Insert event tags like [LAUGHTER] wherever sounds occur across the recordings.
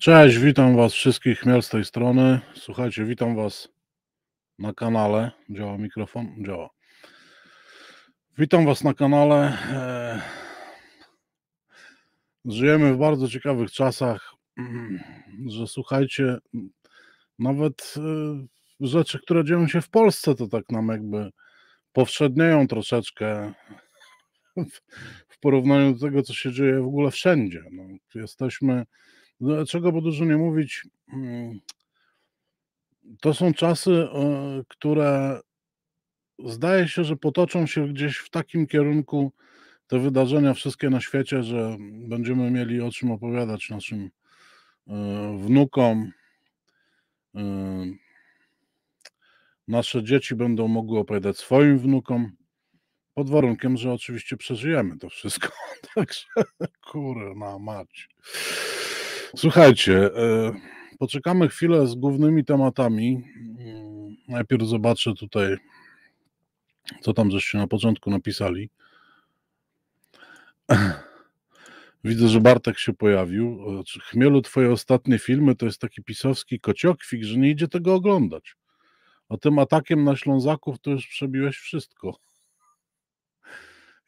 Cześć, witam Was wszystkich, miel z tej strony. Słuchajcie, witam Was na kanale. Działa mikrofon? Działa. Witam Was na kanale. E, żyjemy w bardzo ciekawych czasach, [CLEARS THROAT] że słuchajcie, nawet e, rzeczy, które dzieją się w Polsce, to tak nam jakby powszednieją troszeczkę w porównaniu do tego, co się dzieje w ogóle wszędzie. No, jesteśmy Dlaczego, no, po dużo nie mówić, mm, to są czasy, które zdaje się, że potoczą się gdzieś w takim kierunku te wydarzenia wszystkie na świecie, że będziemy mieli o czym opowiadać naszym e, wnukom. E, nasze dzieci będą mogły opowiadać swoim wnukom, pod warunkiem, że oczywiście przeżyjemy to wszystko. [LAUGHS] Także na macie. Słuchajcie, e, poczekamy chwilę z głównymi tematami. Mm, najpierw zobaczę tutaj, co tam żeście na początku napisali. [CLEARS THROAT] Widzę, że Bartek się pojawił. E, Chmielu, twoje ostatnie filmy to jest taki pisowski kociokwik, że nie idzie tego oglądać. A tym atakiem na Ślązaków to już przebiłeś wszystko.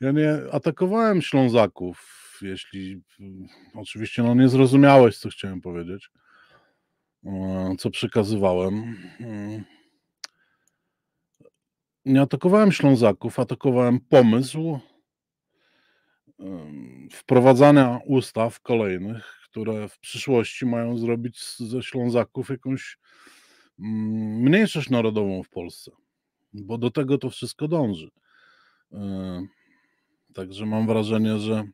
Ja nie atakowałem Ślązaków jeśli mm, oczywiście no, nie zrozumiałeś, co chciałem powiedzieć, e, co przekazywałem. Mm. Nie atakowałem Ślązaków, atakowałem pomysł wprowadzania ustaw kolejnych, które w przyszłości mają zrobić ze Ślązaków jakąś mm, mniejszość narodową w Polsce, bo do tego to wszystko dąży. E, także mam wrażenie, że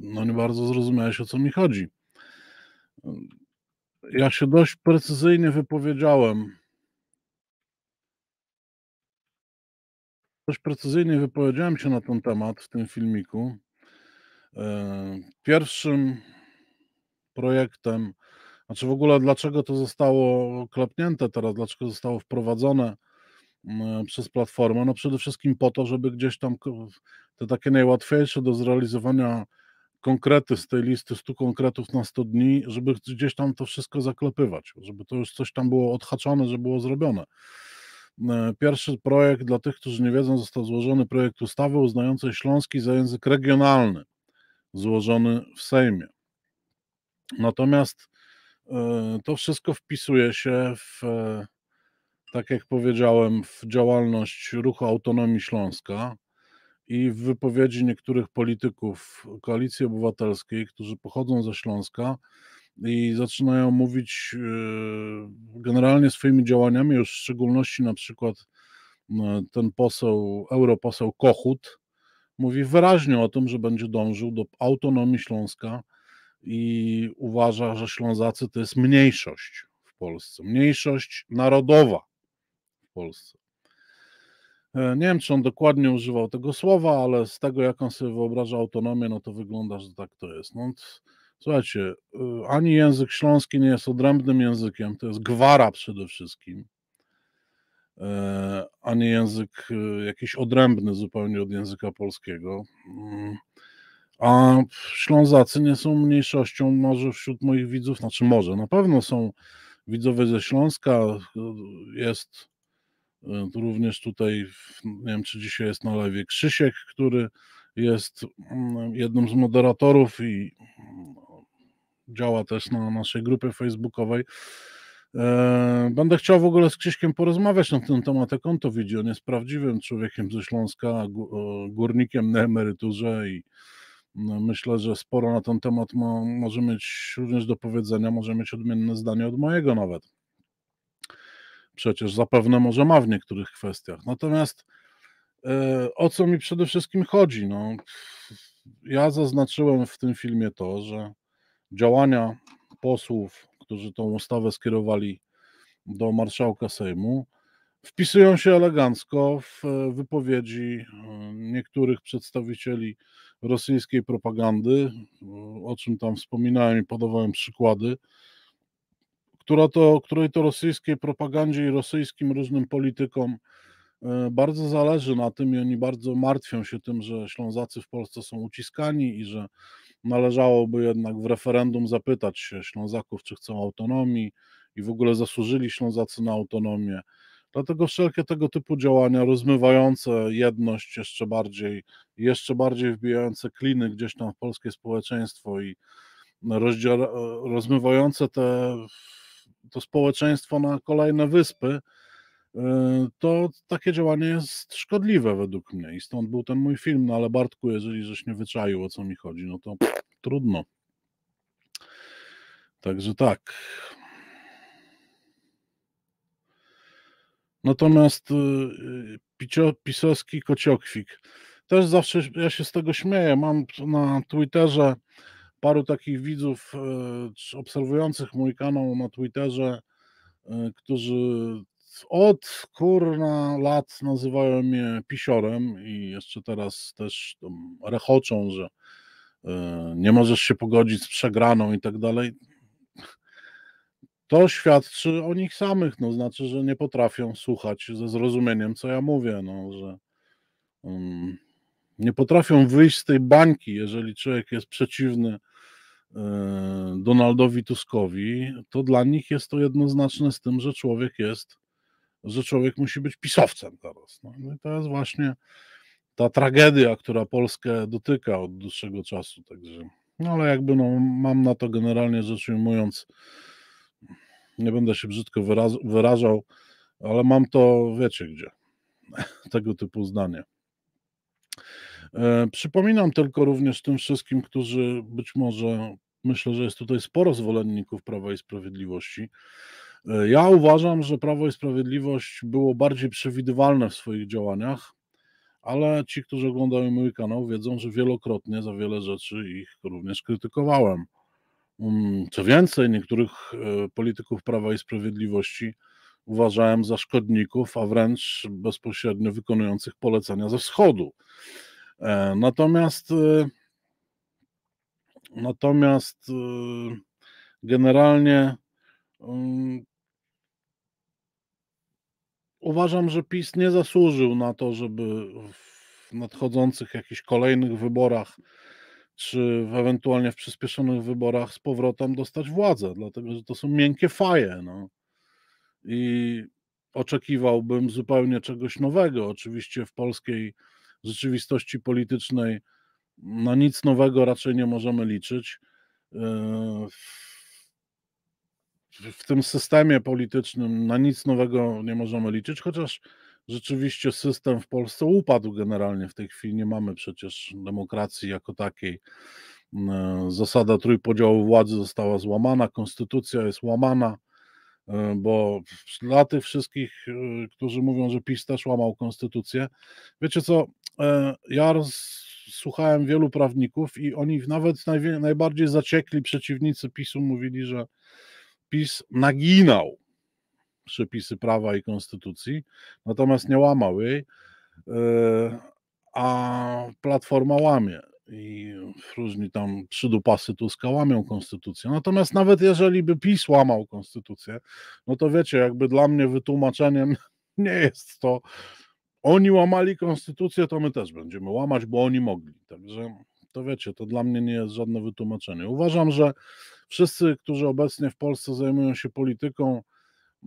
no nie bardzo zrozumiałeś, o co mi chodzi. Ja się dość precyzyjnie wypowiedziałem. Dość precyzyjnie wypowiedziałem się na ten temat w tym filmiku. E, pierwszym projektem, znaczy w ogóle dlaczego to zostało klepnięte teraz, dlaczego zostało wprowadzone e, przez platformę? No przede wszystkim po to, żeby gdzieś tam te takie najłatwiejsze do zrealizowania konkrety z tej listy 100 konkretów na 100 dni, żeby gdzieś tam to wszystko zaklepywać, żeby to już coś tam było odhaczone, żeby było zrobione. E, pierwszy projekt, dla tych, którzy nie wiedzą, został złożony projekt ustawy uznającej śląski za język regionalny, złożony w Sejmie. Natomiast e, to wszystko wpisuje się w, e, tak jak powiedziałem, w działalność ruchu Autonomii Śląska, i w wypowiedzi niektórych polityków koalicji obywatelskiej, którzy pochodzą ze Śląska i zaczynają mówić e, generalnie swoimi działaniami, już w szczególności na przykład e, ten poseł, europoseł Kochut, mówi wyraźnie o tym, że będzie dążył do autonomii Śląska i uważa, że Ślązacy to jest mniejszość w Polsce, mniejszość narodowa w Polsce. E, nie wiem, czy on dokładnie używał tego słowa, ale z tego, jak on sobie wyobraża autonomię, no to wygląda, że tak to jest. No, słuchajcie, e, ani język śląski nie jest odrębnym językiem, to jest gwara przede wszystkim, e, Ani język jakiś odrębny zupełnie od języka polskiego. Mm. A Ślązacy nie są mniejszością może wśród moich widzów, znaczy może, na pewno są widzowie ze Śląska, jest tu również tutaj, nie wiem czy dzisiaj jest na lewie Krzysiek, który jest mm, jednym z moderatorów i mm, działa też na naszej grupie facebookowej. Eee, będę chciał w ogóle z Krzyśkiem porozmawiać na ten temat, jak on to widzi. On jest prawdziwym człowiekiem ze Śląska, e, górnikiem na emeryturze i no, myślę, że sporo na ten temat ma, może mieć również do powiedzenia, może mieć odmienne zdanie od mojego nawet przecież zapewne może ma w niektórych kwestiach. Natomiast e, o co mi przede wszystkim chodzi? No, ja zaznaczyłem w tym filmie to, że działania posłów, którzy tą ustawę skierowali do marszałka Sejmu, wpisują się elegancko w e, wypowiedzi e, niektórych przedstawicieli rosyjskiej propagandy, o czym tam wspominałem i podawałem przykłady, która to, której to rosyjskiej propagandzie i rosyjskim różnym politykom e, bardzo zależy na tym i oni bardzo martwią się tym, że Ślązacy w Polsce są uciskani i że należałoby jednak w referendum zapytać się Ślązaków, czy chcą autonomii i w ogóle zasłużyli Ślązacy na autonomię. Dlatego wszelkie tego typu działania rozmywające jedność jeszcze bardziej, jeszcze bardziej wbijające kliny gdzieś tam w polskie społeczeństwo i e, rozmywające te to społeczeństwo na kolejne wyspy, e, to takie działanie jest szkodliwe według mnie i stąd był ten mój film, no ale Bartku, jeżeli żeś nie wyczaił o co mi chodzi, no to trudno. Także tak. Natomiast e, picio, pisowski kociokwik. Też zawsze ja się z tego śmieję. Mam na Twitterze paru takich widzów e, obserwujących mój kanał na Twitterze, e, którzy od kurna lat nazywają mnie pisiorem i jeszcze teraz też rechoczą, że e, nie możesz się pogodzić z przegraną i tak dalej. To świadczy o nich samych, no znaczy, że nie potrafią słuchać ze zrozumieniem, co ja mówię, no że um, nie potrafią wyjść z tej bańki, jeżeli człowiek jest przeciwny E, Donaldowi Tuskowi, to dla nich jest to jednoznaczne z tym, że człowiek jest, że człowiek musi być pisowcem teraz. No. no i to jest właśnie ta tragedia, która Polskę dotyka od dłuższego czasu. Także, no ale jakby no, mam na to generalnie rzecz ujmując, nie będę się brzydko wyraz, wyrażał, ale mam to, wiecie gdzie, [LAUGHS] tego typu zdanie. E, przypominam tylko również tym wszystkim, którzy być może myślę, że jest tutaj sporo zwolenników Prawa i Sprawiedliwości. E, ja uważam, że Prawo i Sprawiedliwość było bardziej przewidywalne w swoich działaniach, ale ci, którzy oglądają mój kanał, wiedzą, że wielokrotnie za wiele rzeczy ich również krytykowałem. Mm, co więcej, niektórych e, polityków Prawa i Sprawiedliwości uważałem za szkodników, a wręcz bezpośrednio wykonujących polecenia ze wschodu. E, natomiast Natomiast y, generalnie uważam, że PiS nie zasłużył na to, żeby w nadchodzących jakichś kolejnych wyborach czy w ewentualnie w przyspieszonych wyborach z powrotem dostać władzę, dlatego że to są miękkie faje. No. I oczekiwałbym zupełnie czegoś nowego. Oczywiście w polskiej rzeczywistości politycznej na no, nic nowego raczej nie możemy liczyć. Yy, w tym systemie politycznym na nic nowego nie możemy liczyć, chociaż rzeczywiście system w Polsce upadł generalnie. W tej chwili nie mamy przecież demokracji jako takiej. Yy, zasada trójpodziału władzy została złamana, konstytucja jest łamana, yy, bo dla tych wszystkich, którzy mówią, że PiS też łamał konstytucję, wiecie co, ja roz, słuchałem wielu prawników i oni nawet najbardziej zaciekli przeciwnicy PiSu mówili, że PiS naginał przepisy prawa i konstytucji, natomiast nie łamał jej, e, a Platforma łamie. I różni tam przydupasy Tuska łamią konstytucję. Natomiast nawet jeżeli by PiS łamał konstytucję, no to wiecie, jakby dla mnie wytłumaczeniem [LAUGHS] nie jest to, oni łamali konstytucję, to my też będziemy łamać, bo oni mogli. Także to wiecie, to dla mnie nie jest żadne wytłumaczenie. Uważam, że wszyscy, którzy obecnie w Polsce zajmują się polityką,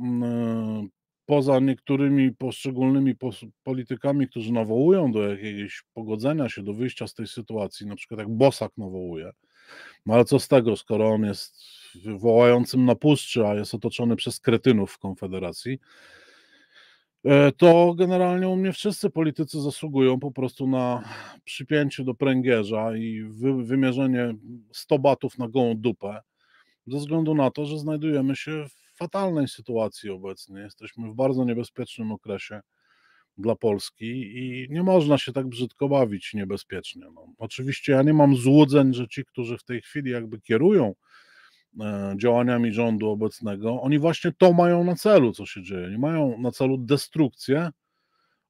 mm, e, poza niektórymi poszczególnymi politykami, którzy nawołują do jakiegoś pogodzenia się, do wyjścia z tej sytuacji, na przykład jak Bosak nawołuje, no ale co z tego, skoro on jest wołającym na puszczy, a jest otoczony przez kretynów w Konfederacji, E, to generalnie u mnie wszyscy politycy zasługują po prostu na przypięcie do pręgierza i wy, wymierzenie 100 batów na gołą dupę, ze względu na to, że znajdujemy się w fatalnej sytuacji obecnie. Jesteśmy w bardzo niebezpiecznym okresie dla Polski i nie można się tak brzydko bawić niebezpiecznie. No, oczywiście ja nie mam złudzeń, że ci, którzy w tej chwili jakby kierują E, działaniami rządu obecnego, oni właśnie to mają na celu, co się dzieje. Nie mają na celu destrukcję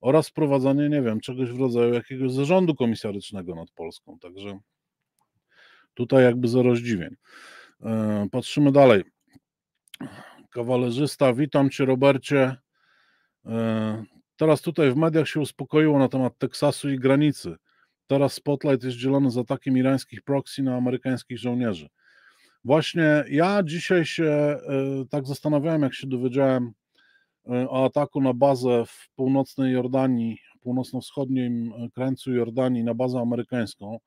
oraz prowadzenie, nie wiem, czegoś w rodzaju jakiegoś zarządu komisarycznego nad Polską. Także tutaj jakby zero zdziwień. E, patrzymy dalej. Kawalerzysta, witam cię, Robercie. E, teraz tutaj w mediach się uspokoiło na temat Teksasu i granicy. Teraz spotlight jest dzielony z atakiem irańskich proxy na amerykańskich żołnierzy. Właśnie ja dzisiaj się y, tak zastanawiałem, jak się dowiedziałem y, o ataku na bazę w północnej Jordanii, północno-wschodnim y, krańcu Jordanii, na bazę amerykańską.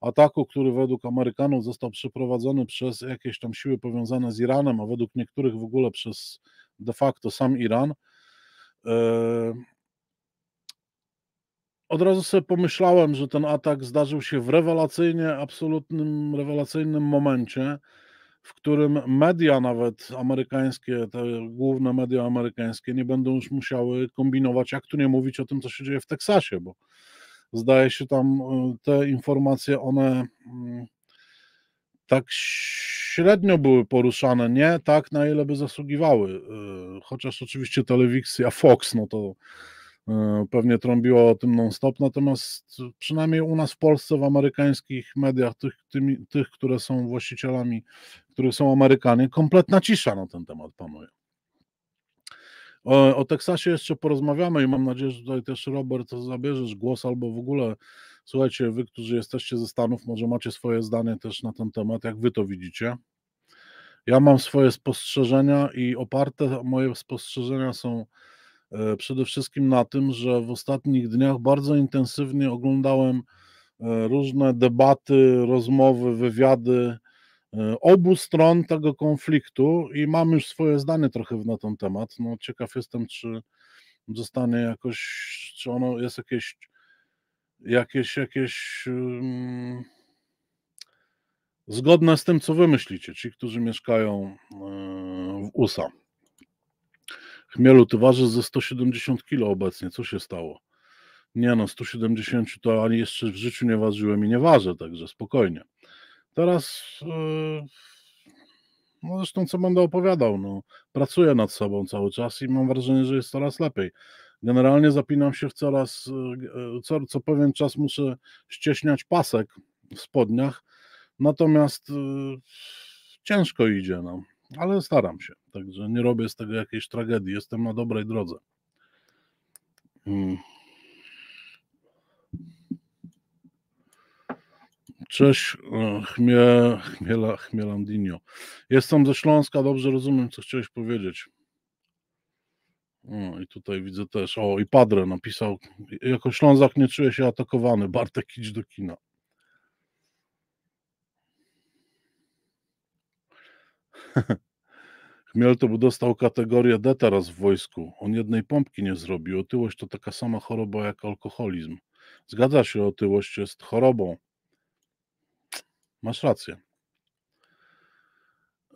Ataku, który według Amerykanów został przeprowadzony przez jakieś tam siły powiązane z Iranem, a według niektórych w ogóle przez de facto sam Iran od razu sobie pomyślałem, że ten atak zdarzył się w rewelacyjnie, absolutnym, rewelacyjnym momencie, w którym media nawet amerykańskie, te główne media amerykańskie nie będą już musiały kombinować, jak tu nie mówić o tym, co się dzieje w Teksasie, bo zdaje się tam e, te informacje, one mm, tak średnio były poruszane, nie tak, na ile by zasługiwały. E, chociaż oczywiście telewizja Fox, no to E, pewnie trąbiło o tym non-stop, natomiast przynajmniej u nas w Polsce, w amerykańskich mediach, tych, tymi, tych które są właścicielami, których są Amerykanie, kompletna cisza na ten temat panuje. O, o Teksasie jeszcze porozmawiamy i mam nadzieję, że tutaj też Robert zabierzesz głos albo w ogóle słuchajcie, wy, którzy jesteście ze Stanów, może macie swoje zdanie też na ten temat, jak wy to widzicie. Ja mam swoje spostrzeżenia i oparte moje spostrzeżenia są E, przede wszystkim na tym, że w ostatnich dniach bardzo intensywnie oglądałem e, różne debaty, rozmowy, wywiady e, obu stron tego konfliktu i mam już swoje zdanie trochę na ten temat. No, ciekaw jestem, czy zostanie jakoś, czy ono jest jakieś, jakieś, jakieś um, zgodne z tym, co wy myślicie, ci, którzy mieszkają w USA. Chmielu, ty ważysz ze 170 kilo obecnie, co się stało? Nie no, 170 to ani jeszcze w życiu nie ważyłem i nie ważę, także spokojnie. Teraz, yy, no zresztą co będę opowiadał, no, pracuję nad sobą cały czas i mam wrażenie, że jest coraz lepiej. Generalnie zapinam się w coraz, yy, co, co pewien czas muszę ścieśniać pasek w spodniach, natomiast yy, ciężko idzie, no, ale staram się. Także nie robię z tego jakiejś tragedii. Jestem na dobrej drodze. Hmm. Cześć, e, chmie, chmiela, Chmielandinio. Jestem ze Śląska, dobrze rozumiem, co chciałeś powiedzieć. O, i tutaj widzę też, o i Padre napisał, jako Ślązak nie czuję się atakowany, Bartek idź do kina. [LAUGHS] Chmiel to by dostał kategorię D teraz w wojsku. On jednej pompki nie zrobił. Otyłość to taka sama choroba jak alkoholizm. Zgadza się, otyłość jest chorobą. Masz rację.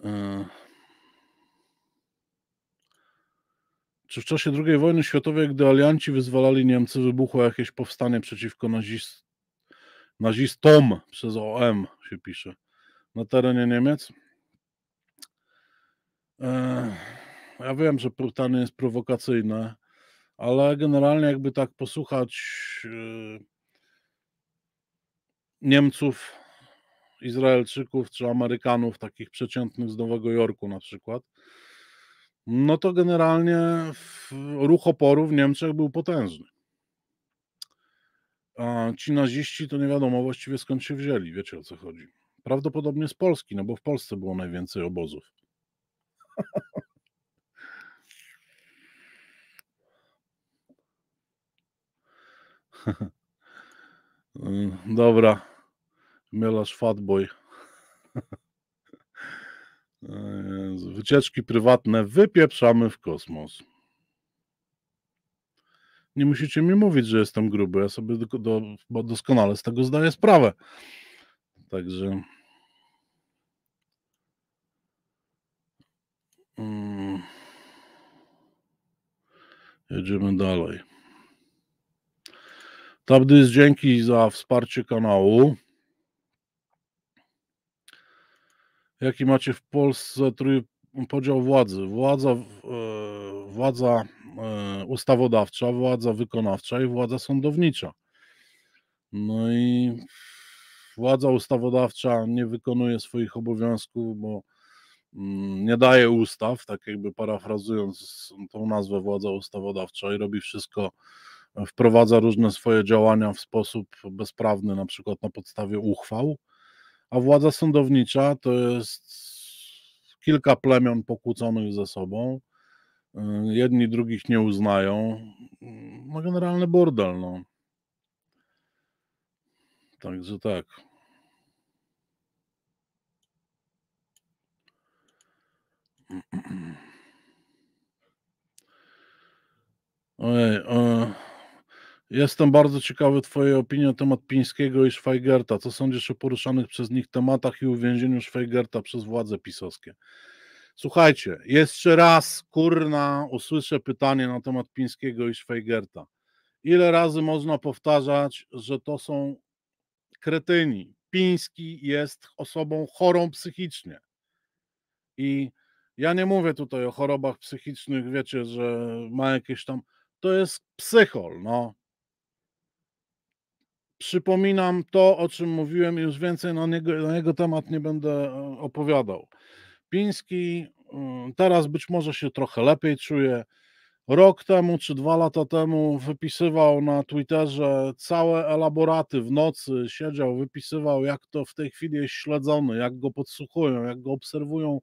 E, czy w czasie II wojny światowej, gdy alianci wyzwalali Niemcy, wybuchło jakieś powstanie przeciwko nazist... nazistom, przez OM się pisze, na terenie Niemiec? Ja wiem, że pytanie jest prowokacyjne, ale generalnie jakby tak posłuchać yy, Niemców, Izraelczyków czy Amerykanów, takich przeciętnych z Nowego Jorku na przykład, no to generalnie ruch oporu w Niemczech był potężny. A ci naziści to nie wiadomo właściwie skąd się wzięli, wiecie o co chodzi. Prawdopodobnie z Polski, no bo w Polsce było najwięcej obozów. [LAUGHS] Dobra. Mielasz Fatboy. [LAUGHS] Wycieczki prywatne wypieprzamy w kosmos. Nie musicie mi mówić, że jestem gruby. Ja sobie do, do, doskonale z tego zdaję sprawę. Także. Mm. Jedziemy dalej. Tabdys, dzięki za wsparcie kanału. Jaki macie w Polsce podział władzy? Władza, e, władza e, ustawodawcza, władza wykonawcza i władza sądownicza. No i władza ustawodawcza nie wykonuje swoich obowiązków, bo Mm, nie daje ustaw, tak jakby parafrazując tą nazwę władza ustawodawcza i robi wszystko, wprowadza różne swoje działania w sposób bezprawny, na przykład na podstawie uchwał, a władza sądownicza to jest kilka plemion pokłóconych ze sobą, y, jedni drugich nie uznają, no generalny bordel, no. Także tak. Ojej, e, jestem bardzo ciekawy Twojej opinii na temat Pińskiego i Schweigerta. Co sądzisz o poruszanych przez nich tematach i uwięzieniu Schweigerta przez władze pisowskie? Słuchajcie, jeszcze raz, kurna, usłyszę pytanie na temat Pińskiego i Schweigerta. Ile razy można powtarzać, że to są kretyni? Piński jest osobą chorą psychicznie. I ja nie mówię tutaj o chorobach psychicznych, wiecie, że ma jakieś tam. To jest psychol, no. Przypominam to, o czym mówiłem, już więcej na na jego temat nie będę e, opowiadał. Piński mm, teraz być może się trochę lepiej czuje. Rok temu czy dwa lata temu wypisywał na Twitterze całe elaboraty w nocy, siedział, wypisywał, jak to w tej chwili jest śledzony, jak go podsłuchują, jak go obserwują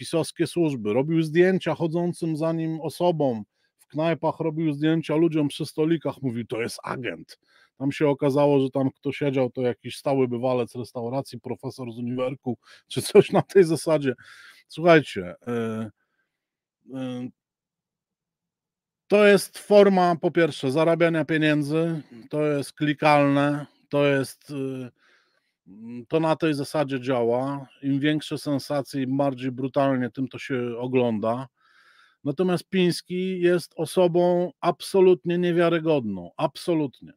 pisowskie służby, robił zdjęcia chodzącym za nim osobom, w knajpach robił zdjęcia ludziom przy stolikach, mówił, to jest agent. Tam się okazało, że tam kto siedział, to jakiś stały bywalec restauracji, profesor z uniwerku, czy coś na tej zasadzie. Słuchajcie, y, y, to jest forma, po pierwsze, zarabiania pieniędzy, to jest klikalne, to jest y, Mm, to na tej zasadzie działa. Im większe sensacje, im bardziej brutalnie, tym to się ogląda. Natomiast Piński jest osobą absolutnie niewiarygodną, absolutnie.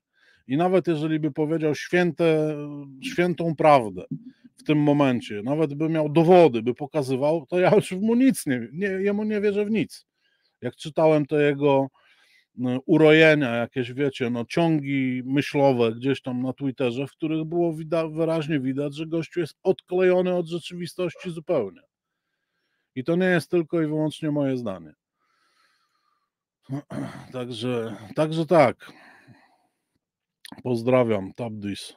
I nawet jeżeli by powiedział święte, świętą prawdę w tym momencie, nawet by miał dowody, by pokazywał, to ja już mu nic nie, nie jemu nie wierzę w nic. Jak czytałem to jego no, urojenia, jakieś wiecie, no ciągi myślowe gdzieś tam na Twitterze, w których było widać, wyraźnie widać, że gościu jest odklejony od rzeczywistości zupełnie. I to nie jest tylko i wyłącznie moje zdanie. [CLEARS THROAT] Także, także tak. Pozdrawiam, Tabdis.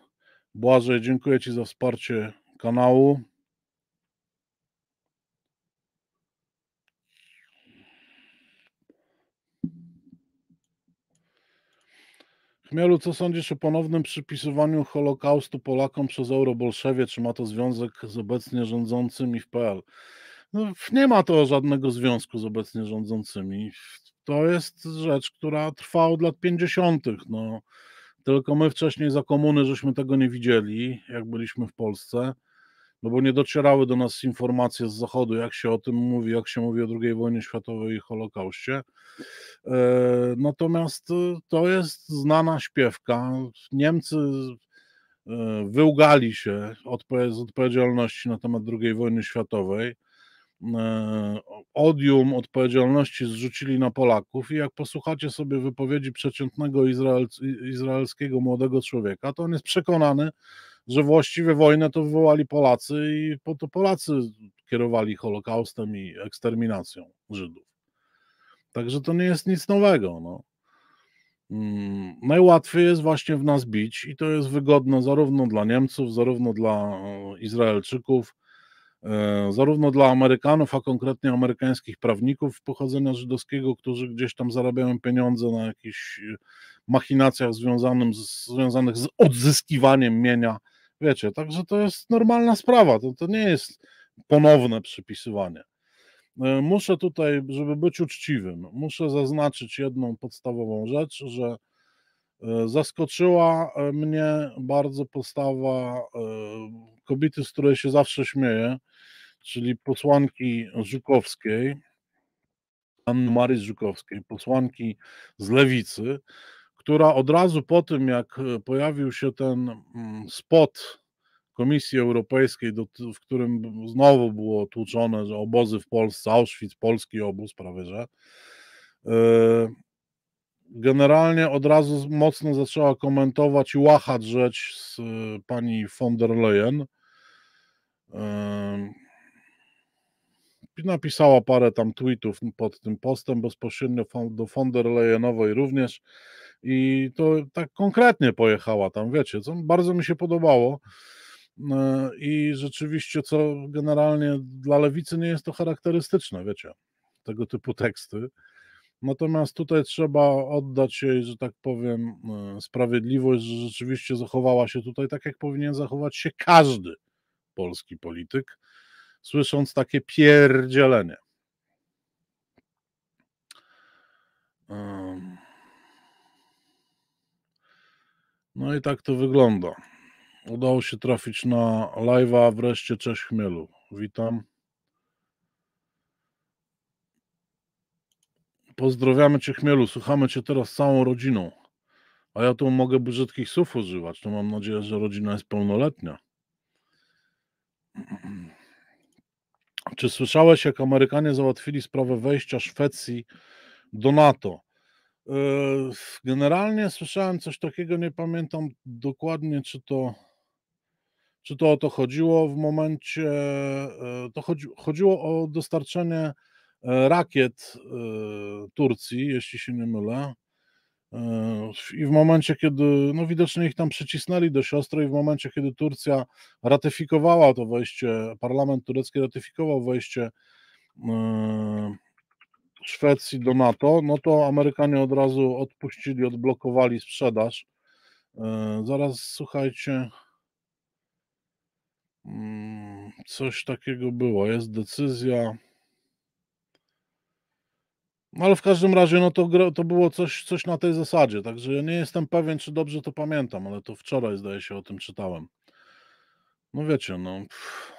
Błażej, dziękuję Ci za wsparcie kanału. Chmielu, co sądzisz o ponownym przypisywaniu Holokaustu Polakom przez eurobolszewie? Czy ma to związek z obecnie rządzącymi w PL? No, nie ma to żadnego związku z obecnie rządzącymi. To jest rzecz, która trwa od lat 50. No, tylko my wcześniej za komuny żeśmy tego nie widzieli, jak byliśmy w Polsce no bo nie docierały do nas informacje z Zachodu, jak się o tym mówi, jak się mówi o II wojnie światowej i Holokauście. E, natomiast e, to jest znana śpiewka. Niemcy e, wyłgali się z odpowiedzialności na temat II wojny światowej. Odium odpowiedzialności zrzucili na Polaków, i jak posłuchacie sobie wypowiedzi przeciętnego izraelskiego młodego człowieka, to on jest przekonany, że właściwie wojnę to wywołali Polacy i po to Polacy kierowali Holokaustem i eksterminacją Żydów. Także to nie jest nic nowego. No. Mm, najłatwiej jest właśnie w nas bić i to jest wygodne zarówno dla Niemców, zarówno dla e, Izraelczyków, e, zarówno dla Amerykanów, a konkretnie amerykańskich prawników pochodzenia żydowskiego, którzy gdzieś tam zarabiają pieniądze na jakichś e, machinacjach związanych z odzyskiwaniem mienia Wiecie, także to jest normalna sprawa, to, to nie jest ponowne przypisywanie. E, muszę tutaj, żeby być uczciwym, muszę zaznaczyć jedną podstawową rzecz, że e, zaskoczyła e, mnie bardzo postawa kobiety, z której się zawsze śmieję, czyli posłanki Żukowskiej, Anny Marii Żukowskiej, posłanki z lewicy, która od razu po tym, jak e, pojawił się ten mm, spot Komisji Europejskiej, w którym znowu było tłuczone, że obozy w Polsce, Auschwitz, polski obóz prawie, że e, generalnie od razu mocno zaczęła komentować i łachać rzecz z e, pani von der Leyen. Napisała parę tam tweetów pod tym postem bezpośrednio do von der Leyenowej również i to tak konkretnie pojechała tam, wiecie, co bardzo mi się podobało. E, I rzeczywiście, co generalnie dla lewicy nie jest to charakterystyczne, wiecie, tego typu teksty. Natomiast tutaj trzeba oddać jej, że tak powiem, e, sprawiedliwość, że rzeczywiście zachowała się tutaj tak, jak powinien zachować się każdy polski polityk, słysząc takie pierdzielenie. Um. No i tak to wygląda. Udało się trafić na live'a, wreszcie cześć Chmielu. Witam. Pozdrawiamy Cię Chmielu, słuchamy Cię teraz całą rodziną. A ja tu mogę brzydkich słów używać, no mam nadzieję, że rodzina jest pełnoletnia. Czy słyszałeś, jak Amerykanie załatwili sprawę wejścia Szwecji do NATO? Yy, generalnie słyszałem coś takiego, nie pamiętam dokładnie, czy to, czy to o to chodziło w momencie. Yy, to chodzi, chodziło o dostarczenie e, rakiet yy, Turcji, jeśli się nie mylę. I w momencie, kiedy, no widocznie ich tam przycisnęli do siostry, i w momencie, kiedy Turcja ratyfikowała to wejście, parlament turecki ratyfikował wejście Szwecji do NATO, no to Amerykanie od razu odpuścili, odblokowali sprzedaż. E, zaraz słuchajcie. Mm, coś takiego było. Jest decyzja. No, ale w każdym razie no to, to było coś, coś na tej zasadzie. Także ja nie jestem pewien, czy dobrze to pamiętam, ale to wczoraj zdaje się o tym czytałem. No wiecie, no. Pff.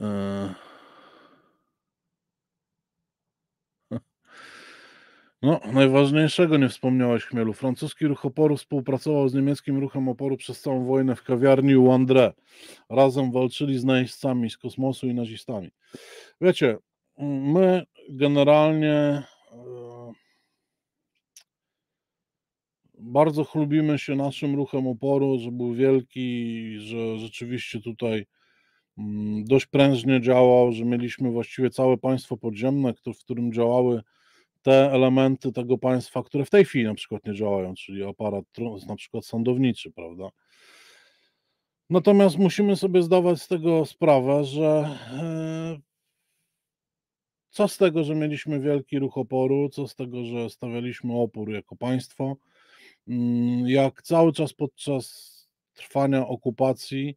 E, [LAUGHS] no, najważniejszego nie wspomniałeś, Chmielu. Francuski ruch oporu współpracował z niemieckim ruchem oporu przez całą wojnę w kawiarni André. Razem walczyli z najeźdźcami z kosmosu i nazistami. Wiecie, my generalnie e, bardzo chlubimy się naszym ruchem oporu, że był wielki, że rzeczywiście tutaj Mm, dość prężnie działał, że mieliśmy właściwie całe państwo podziemne, w którym działały te elementy tego państwa, które w tej chwili na przykład nie działają, czyli aparat na przykład sądowniczy, prawda? Natomiast musimy sobie zdawać z tego sprawę, że e, co z tego, że mieliśmy wielki ruch oporu, co z tego, że stawialiśmy opór jako państwo, mm, jak cały czas podczas trwania okupacji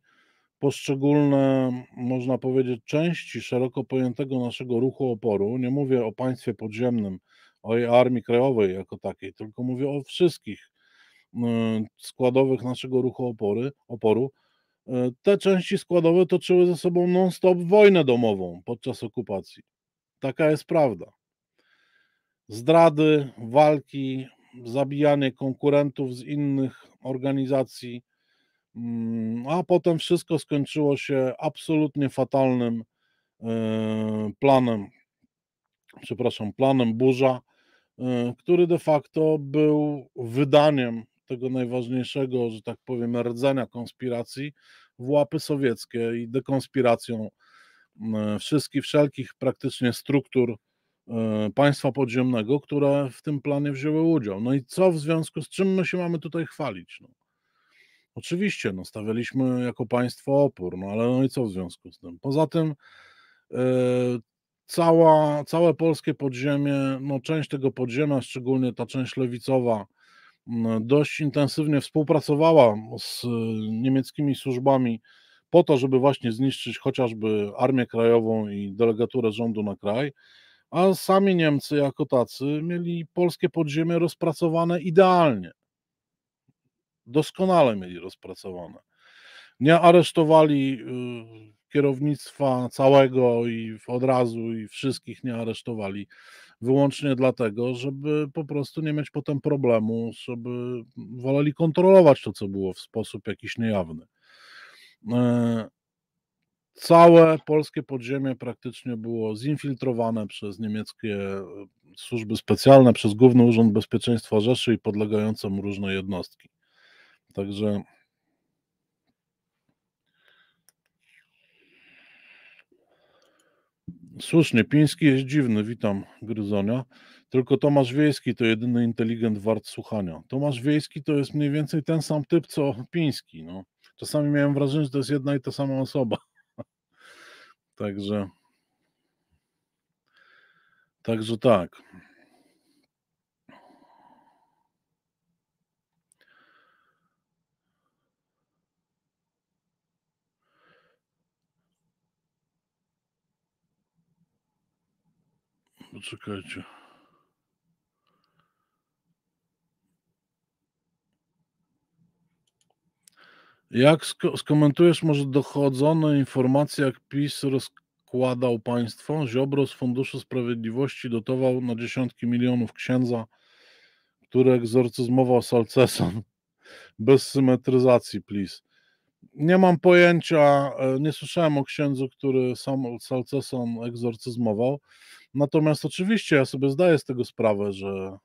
poszczególne, można powiedzieć, części szeroko pojętego naszego ruchu oporu. Nie mówię o państwie podziemnym, o jej armii krajowej jako takiej, tylko mówię o wszystkich e, składowych naszego ruchu opory, oporu. E, te części składowe toczyły ze sobą non-stop wojnę domową podczas okupacji. Taka jest prawda. Zdrady, walki, zabijanie konkurentów z innych organizacji, Mm, a potem wszystko skończyło się absolutnie fatalnym e, planem, przepraszam, planem burza, e, który de facto był wydaniem tego najważniejszego, że tak powiem, rdzenia konspiracji w łapy sowieckie i dekonspiracją e, wszystkich, wszelkich praktycznie struktur państwa podziemnego, które w tym planie wzięły udział. No i co w związku z czym my się mamy tutaj chwalić? No? Oczywiście, no, stawialiśmy jako państwo opór, no ale no i co w związku z tym? Poza tym yy, cała, całe polskie podziemie, no część tego podziemia, szczególnie ta część lewicowa, dość intensywnie współpracowała z e, niemieckimi służbami po to, żeby właśnie zniszczyć chociażby Armię Krajową i delegaturę rządu na kraj, a sami Niemcy jako tacy mieli polskie podziemie rozpracowane idealnie doskonale mieli rozpracowane. Nie aresztowali y, kierownictwa całego i od razu i wszystkich nie aresztowali, wyłącznie dlatego, żeby po prostu nie mieć potem problemu, żeby woleli kontrolować to, co było w sposób jakiś niejawny. E, całe polskie podziemie praktycznie było zinfiltrowane przez niemieckie e, służby specjalne, przez Główny Urząd Bezpieczeństwa Rzeszy i podlegające mu różne jednostki. Także Słusznie, Piński jest dziwny, witam Gryzonia. Tylko Tomasz Wiejski to jedyny inteligent wart słuchania. Tomasz Wiejski to jest mniej więcej ten sam typ, co Piński. No. Czasami miałem wrażenie, że to jest jedna i ta sama osoba. [LAUGHS] Także. Także tak. czekajcie. Jak skomentujesz może dochodzone informacje, jak PiS rozkładał państwo? Ziobro z Funduszu Sprawiedliwości dotował na dziesiątki milionów księdza, który egzorcyzmował Salceson. [LAUGHS] Bez symetryzacji, please. Nie mam pojęcia, e, nie słyszałem o księdzu, który sam Salceson egzorcyzmował. Natomiast oczywiście ja sobie zdaję z tego sprawę, że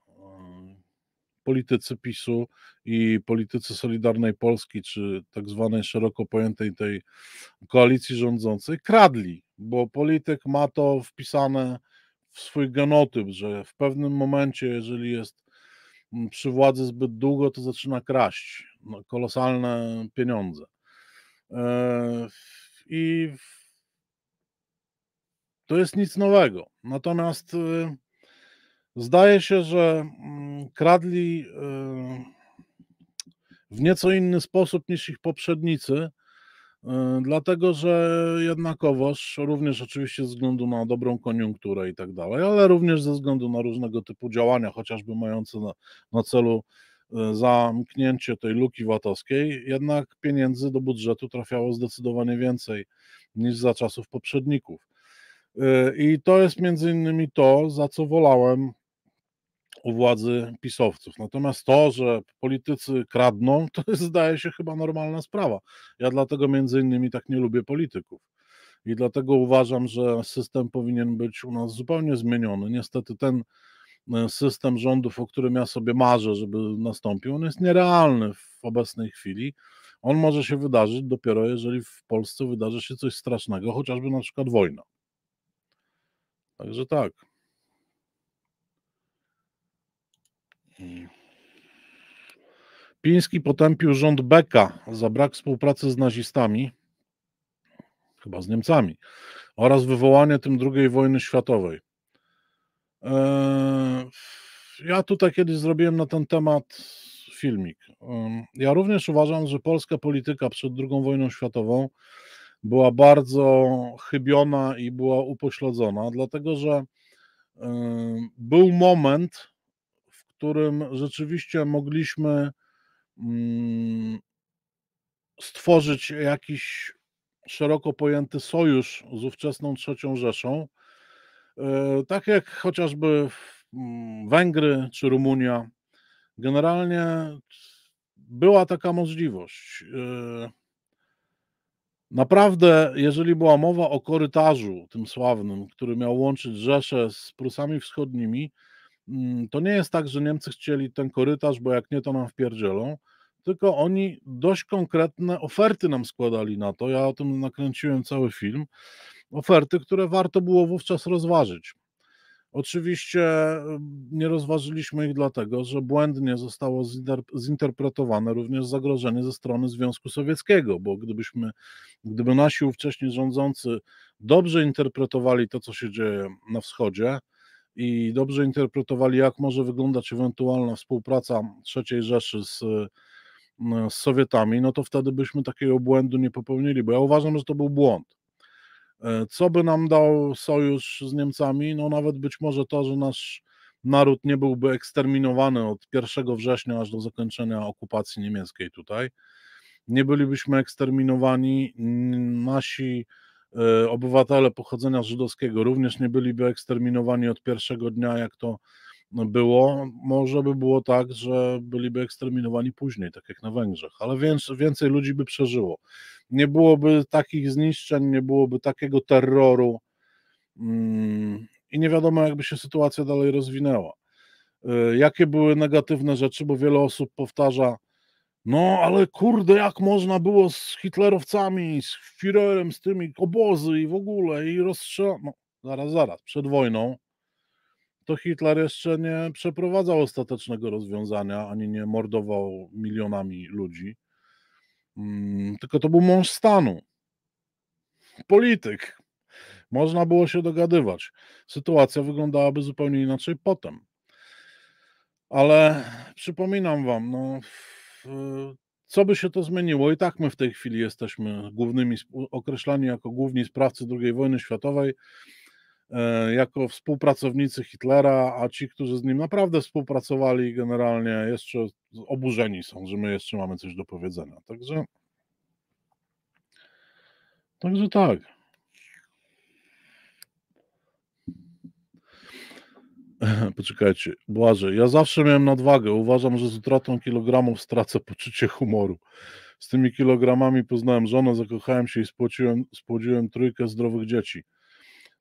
politycy PiSu i politycy Solidarnej Polski, czy tak zwanej szeroko pojętej tej koalicji rządzącej, kradli, bo polityk ma to wpisane w swój genotyp, że w pewnym momencie, jeżeli jest przy władzy zbyt długo, to zaczyna kraść no, kolosalne pieniądze. E, I w to jest nic nowego. Natomiast y, zdaje się, że mm, kradli y, w nieco inny sposób niż ich poprzednicy, y, dlatego że jednakowoż, również oczywiście ze względu na dobrą koniunkturę i tak dalej, ale również ze względu na różnego typu działania, chociażby mające na, na celu zamknięcie tej luki VAT-owskiej, jednak pieniędzy do budżetu trafiało zdecydowanie więcej niż za czasów poprzedników. E, I to jest między innymi to, za co wolałem u władzy pisowców. Natomiast to, że politycy kradną, [LAUGHS] to jest, zdaje się chyba normalna sprawa. Ja dlatego między innymi tak nie lubię polityków. I dlatego uważam, że system powinien być u nas zupełnie zmieniony. Niestety ten e, system rządów, o którym ja sobie marzę, żeby nastąpił, on jest nierealny w obecnej chwili. On może się wydarzyć dopiero, jeżeli w Polsce wydarzy się coś strasznego, chociażby na przykład wojna. Także tak. Piński potępił rząd Beka za brak współpracy z nazistami, chyba z Niemcami, oraz wywołanie tym II wojny światowej. Eee, ja tutaj kiedyś zrobiłem na ten temat filmik. Eee, ja również uważam, że polska polityka przed II wojną światową była bardzo chybiona i była upośledzona, dlatego że e, był moment, w którym rzeczywiście mogliśmy mm, stworzyć jakiś szeroko pojęty sojusz z ówczesną III Rzeszą, e, tak jak chociażby mm, Węgry czy Rumunia. Generalnie była taka możliwość. E, Naprawdę, jeżeli była mowa o korytarzu tym sławnym, który miał łączyć Rzeszę z Prusami Wschodnimi, mm, to nie jest tak, że Niemcy chcieli ten korytarz, bo jak nie, to nam wpierdzielą, tylko oni dość konkretne oferty nam składali na to. Ja o tym nakręciłem cały film. Oferty, które warto było wówczas rozważyć. Oczywiście nie rozważyliśmy ich dlatego, że błędnie zostało zinterpretowane również zagrożenie ze strony Związku Sowieckiego, bo gdybyśmy, gdyby nasi ówcześni rządzący dobrze interpretowali to, co się dzieje na wschodzie i dobrze interpretowali, jak może wyglądać ewentualna współpraca III Rzeszy z, z Sowietami, no to wtedy byśmy takiego błędu nie popełnili, bo ja uważam, że to był błąd E, co by nam dał sojusz z Niemcami? No nawet być może to, że nasz naród nie byłby eksterminowany od 1 września aż do zakończenia okupacji niemieckiej tutaj. Nie bylibyśmy eksterminowani, nasi e, obywatele pochodzenia żydowskiego również nie byliby eksterminowani od pierwszego dnia, jak to no, było, może by było tak, że byliby eksterminowani później, tak jak na Węgrzech, ale więcej, więcej ludzi by przeżyło. Nie byłoby takich zniszczeń, nie byłoby takiego terroru mm, i nie wiadomo, jakby się sytuacja dalej rozwinęła. Y, jakie były negatywne rzeczy, bo wiele osób powtarza, no, ale kurde, jak można było z hitlerowcami, z Führerem, z tymi obozy i w ogóle, i rozstrzelano. No, zaraz, zaraz, przed wojną to Hitler jeszcze nie przeprowadzał ostatecznego rozwiązania, ani nie mordował milionami ludzi. Mm, tylko to był mąż stanu. Polityk. Można było się dogadywać. Sytuacja wyglądałaby zupełnie inaczej potem. Ale przypominam wam, no, co by się to zmieniło? I tak my w tej chwili jesteśmy głównymi, określani jako główni sprawcy II wojny światowej. E, jako współpracownicy Hitlera, a ci, którzy z nim naprawdę współpracowali, generalnie jeszcze oburzeni są, że my jeszcze mamy coś do powiedzenia. Także. Także tak. [LAUGHS] Poczekajcie, Błażej, ja zawsze miałem nadwagę. Uważam, że z utratą kilogramów stracę poczucie humoru. Z tymi kilogramami poznałem żonę, zakochałem się i spłodziłem, spłodziłem trójkę zdrowych dzieci.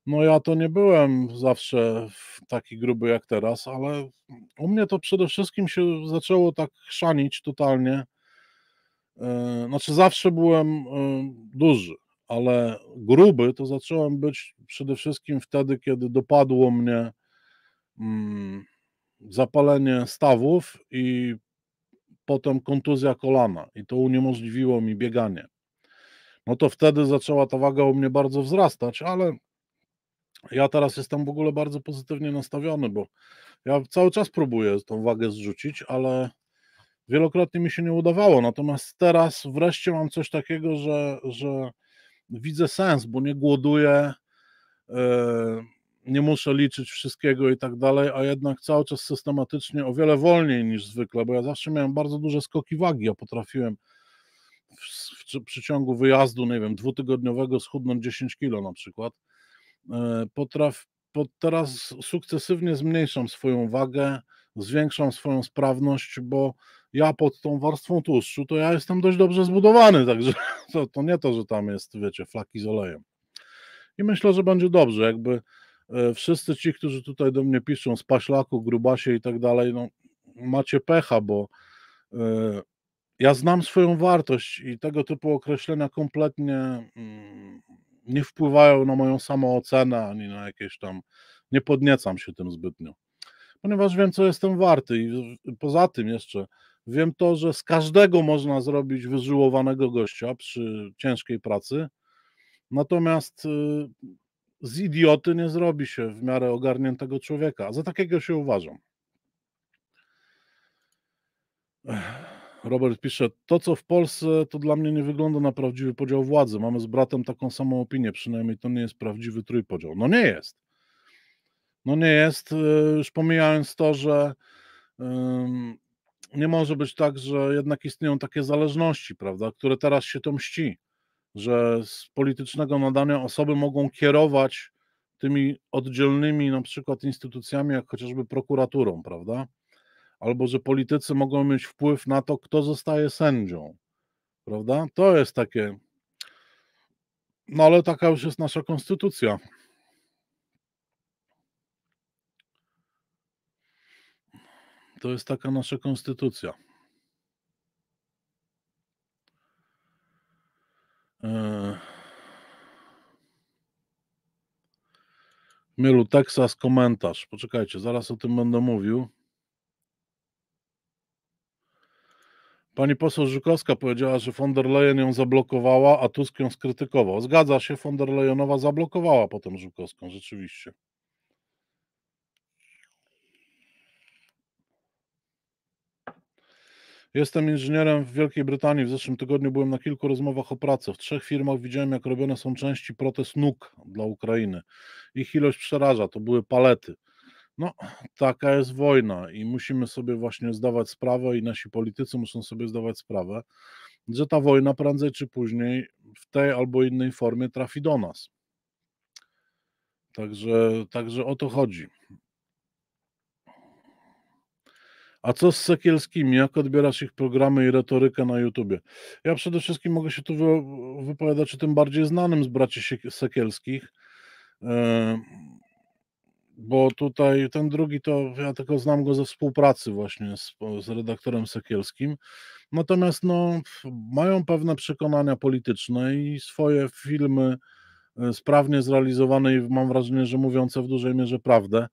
No ja to nie byłem zawsze taki gruby jak teraz, ale u mnie to przede wszystkim się zaczęło tak chrzanić totalnie. E, znaczy zawsze byłem e, duży, ale gruby to zacząłem być przede wszystkim wtedy, kiedy dopadło mnie mm, zapalenie stawów i potem kontuzja kolana i to uniemożliwiło mi bieganie. No to wtedy zaczęła ta waga u mnie bardzo wzrastać, ale ja teraz jestem w ogóle bardzo pozytywnie nastawiony, bo ja cały czas próbuję tą wagę zrzucić, ale wielokrotnie mi się nie udawało. Natomiast teraz wreszcie mam coś takiego, że, że widzę sens, bo nie głoduję, e, nie muszę liczyć wszystkiego i tak dalej, a jednak cały czas systematycznie o wiele wolniej niż zwykle, bo ja zawsze miałem bardzo duże skoki wagi, ja potrafiłem w, w, wyjazdu, nie wiem, dwutygodniowego schudnąć 10 kilo na przykład E, potraf, pod teraz sukcesywnie zmniejszam swoją wagę, zwiększam swoją sprawność, bo ja pod tą warstwą tłuszczu, to ja jestem dość dobrze zbudowany, także [LAUGHS] to, to nie to, że tam jest, wiecie, flaki z olejem. I myślę, że będzie dobrze, jakby e, wszyscy ci, którzy tutaj do mnie piszą z paślaku, grubasie i tak dalej, no macie pecha, bo y, ja znam swoją wartość i tego typu określenia kompletnie y, nie wpływają na moją samoocenę ani na jakieś tam. Nie podniecam się tym zbytnio, ponieważ wiem, co jestem warty. I poza tym jeszcze wiem to, że z każdego można zrobić wyżyłowanego gościa przy ciężkiej pracy. Natomiast y, z idioty nie zrobi się w miarę ogarniętego człowieka. Za takiego się uważam. Robert pisze, to co w Polsce, to dla mnie nie wygląda na prawdziwy podział władzy. Mamy z bratem taką samą opinię, przynajmniej to nie jest prawdziwy trójpodział. No nie jest. No nie jest, y, już pomijając to, że nie może być tak, że jednak istnieją takie zależności, prawda, które teraz się to mści, że z politycznego nadania osoby mogą kierować tymi oddzielnymi na przykład instytucjami, jak chociażby prokuraturą, prawda? albo że politycy mogą mieć wpływ na to, kto zostaje sędzią. Prawda? To jest takie. No ale taka już jest nasza konstytucja. To jest taka nasza konstytucja. E. Mielu Teksas komentarz. Poczekajcie, zaraz o tym będę mówił. Pani poseł Żukowska powiedziała, że von der Leyen ją zablokowała, a Tusk ją skrytykował. Zgadza się, von der Leyenowa zablokowała potem Żukowską, rzeczywiście. Jestem inżynierem w Wielkiej Brytanii. W zeszłym tygodniu byłem na kilku rozmowach o pracę. W trzech firmach widziałem, jak robione są części protest nóg dla Ukrainy. Ich ilość przeraża. To były palety. No, taka jest wojna i musimy sobie właśnie zdawać sprawę, i nasi politycy muszą sobie zdawać sprawę, że ta wojna prędzej czy później w tej albo innej formie trafi do nas. Także, także o to chodzi. A co z Sekielskimi? Jak odbierasz ich programy i retorykę na YouTubie? Ja przede wszystkim mogę się tu wypowiadać o tym bardziej znanym z braci Sekielskich. E, bo tutaj ten drugi to ja tylko znam go ze współpracy właśnie z, z redaktorem Sekielskim. Natomiast no, mają pewne przekonania polityczne i swoje filmy e, sprawnie zrealizowane i mam wrażenie, że mówiące w dużej mierze prawdę, e,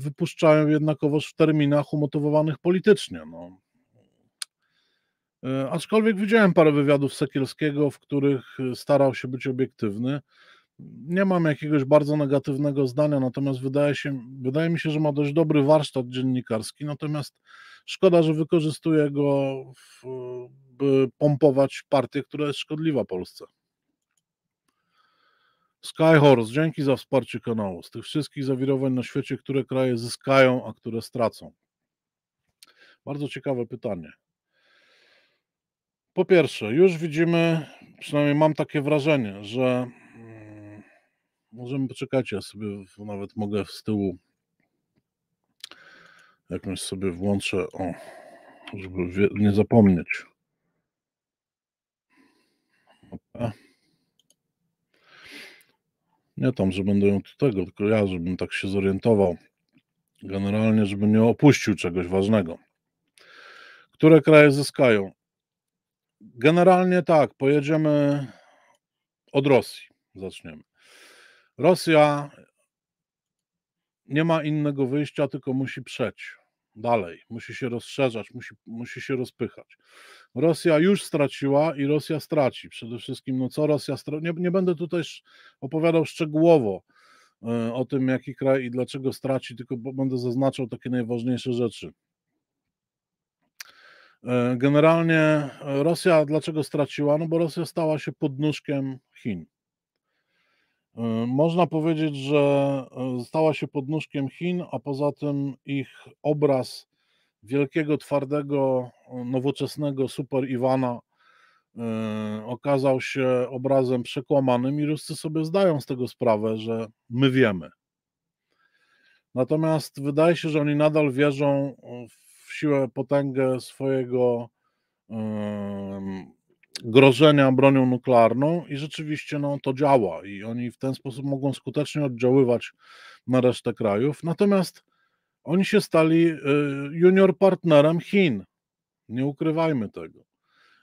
wypuszczają jednakowoż w terminach umotywowanych politycznie. No. E, aczkolwiek widziałem parę wywiadów Sekielskiego, w których starał się być obiektywny nie mam jakiegoś bardzo negatywnego zdania, natomiast wydaje, się, wydaje mi się, że ma dość dobry warsztat dziennikarski, natomiast szkoda, że wykorzystuje go, w, by pompować partię, która jest szkodliwa Polsce. Skyhorse, dzięki za wsparcie kanału. Z tych wszystkich zawirowań na świecie, które kraje zyskają, a które stracą? Bardzo ciekawe pytanie. Po pierwsze, już widzimy, przynajmniej mam takie wrażenie, że Możemy poczekać, ja sobie nawet mogę z tyłu jakąś sobie włączę, o, żeby nie zapomnieć. Nie tam, że będę ją tego, tylko ja, żebym tak się zorientował. Generalnie, żeby nie opuścił czegoś ważnego. Które kraje zyskają? Generalnie tak, pojedziemy od Rosji. Zaczniemy. Rosja nie ma innego wyjścia, tylko musi przeć dalej, musi się rozszerzać, musi, musi się rozpychać. Rosja już straciła i Rosja straci. Przede wszystkim, no co Rosja straci? Nie, nie będę tutaj opowiadał szczegółowo e, o tym, jaki kraj i dlaczego straci, tylko będę zaznaczał takie najważniejsze rzeczy. E, generalnie e, Rosja dlaczego straciła? No bo Rosja stała się podnóżkiem Chin. Yy, można powiedzieć, że yy, stała się podnóżkiem Chin, a poza tym ich obraz wielkiego, twardego, yy, nowoczesnego super Iwana okazał się obrazem przekłamanym i Ruscy sobie zdają z tego sprawę, że my wiemy. Natomiast wydaje się, że oni nadal wierzą w siłę, potęgę swojego grożenia bronią nuklearną i rzeczywiście no, to działa i oni w ten sposób mogą skutecznie oddziaływać na resztę krajów. Natomiast oni się stali y, junior partnerem Chin. Nie ukrywajmy tego.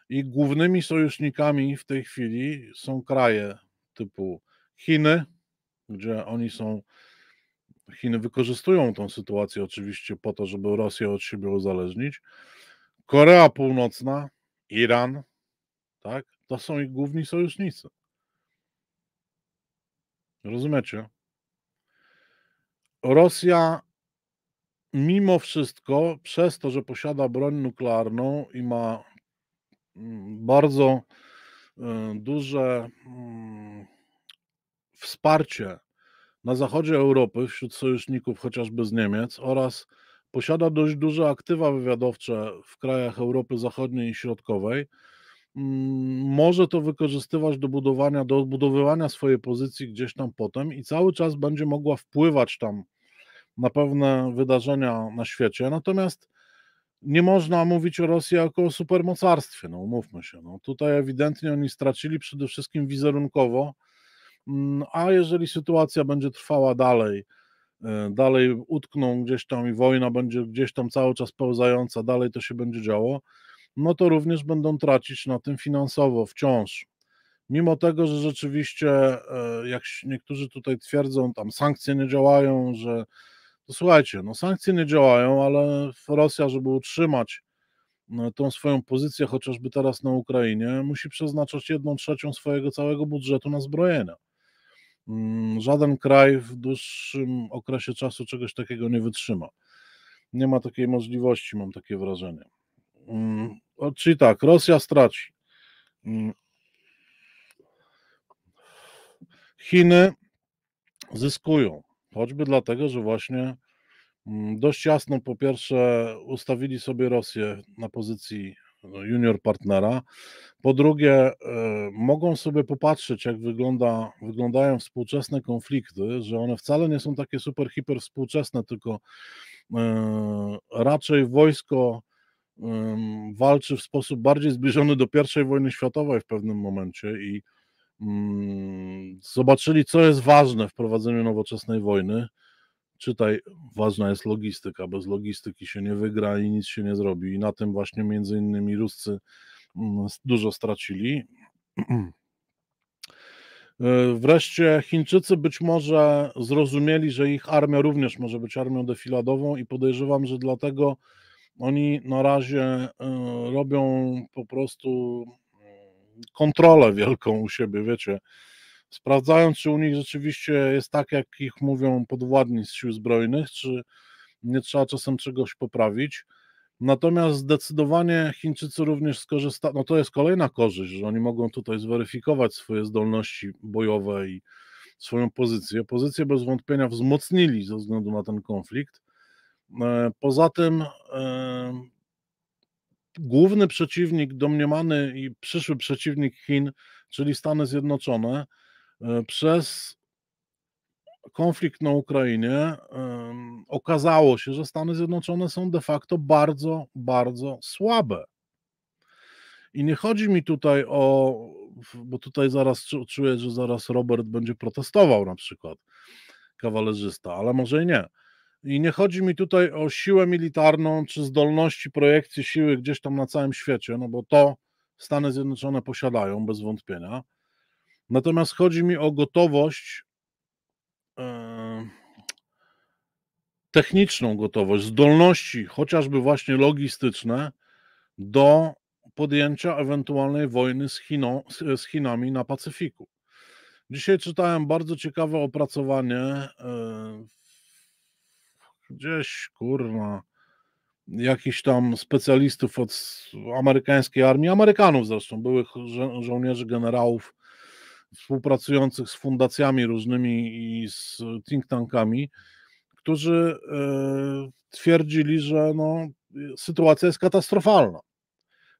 I głównymi sojusznikami w tej chwili są kraje typu Chiny, gdzie oni są. Chiny wykorzystują tą sytuację oczywiście po to, żeby Rosję od siebie uzależnić. Korea Północna, Iran, tak? To są ich główni sojusznicy. Rozumiecie? Rosja mimo wszystko, przez to, że posiada broń nuklearną i ma mm, bardzo y, duże mm, wsparcie na zachodzie Europy wśród sojuszników, chociażby z Niemiec, oraz posiada dość duże aktywa wywiadowcze w krajach Europy Zachodniej i Środkowej, Mm, może to wykorzystywać do budowania, do odbudowywania swojej pozycji gdzieś tam potem i cały czas będzie mogła wpływać tam na pewne wydarzenia na świecie. Natomiast nie można mówić o Rosji jako o supermocarstwie, no umówmy się. No. Tutaj ewidentnie oni stracili przede wszystkim wizerunkowo, mm, a jeżeli sytuacja będzie trwała dalej, e, dalej utkną gdzieś tam i wojna będzie gdzieś tam cały czas pełzająca, dalej to się będzie działo, no to również będą tracić na tym finansowo wciąż. Mimo tego, że rzeczywiście, e, jak niektórzy tutaj twierdzą, tam sankcje nie działają, że to słuchajcie, no sankcje nie działają, ale Rosja, żeby utrzymać e, tą swoją pozycję, chociażby teraz na Ukrainie, musi przeznaczać jedną trzecią swojego całego budżetu na zbrojenia. Mm, żaden kraj w dłuższym okresie czasu czegoś takiego nie wytrzyma. Nie ma takiej możliwości, mam takie wrażenie. Mm, czyli tak, Rosja straci. Mm. Chiny zyskują, choćby dlatego, że właśnie mm, dość jasno po pierwsze ustawili sobie Rosję na pozycji no, junior partnera. Po drugie, e, mogą sobie popatrzeć, jak wygląda, wyglądają współczesne konflikty, że one wcale nie są takie super, hiper współczesne, tylko e, raczej wojsko walczy w sposób bardziej zbliżony do I wojny światowej w pewnym momencie i mm, zobaczyli, co jest ważne w prowadzeniu nowoczesnej wojny. Czytaj, ważna jest logistyka, bez logistyki się nie wygra i nic się nie zrobi. I na tym właśnie między innymi Ruscy mm, dużo stracili. E, wreszcie Chińczycy być może zrozumieli, że ich armia również może być armią defiladową i podejrzewam, że dlatego oni na razie e, robią po prostu mm, kontrolę wielką u siebie, wiecie. Sprawdzając, czy u nich rzeczywiście jest tak, jak ich mówią podwładni z sił zbrojnych, czy nie trzeba czasem czegoś poprawić. Natomiast zdecydowanie Chińczycy również skorzystają, no to jest kolejna korzyść, że oni mogą tutaj zweryfikować swoje zdolności bojowe i swoją pozycję. Pozycję bez wątpienia wzmocnili ze względu na ten konflikt. E, poza tym e, główny przeciwnik, domniemany i przyszły przeciwnik Chin, czyli Stany Zjednoczone, e, przez konflikt na Ukrainie okazało się, że Stany Zjednoczone są de facto bardzo, bardzo słabe. I nie chodzi mi tutaj o, bo tutaj zaraz czuję, że zaraz Robert będzie protestował na przykład, kawalerzysta, ale może i nie i nie chodzi mi tutaj o siłę militarną czy zdolności projekcji siły gdzieś tam na całym świecie, no bo to Stany Zjednoczone posiadają bez wątpienia. Natomiast chodzi mi o gotowość, e, techniczną gotowość, zdolności, chociażby właśnie logistyczne, do podjęcia ewentualnej wojny z, Chiną, z Chinami na Pacyfiku. Dzisiaj czytałem bardzo ciekawe opracowanie e, gdzieś kurwa jakiś tam specjalistów od amerykańskiej armii, Amerykanów zresztą, byłych żo żołnierzy, generałów współpracujących z fundacjami różnymi i z think tankami, którzy yy, twierdzili, że no, sytuacja jest katastrofalna.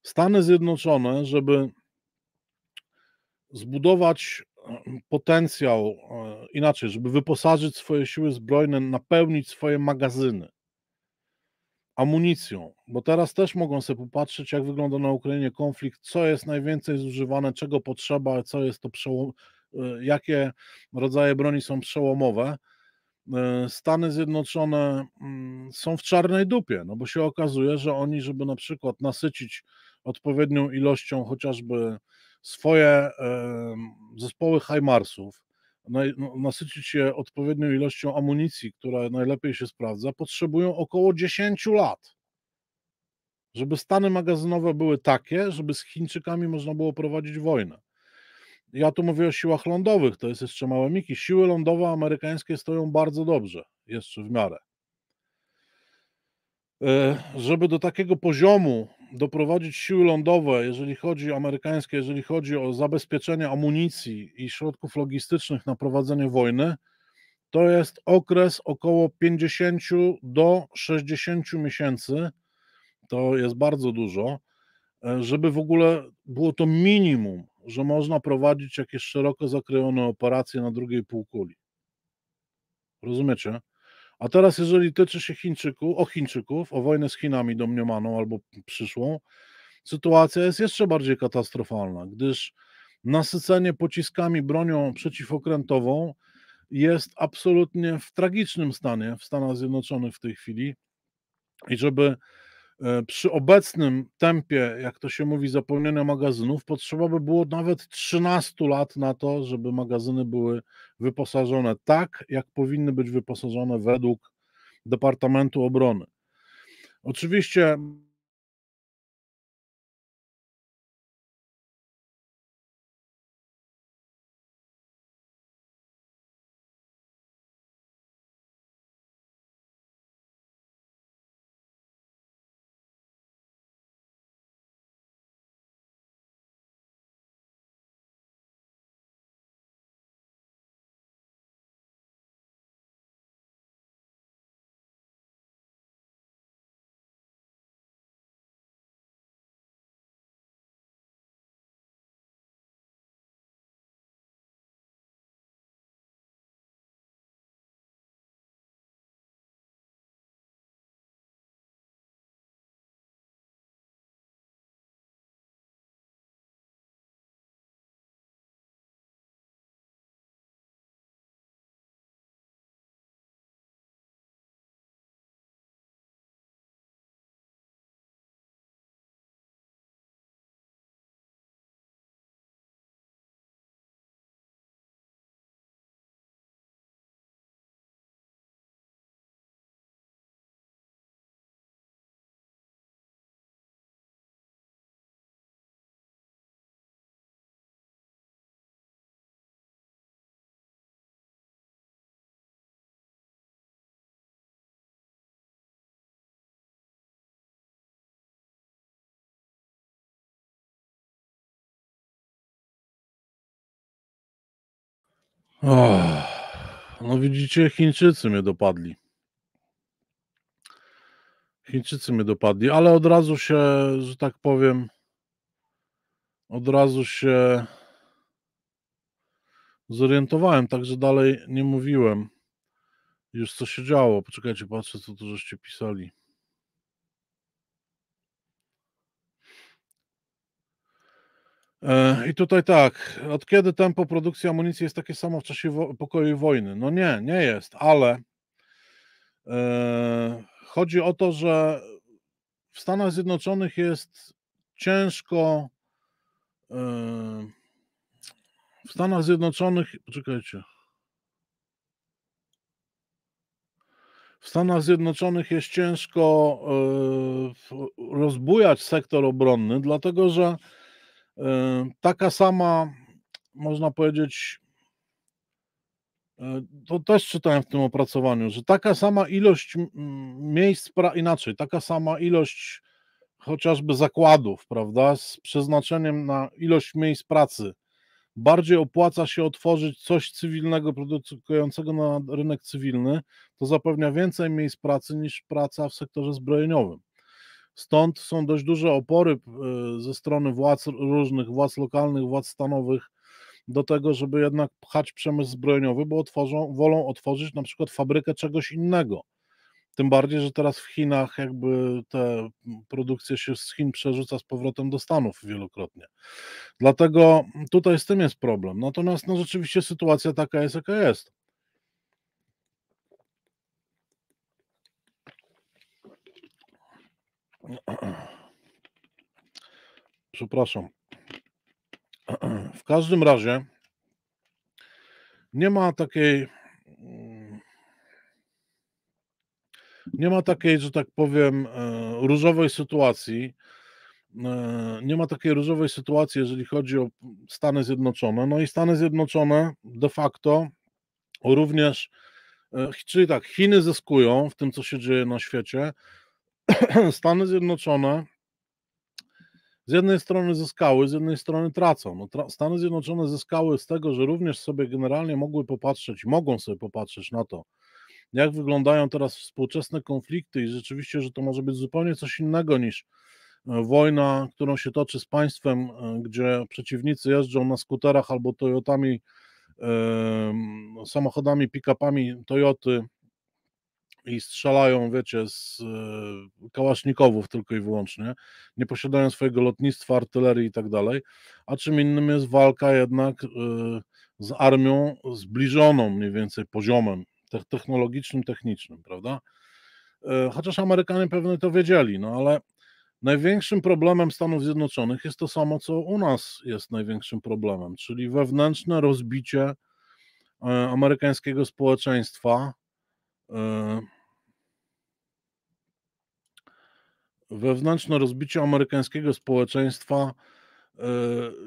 Stany Zjednoczone, żeby zbudować potencjał, e, inaczej, żeby wyposażyć swoje siły zbrojne, napełnić swoje magazyny amunicją, bo teraz też mogą sobie popatrzeć, jak wygląda na Ukrainie konflikt, co jest najwięcej zużywane, czego potrzeba, co jest to przełom, e, jakie rodzaje broni są przełomowe. E, Stany Zjednoczone mm, są w czarnej dupie, no bo się okazuje, że oni, żeby na przykład nasycić odpowiednią ilością chociażby swoje zespoły Heimarsów, no, nasycić je odpowiednią ilością amunicji, która najlepiej się sprawdza, potrzebują około 10 lat. Żeby stany magazynowe były takie, żeby z Chińczykami można było prowadzić wojnę. Ja tu mówię o siłach lądowych, to jest jeszcze małe miki. Siły lądowe amerykańskie stoją bardzo dobrze, jeszcze w miarę e, żeby do takiego poziomu doprowadzić siły lądowe, jeżeli chodzi o amerykańskie, jeżeli chodzi o zabezpieczenie amunicji i środków logistycznych na prowadzenie wojny, to jest okres około 50 do 60 miesięcy. To jest bardzo dużo, e, żeby w ogóle było to minimum, że można prowadzić jakieś szeroko zakrojone operacje na drugiej półkuli. Rozumiecie? A teraz, jeżeli tyczy się Chińczyków, o Chińczyków, o wojnę z Chinami domniemaną albo przyszłą, sytuacja jest jeszcze bardziej katastrofalna, gdyż nasycenie pociskami bronią przeciwokrętową jest absolutnie w tragicznym stanie w Stanach Zjednoczonych w tej chwili. I żeby E, przy obecnym tempie, jak to się mówi, zapełnienia magazynów, potrzeba by było nawet 13 lat na to, żeby magazyny były wyposażone tak, jak powinny być wyposażone według Departamentu Obrony. Oczywiście Oh, no widzicie, Chińczycy mnie dopadli. Chińczycy mnie dopadli, ale od razu się, że tak powiem, od razu się zorientowałem, także dalej nie mówiłem już co się działo. Poczekajcie, patrzę, co tu żeście pisali. E, I tutaj tak, od kiedy tempo produkcji amunicji jest takie samo w czasie wo- pokoju i wojny? No nie, nie jest, ale e, chodzi o to, że w Stanach Zjednoczonych jest ciężko. E, w Stanach Zjednoczonych, poczekajcie. W Stanach Zjednoczonych jest ciężko rozbujać sektor obronny, dlatego że E, taka sama, można powiedzieć, e, to też czytałem w tym opracowaniu, że taka sama ilość miejsc, inaczej, taka sama ilość chociażby zakładów, prawda, z przeznaczeniem na ilość miejsc pracy. Bardziej opłaca się otworzyć coś cywilnego, produkującego na rynek cywilny, to zapewnia więcej miejsc pracy niż praca w sektorze zbrojeniowym. Stąd są dość duże opory y, ze strony władz różnych, władz lokalnych, władz stanowych do tego, żeby jednak pchać przemysł zbrojeniowy, bo otworzą, wolą otworzyć na przykład fabrykę czegoś innego. Tym bardziej, że teraz w Chinach jakby te produkcje się z Chin przerzuca z powrotem do Stanów wielokrotnie. Dlatego tutaj z tym jest problem. Natomiast no, rzeczywiście sytuacja taka jest, jaka jest. [CLEARS THROAT] Przepraszam. [CLEARS THROAT] W każdym razie nie ma takiej. Mm, nie ma takiej, że tak powiem, e, różowej sytuacji. E, nie ma takiej różowej sytuacji, jeżeli chodzi o Stany Zjednoczone. No i Stany Zjednoczone de facto również, e, czyli tak, Chiny zyskują w tym, co się dzieje na świecie [CLEARS THROAT] Stany Zjednoczone z jednej strony zyskały, z jednej strony tracą. No, tra Stany Zjednoczone zyskały z tego, że również sobie generalnie mogły popatrzeć, mogą sobie popatrzeć na to, jak wyglądają teraz współczesne konflikty i rzeczywiście, że to może być zupełnie coś innego niż e, wojna, którą się toczy z państwem, e, gdzie przeciwnicy jeżdżą na skuterach albo Toyotami, e, samochodami, pick-upami Toyoty i strzelają, wiecie, z e, kałasznikowów tylko i wyłącznie, nie posiadają swojego lotnictwa, artylerii i tak dalej, a czym innym jest walka jednak e, z armią zbliżoną mniej więcej poziomem technologicznym, technicznym, prawda? E, chociaż Amerykanie pewnie to wiedzieli, no ale największym problemem Stanów Zjednoczonych jest to samo, co u nas jest największym problemem, czyli wewnętrzne rozbicie amerykańskiego społeczeństwa wewnętrzne rozbicie amerykańskiego społeczeństwa e,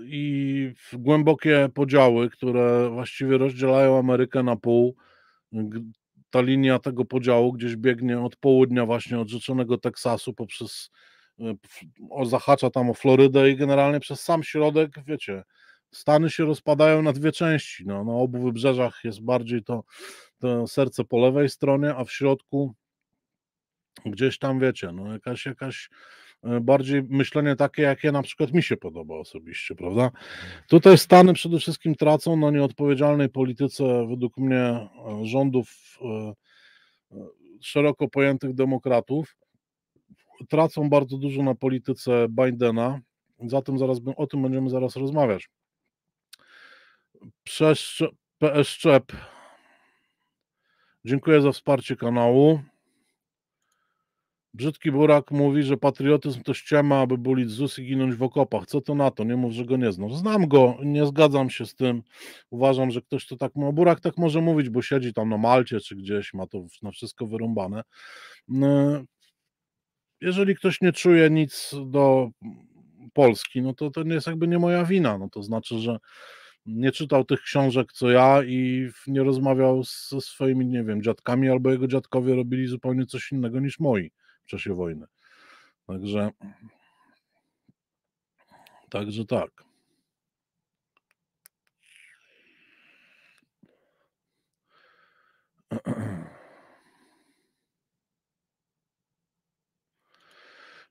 i głębokie podziały, które właściwie rozdzielają Amerykę na pół. Ta linia tego podziału gdzieś biegnie od południa, właśnie od rzeczonego Teksasu, poprzez e, zahacza tam o Florydę i generalnie przez sam środek, wiecie, Stany się rozpadają na dwie części. No, na obu wybrzeżach jest bardziej to, to serce po lewej stronie, a w środku gdzieś tam wiecie, no jakaś, jakaś e, bardziej myślenie takie, jakie na przykład mi się podoba osobiście, prawda? Tutaj Stany przede wszystkim tracą na nieodpowiedzialnej polityce, według mnie, e, rządów e, szeroko pojętych demokratów. Tracą bardzo dużo na polityce Bidena, zatem zaraz o tym będziemy zaraz rozmawiać. Przeszczep, szczep. Dziękuję za wsparcie kanału. Brzydki burak mówi, że patriotyzm to ściema, aby bulić ZUS i ginąć w okopach. Co to na to? Nie mów, że go nie znasz. Znam go, nie zgadzam się z tym. Uważam, że ktoś to tak ma. Burak tak może mówić, bo siedzi tam na Malcie czy gdzieś, ma to na wszystko wyrąbane. Jeżeli ktoś nie czuje nic do Polski, no to to jest jakby nie moja wina. No to znaczy, że nie czytał tych książek co ja i nie rozmawiał ze swoimi, nie wiem, dziadkami albo jego dziadkowie robili zupełnie coś innego niż moi w czasie wojny. Także, także tak.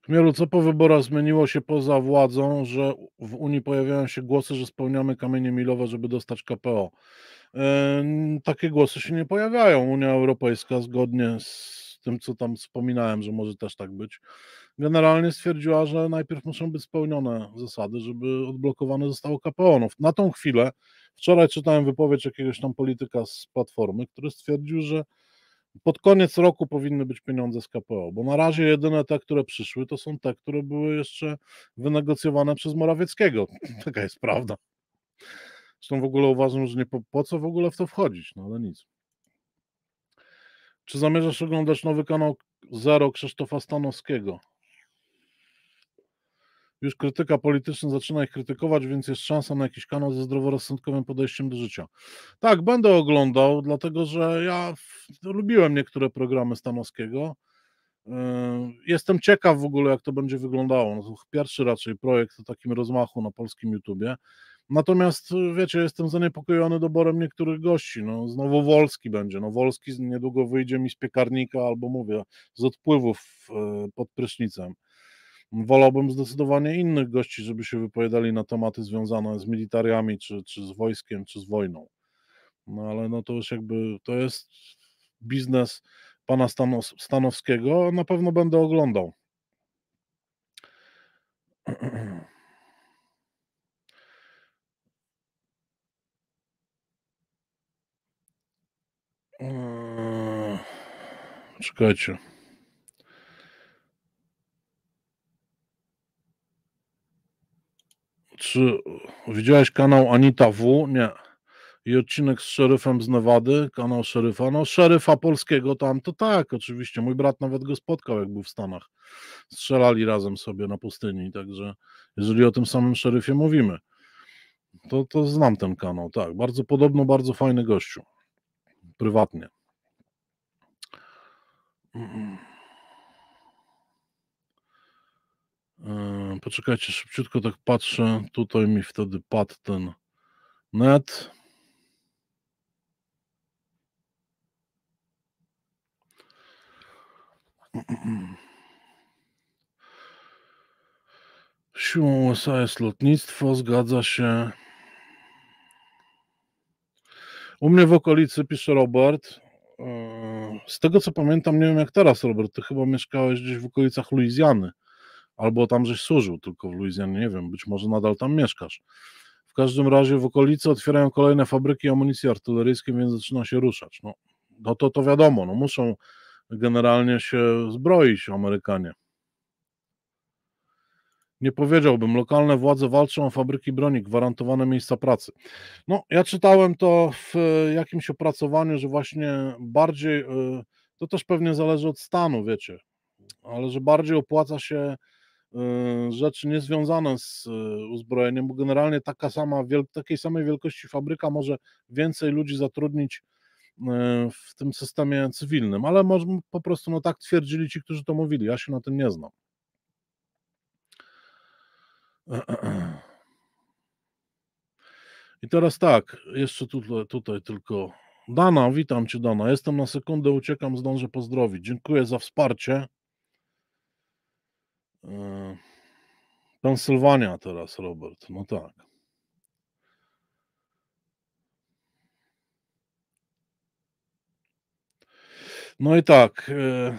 Chmielu, co po wyborach zmieniło się poza władzą, że w Unii pojawiają się głosy, że spełniamy kamienie milowe, żeby dostać KPO? E, takie głosy się nie pojawiają. Unia Europejska zgodnie z tym, co tam wspominałem, że może też tak być, generalnie stwierdziła, że najpierw muszą być spełnione zasady, żeby odblokowane zostało KPO. No, na tą chwilę, wczoraj czytałem wypowiedź jakiegoś tam polityka z Platformy, który stwierdził, że pod koniec roku powinny być pieniądze z KPO, bo na razie jedyne te, które przyszły, to są te, które były jeszcze wynegocjowane przez Morawieckiego. [LAUGHS] Taka jest prawda. Zresztą w ogóle uważam, że nie po, po co w ogóle w to wchodzić, no ale nic. Czy zamierzasz oglądać nowy kanał Zero Krzysztofa Stanowskiego? Już krytyka polityczna zaczyna ich krytykować, więc jest szansa na jakiś kanał ze zdroworozsądkowym podejściem do życia. Tak, będę oglądał, dlatego że ja no, lubiłem niektóre programy Stanowskiego. Yy, jestem ciekaw w ogóle, jak to będzie wyglądało. No, to pierwszy raczej projekt o takim rozmachu na polskim YouTubie. Natomiast y, wiecie, jestem zaniepokojony doborem niektórych gości. No, znowu Wolski będzie. No, Wolski niedługo wyjdzie mi z piekarnika albo mówię, z odpływów y, pod prysznicem. Wolałbym zdecydowanie innych gości, żeby się wypowiadali na tematy związane z militariami, czy, czy z wojskiem, czy z wojną. No ale no to już jakby to jest biznes pana Stanowskiego. Na pewno będę oglądał. [CLEARS THROAT] Mm, Czekajcie. Czy widziałeś kanał Anita W? Nie. I odcinek z szeryfem z Nevady, kanał szeryfa. No, szeryfa polskiego tam, to tak, oczywiście. Mój brat nawet go spotkał, jak był w Stanach. Strzelali razem sobie na pustyni, także jeżeli o tym samym szeryfie mówimy, to, to znam ten kanał, tak. Bardzo podobno, bardzo fajny gościu prywatny. E, poczekajcie szybciutko, tak patrzę. Tutaj mi wtedy padł ten net. Siłą USA jest lotnictwo, zgadza się. U mnie w okolicy, pisze Robert, e, z tego co pamiętam, nie wiem jak teraz, Robert, ty chyba mieszkałeś gdzieś w okolicach Luizjany, albo tam żeś służył tylko w Luizjanie, nie wiem, być może nadal tam mieszkasz. W każdym razie w okolicy otwierają kolejne fabryki amunicji artyleryjskiej, więc zaczyna się ruszać. No, no to to wiadomo, no muszą generalnie się zbroić Amerykanie. Nie powiedziałbym, lokalne władze walczą o fabryki broni, gwarantowane miejsca pracy. No, ja czytałem to w e, jakimś opracowaniu, że właśnie bardziej, e, to też pewnie zależy od stanu, wiecie, ale że bardziej opłaca się e, rzeczy niezwiązane z uzbrojeniem, bo generalnie taka sama, takiej samej wielkości fabryka może więcej ludzi zatrudnić w tym systemie cywilnym, ale może po prostu no tak twierdzili ci, którzy to mówili, ja się na tym nie znam. [CLEARS THROAT] I teraz tak, jeszcze tutaj, tutaj tylko. Dana, witam Cię Dana. Jestem na sekundę, uciekam, zdążę pozdrowić. Dziękuję za wsparcie. E, Pensylwania teraz, Robert. No tak. No i tak. E,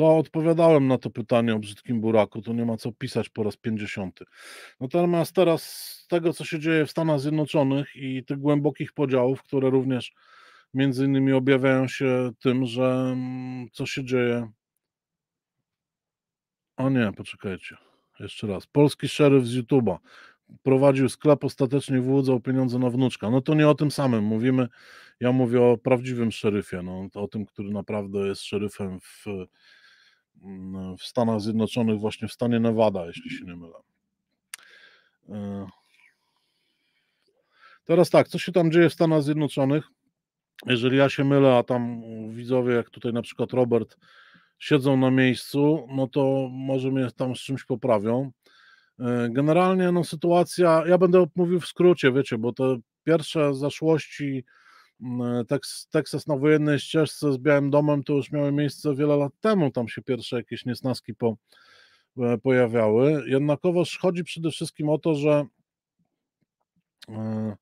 to odpowiadałem na to pytanie o brzydkim buraku, to nie ma co pisać po raz 50. Natomiast teraz z tego, co się dzieje w Stanach Zjednoczonych i tych głębokich podziałów, które również między innymi objawiają się tym, że mm, co się dzieje. O nie, poczekajcie. Jeszcze raz. Polski szeryf z YouTube'a prowadził sklep, ostatecznie wyłudzał pieniądze na wnuczka. No to nie o tym samym mówimy. Ja mówię o prawdziwym szeryfie, no, o tym, który naprawdę jest szeryfem w, Mm, w Stanach Zjednoczonych, właśnie w stanie Nevada, jeśli się nie mylę. E, teraz tak, co się tam dzieje w Stanach Zjednoczonych? Jeżeli ja się mylę, a tam widzowie, jak tutaj na przykład Robert, siedzą na miejscu, no to może mnie tam z czymś poprawią. E, generalnie no sytuacja, ja będę mówił w skrócie, wiecie, bo te pierwsze zaszłości E, Tex, Teksas na wojennej ścieżce z Białym Domem to już miały miejsce wiele lat temu, tam się pierwsze jakieś niesnaski po, e, pojawiały. Jednakowoż chodzi przede wszystkim o to, że e,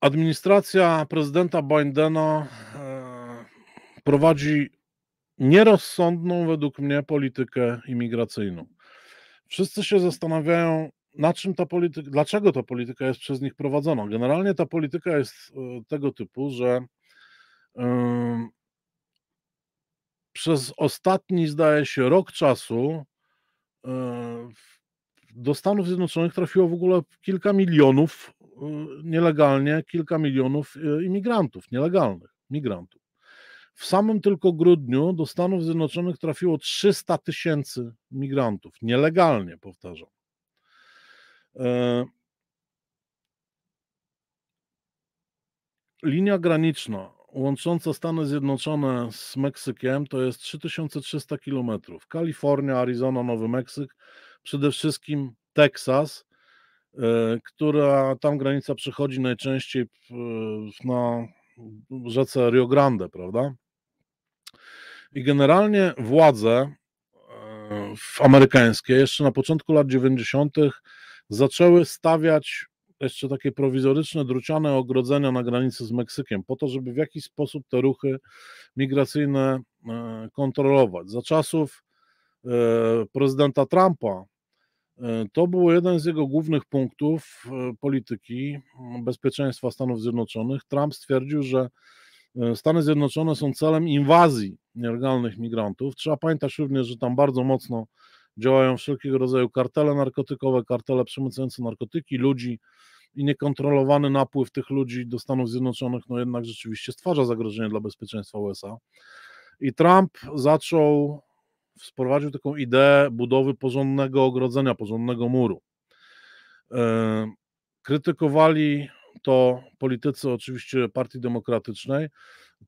administracja prezydenta Bidena prowadzi nierozsądną według mnie politykę imigracyjną. Wszyscy się zastanawiają, na czym ta polityka, dlaczego ta polityka jest przez nich prowadzona? Generalnie ta polityka jest e, tego typu, że przez ostatni, zdaje się, rok czasu e, do Stanów Zjednoczonych trafiło w ogóle kilka milionów e, nielegalnie, kilka milionów imigrantów, nielegalnych migrantów. W samym tylko grudniu do Stanów Zjednoczonych trafiło 300 tysięcy migrantów, nielegalnie powtarzam. E, linia graniczna łącząca Stany Zjednoczone z Meksykiem to jest 3300 km. Kalifornia, Arizona, Nowy Meksyk, przede wszystkim Teksas, e, która tam granica przychodzi najczęściej na rzece Rio Grande, prawda? I generalnie władze e, amerykańskie jeszcze na początku lat 90 zaczęły stawiać jeszcze takie prowizoryczne, druciane ogrodzenia na granicy z Meksykiem, po to, żeby w jakiś sposób te ruchy migracyjne e, kontrolować. Za czasów e, prezydenta Trumpa e, to był jeden z jego głównych punktów polityki bezpieczeństwa Stanów Zjednoczonych. Trump stwierdził, że Stany Zjednoczone są celem inwazji nielegalnych migrantów. Trzeba pamiętać również, że tam bardzo mocno działają wszelkiego rodzaju kartele narkotykowe, kartele przemycające narkotyki, ludzi i niekontrolowany napływ tych ludzi do Stanów Zjednoczonych, no jednak rzeczywiście stwarza zagrożenie dla bezpieczeństwa USA. I Trump zaczął, wprowadził taką ideę budowy porządnego ogrodzenia, porządnego muru. E, krytykowali to politycy oczywiście Partii Demokratycznej,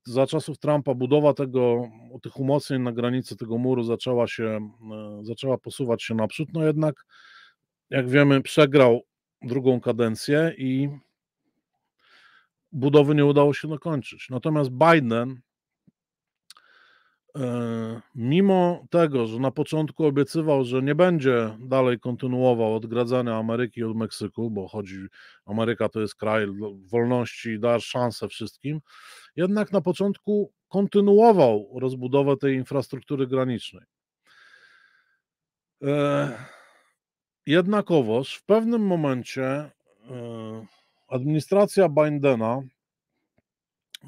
za czasów Trumpa budowa tego, tych umocnień na granicy tego muru zaczęła się, e, zaczęła posuwać się naprzód, no jednak jak wiemy przegrał drugą kadencję i budowy nie udało się dokończyć. Natomiast Biden e, mimo tego, że na początku obiecywał, że nie będzie dalej kontynuował odgradzania Ameryki od Meksyku, bo chodzi, Ameryka to jest kraj wolności i da szansę wszystkim, jednak na początku kontynuował rozbudowę tej infrastruktury granicznej. E, jednakowoż w pewnym momencie e, administracja Bidena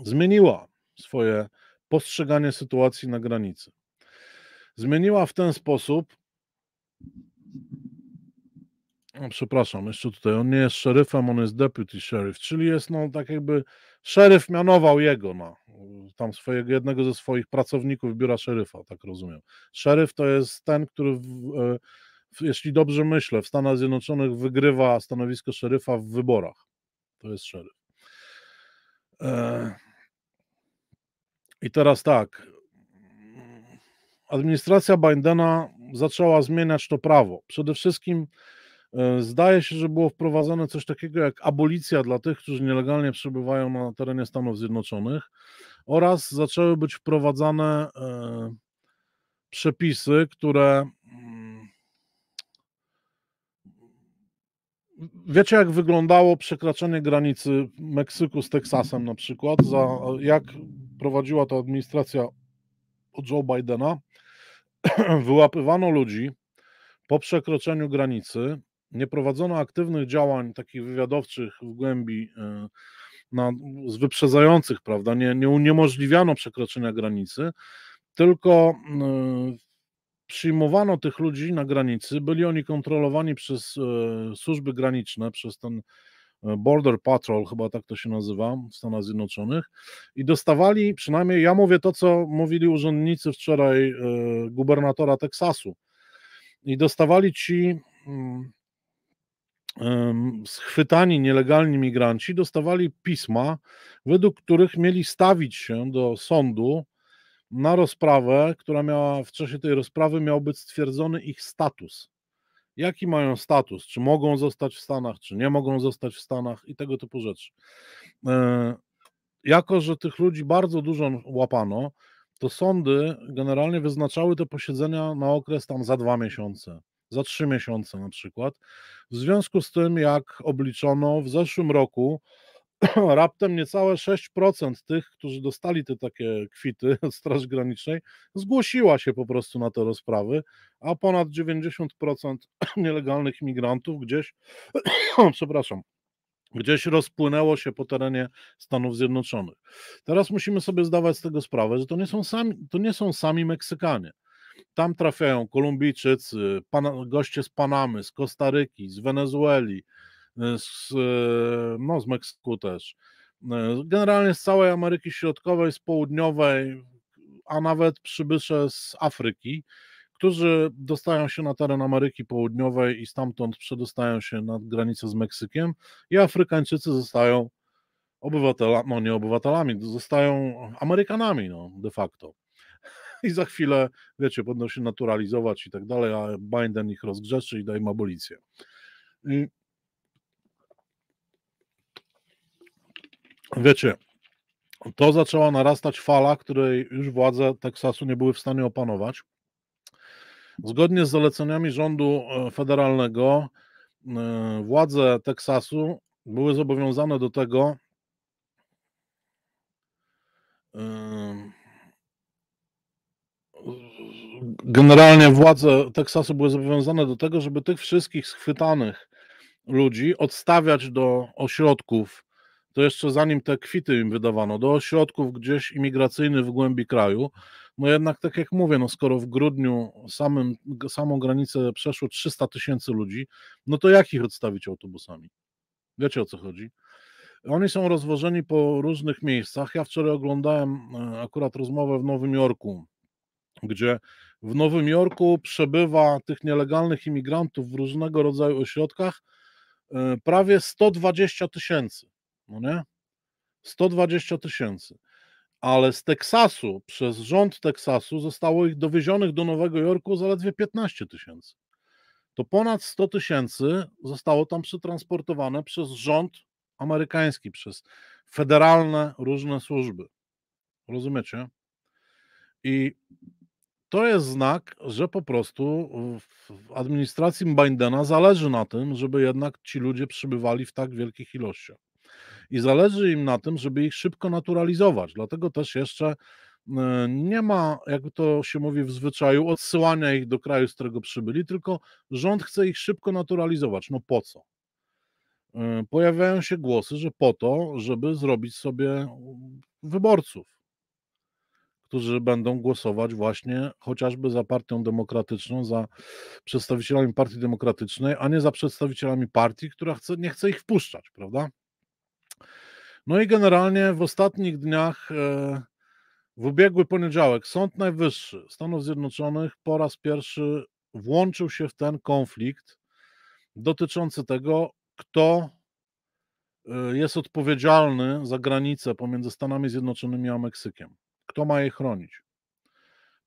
zmieniła swoje postrzeganie sytuacji na granicy. Zmieniła w ten sposób. Przepraszam, jeszcze tutaj, on nie jest szeryfem, on jest deputy sheriff, czyli jest no tak jakby Szeryf mianował jego, no, tam swojego, jednego ze swoich pracowników biura szeryfa, tak rozumiem. Szeryf to jest ten, który, w, e, w, jeśli dobrze myślę, w Stanach Zjednoczonych wygrywa stanowisko szeryfa w wyborach. To jest szeryf. E... I teraz tak. Administracja Bidena zaczęła zmieniać to prawo. Przede wszystkim E, zdaje się, że było wprowadzone coś takiego jak abolicja dla tych, którzy nielegalnie przebywają na terenie Stanów Zjednoczonych oraz zaczęły być wprowadzane e, przepisy, które mm, wiecie, jak wyglądało przekraczanie granicy Meksyku z Teksasem na przykład, za, jak prowadziła to administracja Joe Bidena, [CLEARS THROAT] wyłapywano ludzi po przekroczeniu granicy, nie prowadzono aktywnych działań takich wywiadowczych w głębi e, na, z wyprzedzających, prawda? Nie, nie uniemożliwiano przekroczenia granicy, tylko mm, e, przyjmowano tych ludzi na granicy, byli oni kontrolowani przez e, służby graniczne, przez ten Border Patrol, chyba tak to się nazywa w Stanach Zjednoczonych, i dostawali, przynajmniej ja mówię to, co mówili urzędnicy wczoraj gubernatora Teksasu, i dostawali ci mm, schwytani nielegalni migranci dostawali pisma, według których mieli stawić się do sądu na rozprawę, która miała w czasie tej rozprawy miał być stwierdzony ich status. Jaki mają status? Czy mogą zostać w Stanach, czy nie mogą zostać w Stanach i tego typu rzeczy. E, jako, że tych ludzi bardzo dużo łapano, to sądy generalnie wyznaczały te posiedzenia na okres tam za dwa miesiące, za trzy miesiące na przykład. W związku z tym, jak obliczono w zeszłym roku, [CLEARS THROAT] raptem niecałe 6% tych, którzy dostali te takie kwity od [LAUGHS] Straży Granicznej, zgłosiła się po prostu na te rozprawy, a ponad 90% [CLEARS THROAT] nielegalnych imigrantów gdzieś, [CLEARS THROAT] przepraszam, gdzieś rozpłynęło się po terenie Stanów Zjednoczonych. Teraz musimy sobie zdawać z tego sprawę, że to nie są sami, to nie są sami Meksykanie. Tam trafiają Kolumbijczycy, goście z Panamy, z Kostaryki, z Wenezueli, e, z, e, no, z Meksyku też. E, generalnie z całej Ameryki Środkowej, z Południowej, a nawet przybysze z Afryki, którzy dostają się na teren Ameryki Południowej i stamtąd przedostają się na granicę z Meksykiem i Afrykańczycy zostają obywatelami, no nie obywatelami, zostają Amerykanami no, de facto. [LAUGHS] i za chwilę, wiecie, będą się naturalizować i tak dalej, a Biden ich rozgrzeszy i da im abolicję. I wiecie, to zaczęła narastać fala, której już władze Teksasu nie były w stanie opanować. Zgodnie z zaleceniami rządu e, federalnego, e, władze Teksasu były zobowiązane do tego, e, generalnie władze Teksasu były zobowiązane do tego, żeby tych wszystkich schwytanych ludzi odstawiać do ośrodków, to jeszcze zanim te kwity im wydawano, do ośrodków gdzieś imigracyjnych w głębi kraju. No jednak, tak jak mówię, no skoro w grudniu samym, samą granicę przeszło 300 tysięcy ludzi, no to jak ich odstawić autobusami? Wiecie o co chodzi? Oni są rozwożeni po różnych miejscach. Ja wczoraj oglądałem e, akurat rozmowę w Nowym Jorku, gdzie w Nowym Jorku przebywa tych nielegalnych imigrantów w różnego rodzaju ośrodkach e, prawie 120 tysięcy. No nie? 120 tysięcy. Ale z Teksasu, przez rząd Teksasu, zostało ich dowiezionych do Nowego Jorku zaledwie 15 tysięcy. To ponad 100 tysięcy zostało tam przetransportowane przez rząd amerykański, przez federalne różne służby. Rozumiecie? I to jest znak, że po prostu w administracji Bidena zależy na tym, żeby jednak ci ludzie przybywali w tak wielkich ilościach. I zależy im na tym, żeby ich szybko naturalizować. Dlatego też jeszcze e, nie ma, jak to się mówi w zwyczaju, odsyłania ich do kraju, z którego przybyli, tylko rząd chce ich szybko naturalizować. No po co? E, pojawiają się głosy, że po to, żeby zrobić sobie mm, wyborców którzy będą głosować właśnie chociażby za Partią Demokratyczną, za przedstawicielami Partii Demokratycznej, a nie za przedstawicielami partii, która chce, nie chce ich wpuszczać, prawda? No i generalnie w ostatnich dniach, e, w ubiegły poniedziałek, Sąd Najwyższy Stanów Zjednoczonych po raz pierwszy włączył się w ten konflikt dotyczący tego, kto e, jest odpowiedzialny za granicę pomiędzy Stanami Zjednoczonymi a Meksykiem. Kto ma je chronić?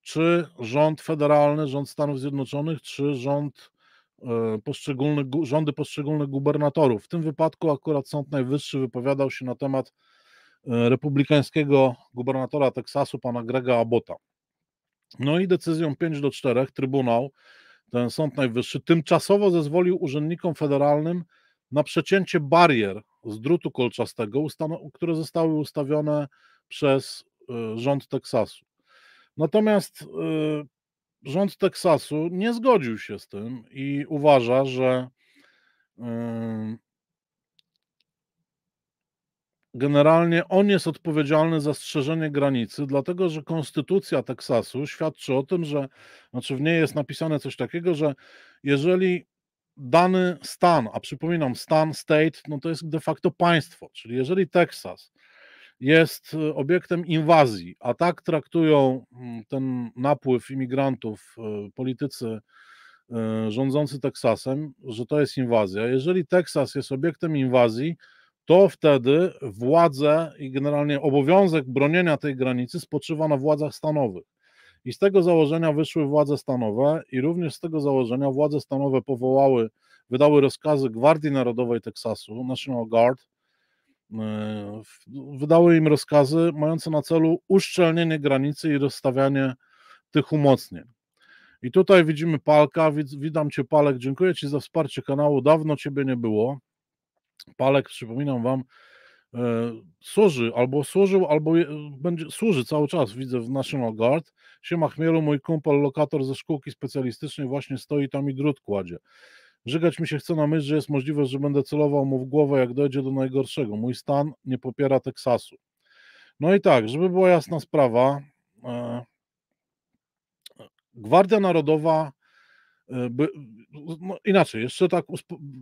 Czy rząd federalny, rząd Stanów Zjednoczonych, czy rząd e, poszczególnych, rządy poszczególnych gubernatorów? W tym wypadku akurat Sąd Najwyższy wypowiadał się na temat e, republikańskiego gubernatora Teksasu, pana Grega Abota. No i decyzją 5 do 4 Trybunał, ten Sąd Najwyższy, tymczasowo zezwolił urzędnikom federalnym na przecięcie barier z drutu kolczastego, które zostały ustawione przez Y, rząd Teksasu. Natomiast y, rząd Teksasu nie zgodził się z tym i uważa, że y, generalnie on jest odpowiedzialny za strzeżenie granicy, dlatego że konstytucja Teksasu świadczy o tym, że znaczy w niej jest napisane coś takiego, że jeżeli dany stan, a przypominam, stan, state, no to jest de facto państwo, czyli jeżeli Teksas jest y, obiektem inwazji, a tak traktują mm, ten napływ imigrantów y, politycy y, rządzący Teksasem, że to jest inwazja. Jeżeli Teksas jest obiektem inwazji, to wtedy władze i generalnie obowiązek bronienia tej granicy spoczywa na władzach stanowych. I z tego założenia wyszły władze stanowe, i również z tego założenia władze stanowe powołały, wydały rozkazy Gwardii Narodowej Teksasu, National Guard, E, wydały im rozkazy mające na celu uszczelnienie granicy i rozstawianie tych umocnień. I tutaj widzimy Palka, witam Cię Palek, dziękuję Ci za wsparcie kanału, dawno Ciebie nie było. Palek, przypominam Wam, e, służy, albo służył, albo będzie, służy cały czas, widzę w National Guard. Siema Chmielu, mój kumpel, lokator ze szkółki specjalistycznej właśnie stoi tam i drut kładzie. Żygać mi się chce na myśl, że jest możliwe, że będę celował mu w głowę, jak dojdzie do najgorszego. Mój stan nie popiera Teksasu. No i tak, żeby była jasna sprawa, e, Gwardia Narodowa, e, by, no inaczej, jeszcze tak,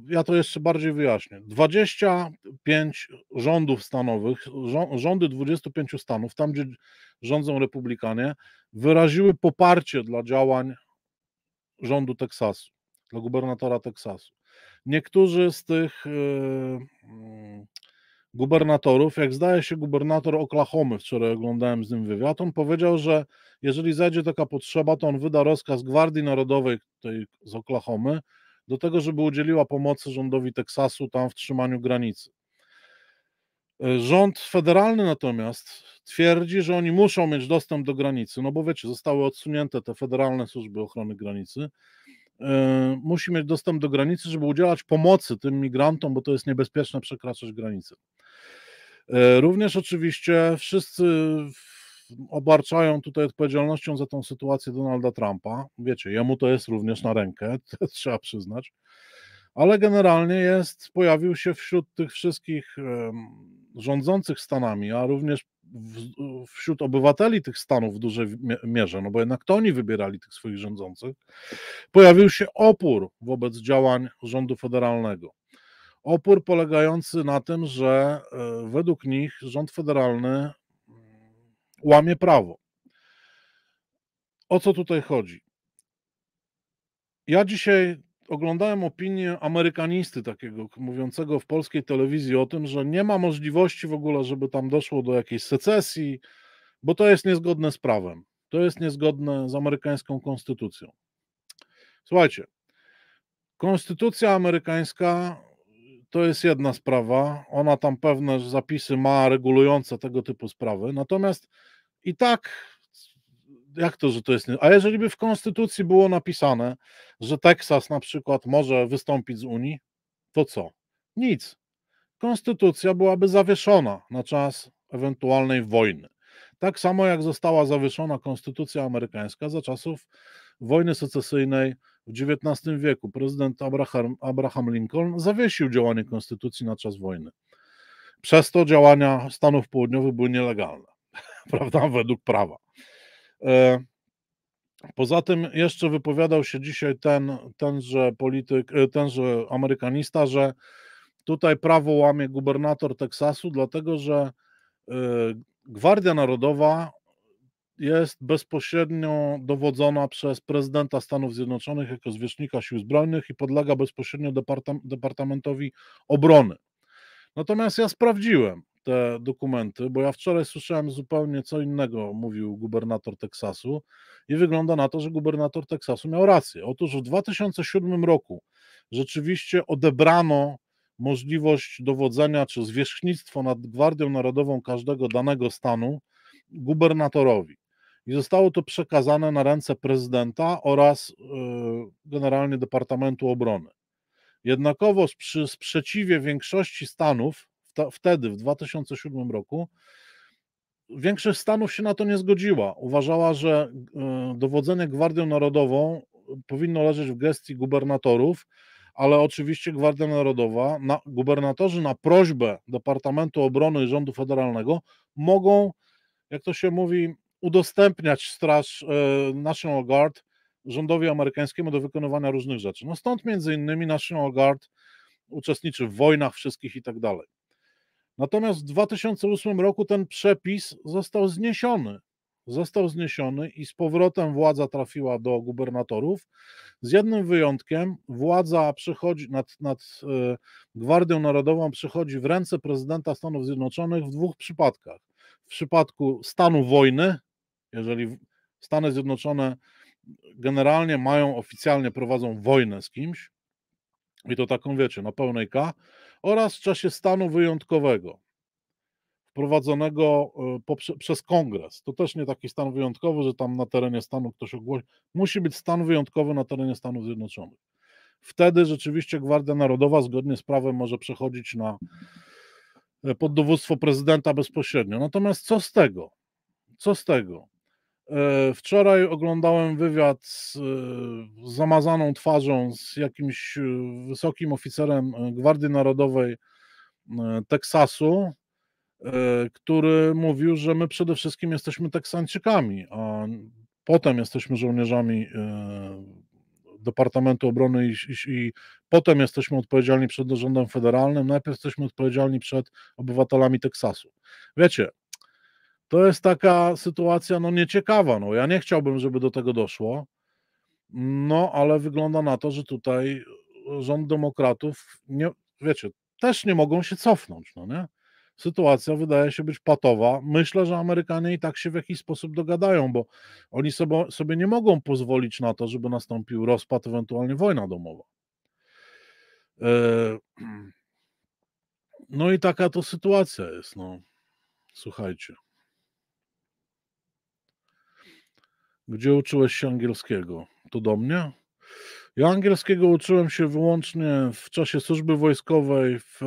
ja to jeszcze bardziej wyjaśnię. 25 rządów stanowych, rządy 25 stanów, tam gdzie rządzą republikanie, wyraziły poparcie dla działań rządu Teksasu dla gubernatora Teksasu. Niektórzy z tych y, mm, gubernatorów, jak zdaje się gubernator Oklahomy, wczoraj oglądałem z nim wywiad, on powiedział, że jeżeli zajdzie taka potrzeba, to on wyda rozkaz Gwardii Narodowej tej z Oklahomy do tego, żeby udzieliła pomocy rządowi Teksasu tam w trzymaniu granicy. Y, rząd federalny natomiast twierdzi, że oni muszą mieć dostęp do granicy, no bo wiecie, zostały odsunięte te federalne służby ochrony granicy E, musi mieć dostęp do granicy, żeby udzielać pomocy tym migrantom, bo to jest niebezpieczne przekraczać granicę. E, również oczywiście wszyscy obarczają tutaj odpowiedzialnością za tą sytuację Donalda Trumpa. Wiecie, jemu to jest również na rękę, [LAUGHS] trzeba przyznać ale generalnie jest, pojawił się wśród tych wszystkich rządzących Stanami, a również wśród obywateli tych Stanów w dużej mierze, no bo jednak to oni wybierali tych swoich rządzących, pojawił się opór wobec działań rządu federalnego. Opór polegający na tym, że e, według nich rząd federalny mm, łamie prawo. O co tutaj chodzi? Ja dzisiaj oglądałem opinię amerykanisty takiego, mówiącego w polskiej telewizji o tym, że nie ma możliwości w ogóle, żeby tam doszło do jakiejś secesji, bo to jest niezgodne z prawem. To jest niezgodne z amerykańską konstytucją. Słuchajcie, konstytucja amerykańska to jest jedna sprawa. Ona tam pewne zapisy ma regulujące tego typu sprawy. Natomiast i tak jak to, że to jest. A jeżeli by w konstytucji było napisane, że Teksas na przykład może wystąpić z Unii, to co? Nic. Konstytucja byłaby zawieszona na czas ewentualnej wojny. Tak samo jak została zawieszona konstytucja amerykańska za czasów wojny secesyjnej w XIX wieku. Prezydent Abraham, Abraham Lincoln zawiesił działanie konstytucji na czas wojny. Przez to działania Stanów Południowych były nielegalne, [LAUGHS] prawda, według prawa. E, poza tym jeszcze wypowiadał się dzisiaj ten, tenże polityk, e, tenże amerykanista, że tutaj prawo łamie gubernator Teksasu, dlatego że e, Gwardia Narodowa jest bezpośrednio dowodzona przez prezydenta Stanów Zjednoczonych jako zwierzchnika sił zbrojnych i podlega bezpośrednio Departam Departamentowi Obrony. Natomiast ja sprawdziłem, te dokumenty, bo ja wczoraj słyszałem zupełnie co innego, mówił gubernator Teksasu, i wygląda na to, że gubernator Teksasu miał rację. Otóż w 2007 roku rzeczywiście odebrano możliwość dowodzenia czy zwierzchnictwo nad Gwardią Narodową każdego danego stanu gubernatorowi. I zostało to przekazane na ręce prezydenta oraz yy, generalnie Departamentu Obrony. Jednakowoż przy sprzeciwie większości stanów wtedy, w 2007 roku, większość Stanów się na to nie zgodziła. Uważała, że e, dowodzenie Gwardią Narodową e, powinno leżeć w gestii gubernatorów, ale oczywiście Gwardia Narodowa, na, gubernatorzy na prośbę Departamentu Obrony i Rządu Federalnego mogą, jak to się mówi, udostępniać Straż e, National Guard rządowi amerykańskiemu do wykonywania różnych rzeczy. No stąd między innymi National Guard uczestniczy w wojnach wszystkich i tak dalej. Natomiast w 2008 roku ten przepis został zniesiony. Został zniesiony i z powrotem władza trafiła do gubernatorów. Z jednym wyjątkiem, władza przychodzi nad, nad e, Gwardią Narodową przychodzi w ręce prezydenta Stanów Zjednoczonych w dwóch przypadkach. W przypadku stanu wojny, jeżeli Stany Zjednoczone generalnie mają oficjalnie prowadzą wojnę z kimś, i to taką wiecie, na pełnej K, oraz w czasie stanu wyjątkowego wprowadzonego e, przez kongres. To też nie taki stan wyjątkowy, że tam na terenie stanu ktoś ogłosi. Musi być stan wyjątkowy na terenie Stanów Zjednoczonych. Wtedy rzeczywiście Gwardia Narodowa zgodnie z prawem może przechodzić na e, pod dowództwo prezydenta bezpośrednio. Natomiast co z tego? Co z tego? E, wczoraj oglądałem wywiad z e, zamazaną twarzą, z jakimś e, wysokim oficerem Gwardii Narodowej Teksasu, który mówił, że my przede wszystkim jesteśmy Teksańczykami, a potem jesteśmy żołnierzami Departamentu Obrony i, i, i, potem jesteśmy odpowiedzialni przed rządem federalnym, najpierw jesteśmy odpowiedzialni przed obywatelami Teksasu. Wiecie, to jest taka sytuacja no nieciekawa. No, ja nie chciałbym, żeby do tego doszło, no ale wygląda na to, że tutaj e, rząd demokratów, nie, wiecie, też nie mogą się cofnąć, no nie? Sytuacja wydaje się być patowa. Myślę, że Amerykanie i tak się w jakiś sposób dogadają, bo oni sobie, sobie nie mogą pozwolić na to, żeby nastąpił rozpad, ewentualnie wojna domowa. E, [CLEARS THROAT] no i taka to sytuacja jest, no. Słuchajcie. Gdzie uczyłeś się angielskiego? To do mnie? Ja angielskiego uczyłem się wyłącznie w czasie służby wojskowej w,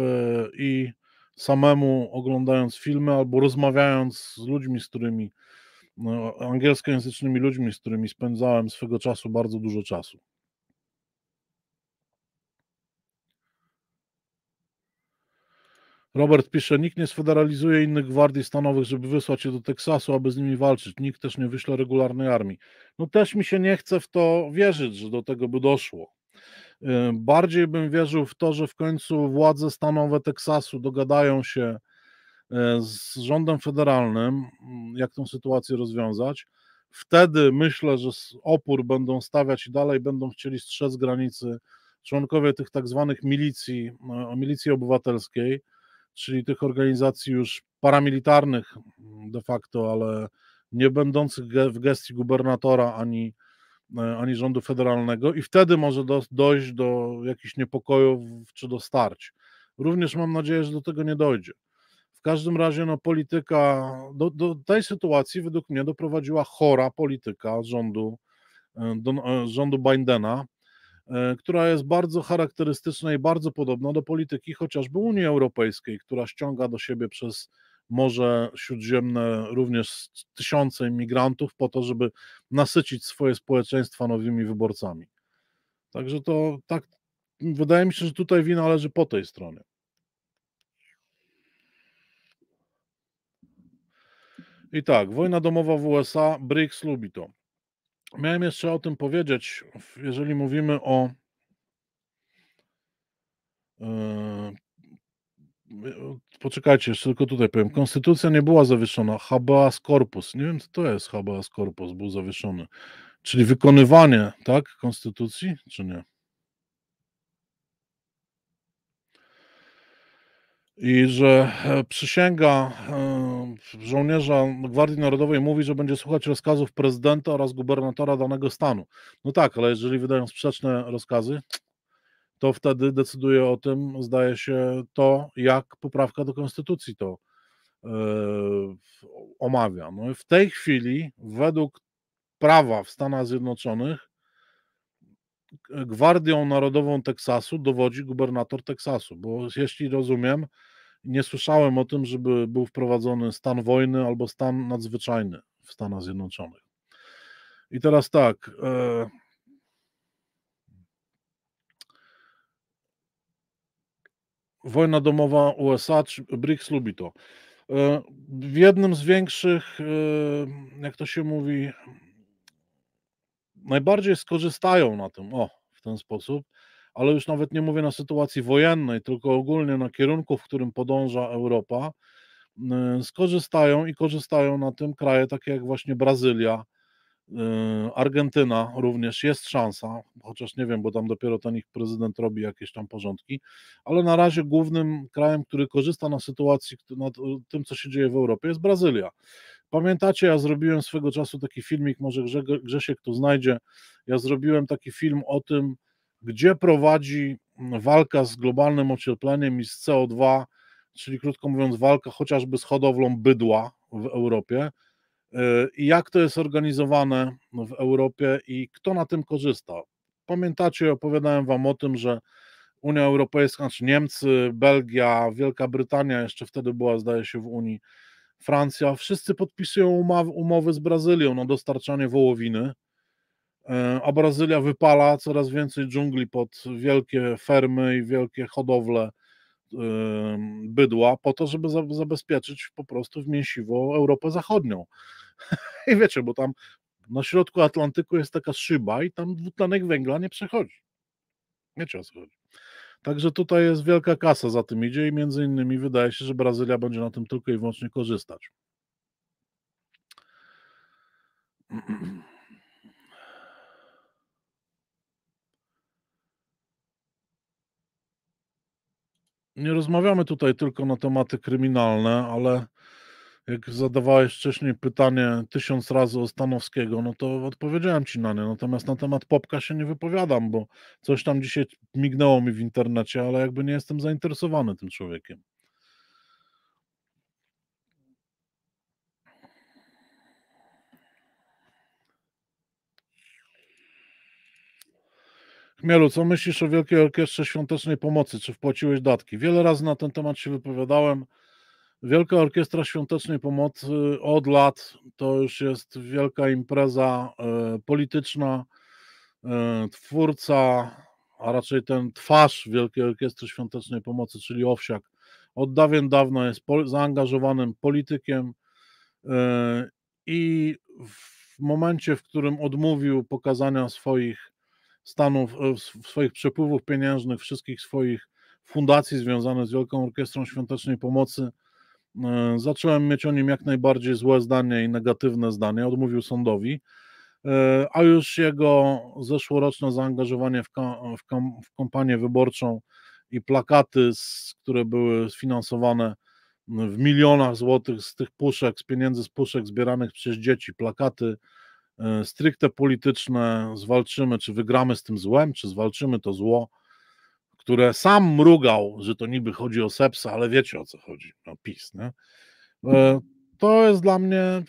i samemu oglądając filmy albo rozmawiając z ludźmi, z którymi, no, angielskojęzycznymi ludźmi, z którymi spędzałem swego czasu bardzo dużo czasu. Robert pisze, nikt nie sfederalizuje innych gwardii stanowych, żeby wysłać je do Teksasu, aby z nimi walczyć. Nikt też nie wyśle regularnej armii. No też mi się nie chce w to wierzyć, że do tego by doszło. Bardziej bym wierzył w to, że w końcu władze stanowe Teksasu dogadają się e, z rządem federalnym, mm, jak tą sytuację rozwiązać. Wtedy myślę, że opór będą stawiać i dalej będą chcieli strzec granicy członkowie tych tak zwanych milicji, no, milicji obywatelskiej, czyli tych organizacji już paramilitarnych mm, de facto, ale nie będących w gestii gubernatora ani, e, ani rządu federalnego, i wtedy może do, dojść do jakichś niepokojów czy do starć. Również mam nadzieję, że do tego nie dojdzie. W każdym razie no, polityka, do, do tej sytuacji według mnie doprowadziła chora polityka rządu, e, do, e, rządu Bidena, E, która jest bardzo charakterystyczna i bardzo podobna do polityki chociażby Unii Europejskiej, która ściąga do siebie przez Morze Śródziemne również tysiące imigrantów po to, żeby nasycić swoje społeczeństwa nowymi wyborcami. Także to tak, wydaje mi się, że tutaj wina leży po tej stronie. I tak, wojna domowa w USA, BRICS lubi to. Miałem jeszcze o tym powiedzieć, jeżeli mówimy o e, e, Poczekajcie, jeszcze tylko tutaj powiem. Konstytucja nie była zawieszona. Habeas corpus. Nie wiem, co to jest habeas corpus, był zawieszony. Czyli wykonywanie, tak, konstytucji, czy nie? i że e, przysięga e, żołnierza Gwardii Narodowej mówi, że będzie słuchać rozkazów prezydenta oraz gubernatora danego stanu. No tak, ale jeżeli wydają sprzeczne rozkazy, to wtedy decyduje o tym, zdaje się, to, jak poprawka do konstytucji to yy, omawia. No i w tej chwili, według prawa w Stanach Zjednoczonych, Gwardią Narodową Teksasu dowodzi gubernator Teksasu, bo jeśli rozumiem, nie słyszałem o tym, żeby był wprowadzony stan wojny albo stan nadzwyczajny w Stanach Zjednoczonych. I teraz tak. E... Wojna domowa USA, BRICS lubi to. E... W jednym z większych, e... jak to się mówi, najbardziej skorzystają na tym, o, w ten sposób, ale już nawet nie mówię na sytuacji wojennej, tylko ogólnie na kierunku, w którym podąża Europa, y, skorzystają i korzystają na tym kraje takie jak właśnie Brazylia, y, Argentyna również jest szansa, chociaż nie wiem, bo tam dopiero ten ich prezydent robi jakieś tam porządki, ale na razie głównym krajem, który korzysta na sytuacji, na y, tym, co się dzieje w Europie, jest Brazylia. Pamiętacie, ja zrobiłem swego czasu taki filmik, może Grzesiek tu znajdzie, ja zrobiłem taki film o tym, gdzie prowadzi walka z globalnym ociepleniem i z CO2, czyli krótko mówiąc, walka chociażby z hodowlą bydła w Europie y, i jak to jest organizowane w Europie i kto na tym korzysta. Pamiętacie, opowiadałem Wam o tym, że Unia Europejska, czy Niemcy, Belgia, Wielka Brytania, jeszcze wtedy była, zdaje się, w Unii, Francja, wszyscy podpisują umowy z Brazylią na dostarczanie wołowiny E, a Brazylia wypala coraz więcej dżungli pod wielkie fermy i wielkie hodowle e, bydła po to, żeby zabezpieczyć po prostu w mięsiwo Europę Zachodnią. [LAUGHS] I wiecie, bo tam na środku Atlantyku jest taka szyba i tam dwutlenek węgla nie przechodzi. Wiecie o co chodzi. Także tutaj jest wielka kasa za tym idzie i między innymi wydaje się, że Brazylia będzie na tym tylko i wyłącznie korzystać. [CLEARS THROAT] nie rozmawiamy tutaj tylko na tematy kryminalne, ale jak zadawałeś wcześniej pytanie tysiąc razy o Stanowskiego, no to odpowiedziałem ci na nie. Natomiast na temat Popka się nie wypowiadam, bo coś tam dzisiaj mignęło mi w internecie, ale jakby nie jestem zainteresowany tym człowiekiem. Mielu, co myślisz o Wielkiej Orkiestrze Świątecznej Pomocy? Czy wpłaciłeś datki? Wiele razy na ten temat się wypowiadałem. Wielka Orkiestra Świątecznej Pomocy od lat to już jest wielka impreza e, polityczna. E, twórca, a raczej ten twarz Wielkiej Orkiestry Świątecznej Pomocy, czyli Owsiak, od dawien dawna jest zaangażowanym politykiem e, i w momencie, w którym odmówił pokazania swoich Stanów, e, swoich przepływów pieniężnych, wszystkich swoich fundacji związanych z Wielką Orkiestrą Świątecznej Pomocy. E, zacząłem mieć o nim jak najbardziej złe zdanie i negatywne zdanie, odmówił sądowi, e, a już jego zeszłoroczne zaangażowanie w, w, w kampanię wyborczą i plakaty, które były sfinansowane w milionach złotych z tych puszek, z pieniędzy z puszek zbieranych przez dzieci, plakaty, E, stricte polityczne, zwalczymy, czy wygramy z tym złem, czy zwalczymy to zło, które sam mrugał, że to niby chodzi o sepsa, ale wiecie o co chodzi, o no, PiS, nie? E, to jest dla mnie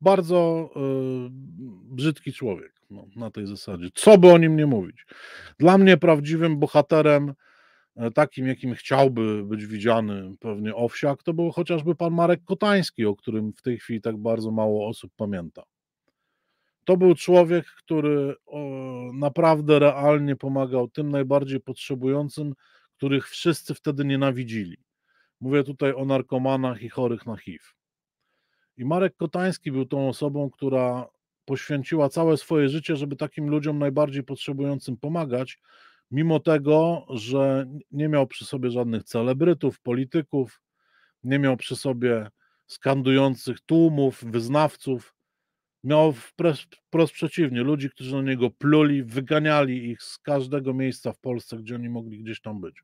bardzo e, brzydki człowiek no, na tej zasadzie. Co by o nim nie mówić? Dla mnie prawdziwym bohaterem E, takim, jakim chciałby być widziany pewnie Owsiak, to był chociażby pan Marek Kotański, o którym w tej chwili tak bardzo mało osób pamięta. To był człowiek, który naprawdę realnie pomagał tym najbardziej potrzebującym, których wszyscy wtedy nienawidzili. Mówię tutaj o narkomanach i chorych na HIV. I Marek Kotański był tą osobą, która poświęciła całe swoje życie, żeby takim ludziom najbardziej potrzebującym pomagać mimo tego, że nie miał przy sobie żadnych celebrytów, polityków, nie miał przy sobie skandujących tłumów, wyznawców. Miał wprost, przeciwnie, ludzi, którzy na niego pluli, wyganiali ich z każdego miejsca w Polsce, gdzie oni mogli gdzieś tam być.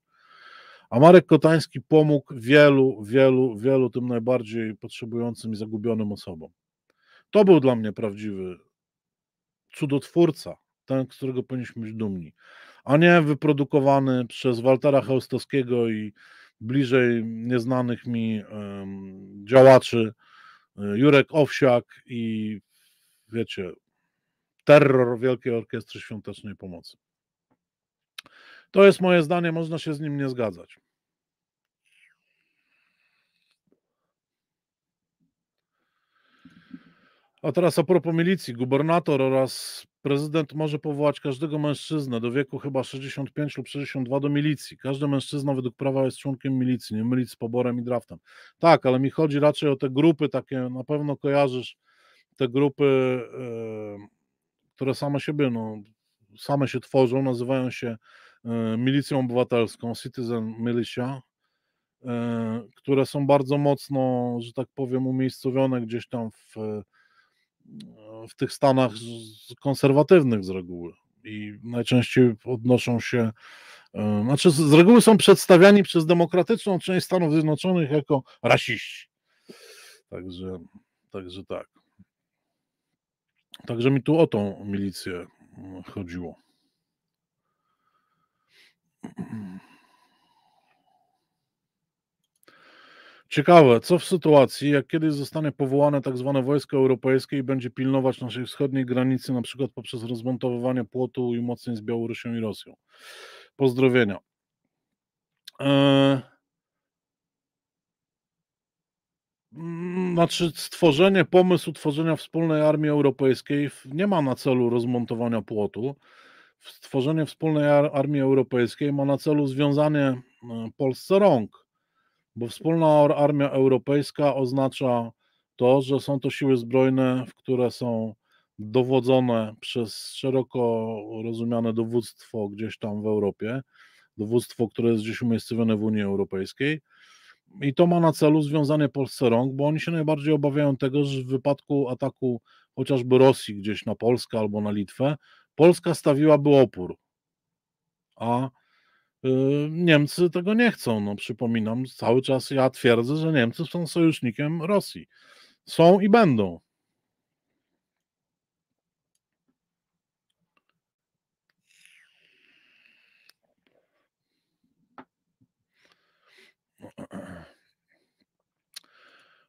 A Marek Kotański pomógł wielu, wielu, wielu tym najbardziej potrzebującym i zagubionym osobom. To był dla mnie prawdziwy cudotwórca, ten, z którego powinniśmy być dumni a nie wyprodukowany przez Waltera Haustowskiego i bliżej nieznanych mi działaczy e, Jurek Owsiak i wiecie, terror Wielkiej Orkiestry Świątecznej Pomocy. To jest moje zdanie, można się z nim nie zgadzać. A teraz a propos milicji. Gubernator oraz Prezydent może powołać każdego mężczyznę do wieku chyba 65 lub 62 do milicji. Każdy mężczyzna według prawa jest członkiem milicji, nie mylić z poborem i draftem. Tak, ale mi chodzi raczej o te grupy takie, na pewno kojarzysz te grupy, e, które same siebie, no, same się tworzą, nazywają się e, milicją obywatelską, citizen militia, e, które są bardzo mocno, że tak powiem, umiejscowione gdzieś tam w w tych Stanach konserwatywnych z reguły i najczęściej odnoszą się, e, znaczy z reguły są przedstawiani przez demokratyczną część Stanów Zjednoczonych jako rasiści. Także, także tak. Także mi tu o tą milicję mm, chodziło. [CLEARS THROAT] Ciekawe, co w sytuacji, jak kiedyś zostanie powołane tak zwane wojsko europejskie i będzie pilnować naszej wschodniej granicy, na przykład poprzez rozmontowywanie płotu i mocniej z Białorusią i Rosją. Pozdrowienia. Eee... Znaczy, stworzenie, pomysł tworzenia wspólnej armii europejskiej nie ma na celu rozmontowania płotu. Stworzenie wspólnej armii europejskiej ma na celu związanie e, Polsce rąk bo wspólna armia europejska oznacza to, że są to siły zbrojne, w które są dowodzone przez szeroko rozumiane dowództwo gdzieś tam w Europie, dowództwo, które jest gdzieś umiejscowione w Unii Europejskiej. I to ma na celu związanie Polsce rąk, bo oni się najbardziej obawiają tego, że w wypadku ataku chociażby Rosji gdzieś na Polskę albo na Litwę, Polska stawiłaby opór, a Y, Niemcy tego nie chcą. No, przypominam, cały czas ja twierdzę, że Niemcy są sojusznikiem Rosji. Są i będą.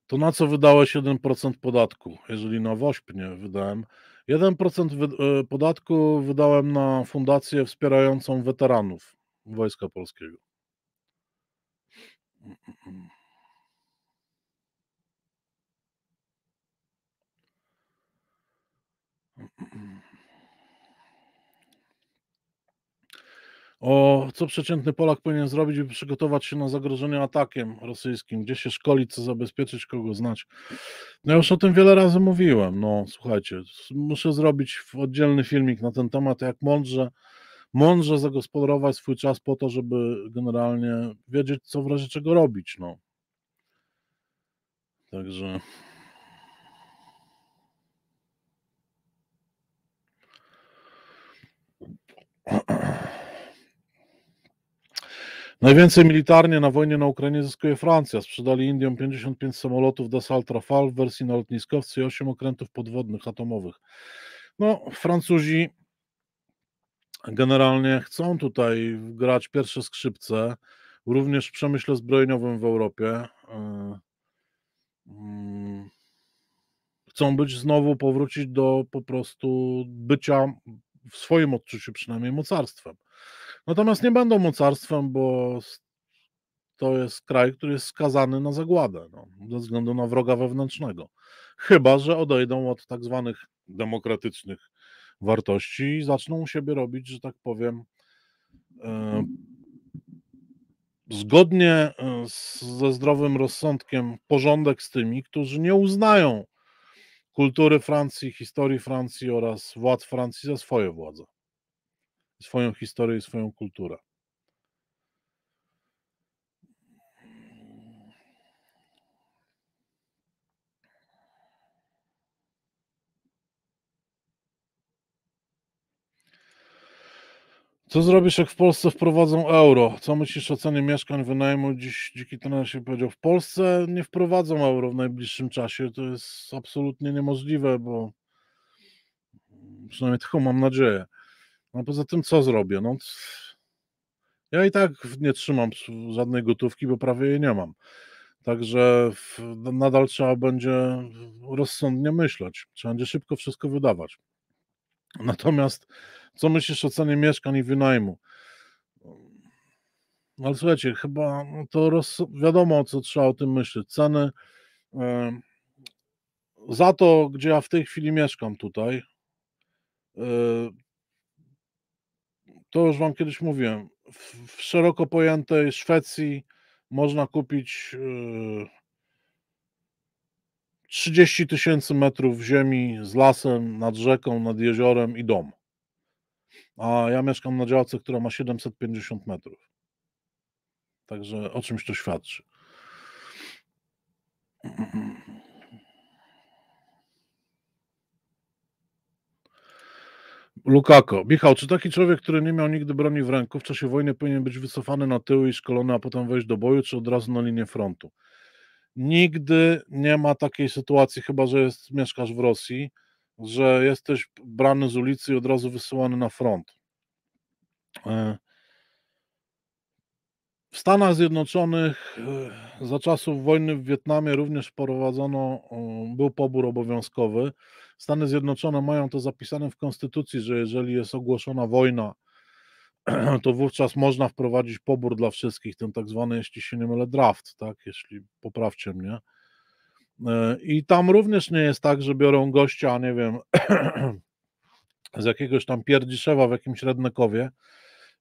To na co wydałeś 1% podatku? Jeżeli na WOŚP nie wydałem. 1% y, podatku wydałem na fundację wspierającą weteranów. Wojska Polskiego. Mm, mm, mm. O co przeciętny Polak powinien zrobić, by przygotować się na zagrożenie atakiem rosyjskim? Gdzie się szkolić, co zabezpieczyć, kogo znać? No już o tym wiele razy mówiłem. No słuchajcie, muszę zrobić oddzielny filmik na ten temat, jak mądrze mądrze zagospodarować swój czas po to, żeby generalnie wiedzieć, co w razie czego robić. No. Także. Najwięcej militarnie na wojnie na Ukrainie zyskuje Francja. Sprzedali Indiom 55 samolotów Dassault Rafale w wersji na lotniskowcy i 8 okrętów podwodnych atomowych. No, Francuzi generalnie chcą tutaj grać pierwsze skrzypce, również w przemyśle zbrojeniowym w Europie. E, mm, chcą być znowu, powrócić do po prostu bycia, w swoim odczuciu przynajmniej, mocarstwem. Natomiast nie będą mocarstwem, bo to jest kraj, który jest skazany na zagładę no, ze względu na wroga wewnętrznego. Chyba, że odejdą od tak zwanych demokratycznych wartości i zaczną u siebie robić, że tak powiem, e, zgodnie e, ze zdrowym rozsądkiem porządek z tymi, którzy nie uznają kultury Francji, historii Francji oraz władz Francji za swoje władze, swoją historię i swoją kulturę. Co zrobisz, jak w Polsce wprowadzą euro? Co myślisz o cenie mieszkań wynajmu? Dziś dziki trener się powiedział, w Polsce nie wprowadzą euro w najbliższym czasie. To jest absolutnie niemożliwe, bo przynajmniej taką mam nadzieję. No poza tym, co zrobię? No, ja i tak nie trzymam żadnej gotówki, bo prawie jej nie mam. Także w, nadal trzeba będzie rozsądnie myśleć. Trzeba będzie szybko wszystko wydawać. Natomiast co myślisz o cenie mieszkań i wynajmu? No, ale słuchajcie, chyba no, to roz... wiadomo, co trzeba o tym myśleć. Ceny za to, gdzie ja w tej chwili mieszkam tutaj, to już Wam kiedyś mówiłem, w szeroko pojętej Szwecji można kupić e, 30 tysięcy metrów ziemi z lasem, nad rzeką, nad jeziorem i dom. A ja mieszkam na działce, która ma 750 metrów. Także o czymś to świadczy. Lukako. Michał, czy taki człowiek, który nie miał nigdy broni w ręku, w czasie wojny powinien być wycofany na tył i szkolony, a potem wejść do boju, czy od razu na linię frontu? Nigdy nie ma takiej sytuacji, chyba że jest, mieszkasz w Rosji, że jesteś brany z ulicy i od razu wysyłany na front. E, w Stanach Zjednoczonych e, za czasów wojny w Wietnamie również wprowadzono, był pobór obowiązkowy. Stany Zjednoczone mają to zapisane w konstytucji, że jeżeli jest ogłoszona wojna [CLEARS THROAT] to wówczas można wprowadzić pobór dla wszystkich, ten tak zwany, jeśli się nie mylę, draft, tak, jeśli poprawcie mnie. E, I tam również nie jest tak, że biorą gościa, nie wiem, [CLEARS THROAT] z jakiegoś tam pierdziszewa w jakimś rednekowie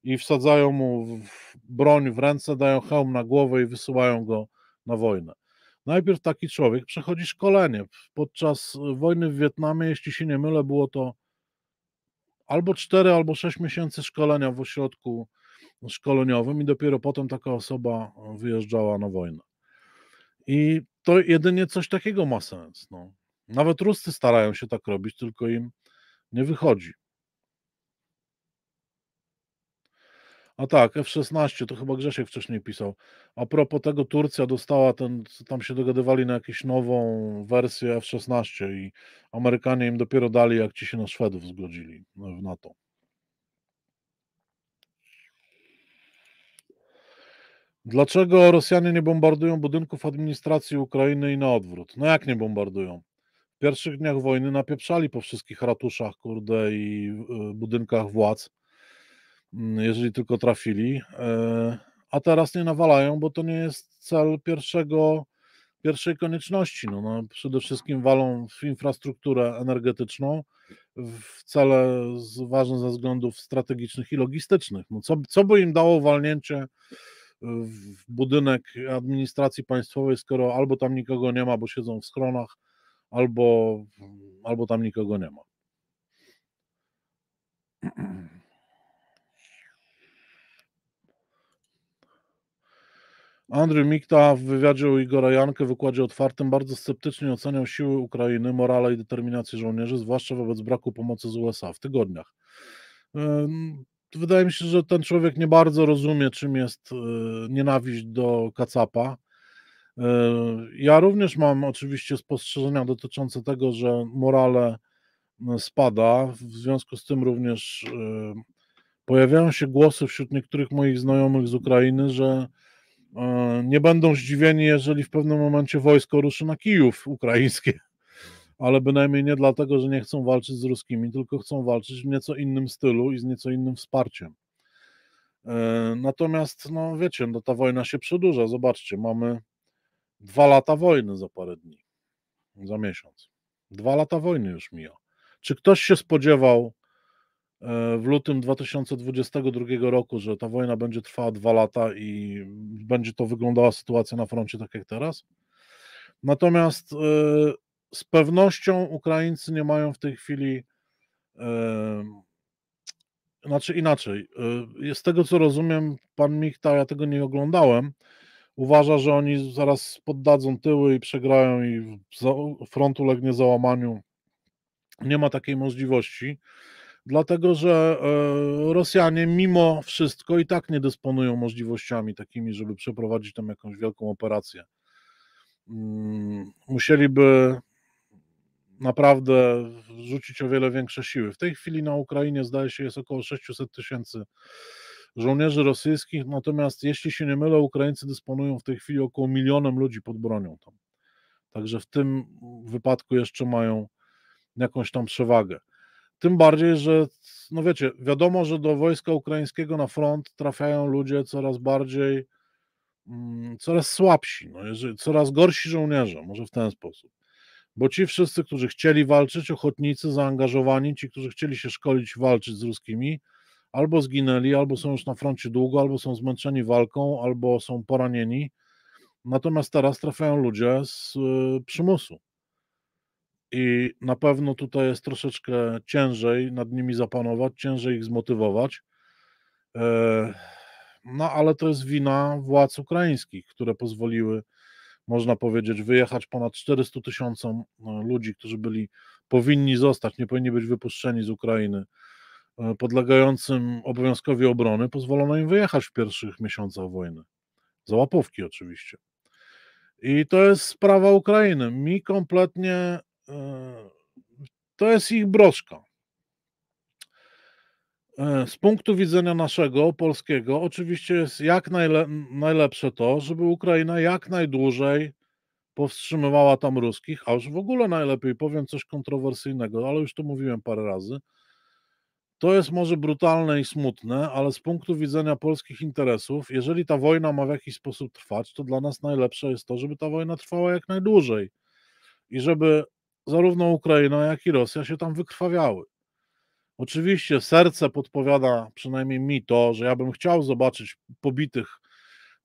i wsadzają mu broń w ręce, dają hełm na głowę i wysyłają go na wojnę. Najpierw taki człowiek przechodzi szkolenie. Podczas wojny w Wietnamie, jeśli się nie mylę, było to albo 4, albo 6 miesięcy szkolenia w ośrodku szkoleniowym i dopiero potem taka osoba e, wyjeżdżała na wojnę. I to jedynie coś takiego ma sens. No. Nawet Ruscy starają się tak robić, tylko im nie wychodzi. A tak, F-16, to chyba Grzesiek wcześniej pisał. A propos tego, Turcja dostała ten, tam się dogadywali na jakąś nową wersję F-16 i Amerykanie im dopiero dali, jak ci się na Szwedów zgodzili e, w NATO. Dlaczego Rosjanie nie bombardują budynków administracji Ukrainy i na odwrót? No jak nie bombardują? W pierwszych dniach wojny napieprzali po wszystkich ratuszach, kurde, i e, budynkach władz Mm, jeżeli tylko trafili. E, a teraz nie nawalają, bo to nie jest cel pierwszego, pierwszej konieczności. No, no przede wszystkim walą w infrastrukturę energetyczną, w cele z, ważne ze względów strategicznych i logistycznych. No, co, co by im dało walnięcie e, w budynek administracji państwowej, skoro albo tam nikogo nie ma, bo siedzą w schronach, albo, albo tam nikogo nie ma. [CLEARS THROAT] Andrew Mikta w wywiadzie u Igora Jankę w wykładzie otwartym bardzo sceptycznie oceniał siły Ukrainy, morale i determinację żołnierzy, zwłaszcza wobec braku pomocy z USA w tygodniach. Yy, wydaje mi się, że ten człowiek nie bardzo rozumie, czym jest yy, nienawiść do Kacapa. Yy, ja również mam oczywiście spostrzeżenia dotyczące tego, że morale spada, w związku z tym również pojawiają się głosy wśród niektórych moich znajomych z Ukrainy, że E, nie będą zdziwieni, jeżeli w pewnym momencie wojsko ruszy na Kijów ukraińskie, [LAUGHS] ale bynajmniej nie dlatego, że nie chcą walczyć z ruskimi, tylko chcą walczyć w nieco innym stylu i z nieco innym wsparciem. E, natomiast, no wiecie, no, ta wojna się przedłuża. Zobaczcie, mamy dwa lata wojny za parę dni, za miesiąc. Dwa lata wojny już mija. Czy ktoś się spodziewał, E, w lutym 2022 roku, że ta wojna będzie trwała dwa lata i będzie to wyglądała sytuacja na froncie tak jak teraz. Natomiast e, z pewnością Ukraińcy nie mają w tej chwili e, znaczy inaczej. Z tego co rozumiem, pan Michta, ja tego nie oglądałem, uważa, że oni zaraz poddadzą tyły i przegrają i front ulegnie załamaniu. Nie ma takiej możliwości dlatego że e, Rosjanie mimo wszystko i tak nie dysponują możliwościami takimi, żeby przeprowadzić tam jakąś wielką operację. Mm, musieliby naprawdę rzucić o wiele większe siły. W tej chwili na Ukrainie zdaje się jest około 600 tysięcy żołnierzy rosyjskich, natomiast jeśli się nie mylę, Ukraińcy dysponują w tej chwili około milionem ludzi pod bronią tam. Także w tym wypadku jeszcze mają jakąś tam przewagę. Tym bardziej, że no wiecie, wiadomo, że do wojska ukraińskiego na front trafiają ludzie coraz bardziej, mm, coraz słabsi, no jeżeli, coraz gorsi żołnierze, może w ten sposób. Bo ci wszyscy, którzy chcieli walczyć, ochotnicy zaangażowani, ci, którzy chcieli się szkolić, walczyć z ruskimi, albo zginęli, albo są już na froncie długo, albo są zmęczeni walką, albo są poranieni. Natomiast teraz trafiają ludzie z y, przymusu i na pewno tutaj jest troszeczkę ciężej nad nimi zapanować, ciężej ich zmotywować. E, no ale to jest wina władz ukraińskich, które pozwoliły, można powiedzieć, wyjechać ponad 400 tysiącom e, ludzi, którzy byli powinni zostać, nie powinni być wypuszczeni z Ukrainy, e, podlegającym obowiązkowi obrony, pozwolono im wyjechać w pierwszych miesiącach wojny. Za łapówki oczywiście. I to jest sprawa Ukrainy. Mi kompletnie E, to jest ich broszka. E, z punktu widzenia naszego, polskiego, oczywiście jest jak najle najlepsze to, żeby Ukraina jak najdłużej powstrzymywała tam ruskich, a już w ogóle najlepiej powiem coś kontrowersyjnego, ale już to mówiłem parę razy. To jest może brutalne i smutne, ale z punktu widzenia polskich interesów, jeżeli ta wojna ma w jakiś sposób trwać, to dla nas najlepsze jest to, żeby ta wojna trwała jak najdłużej i żeby zarówno Ukraina, jak i Rosja się tam wykrwawiały. Oczywiście serce podpowiada przynajmniej mi to, że ja bym chciał zobaczyć pobitych,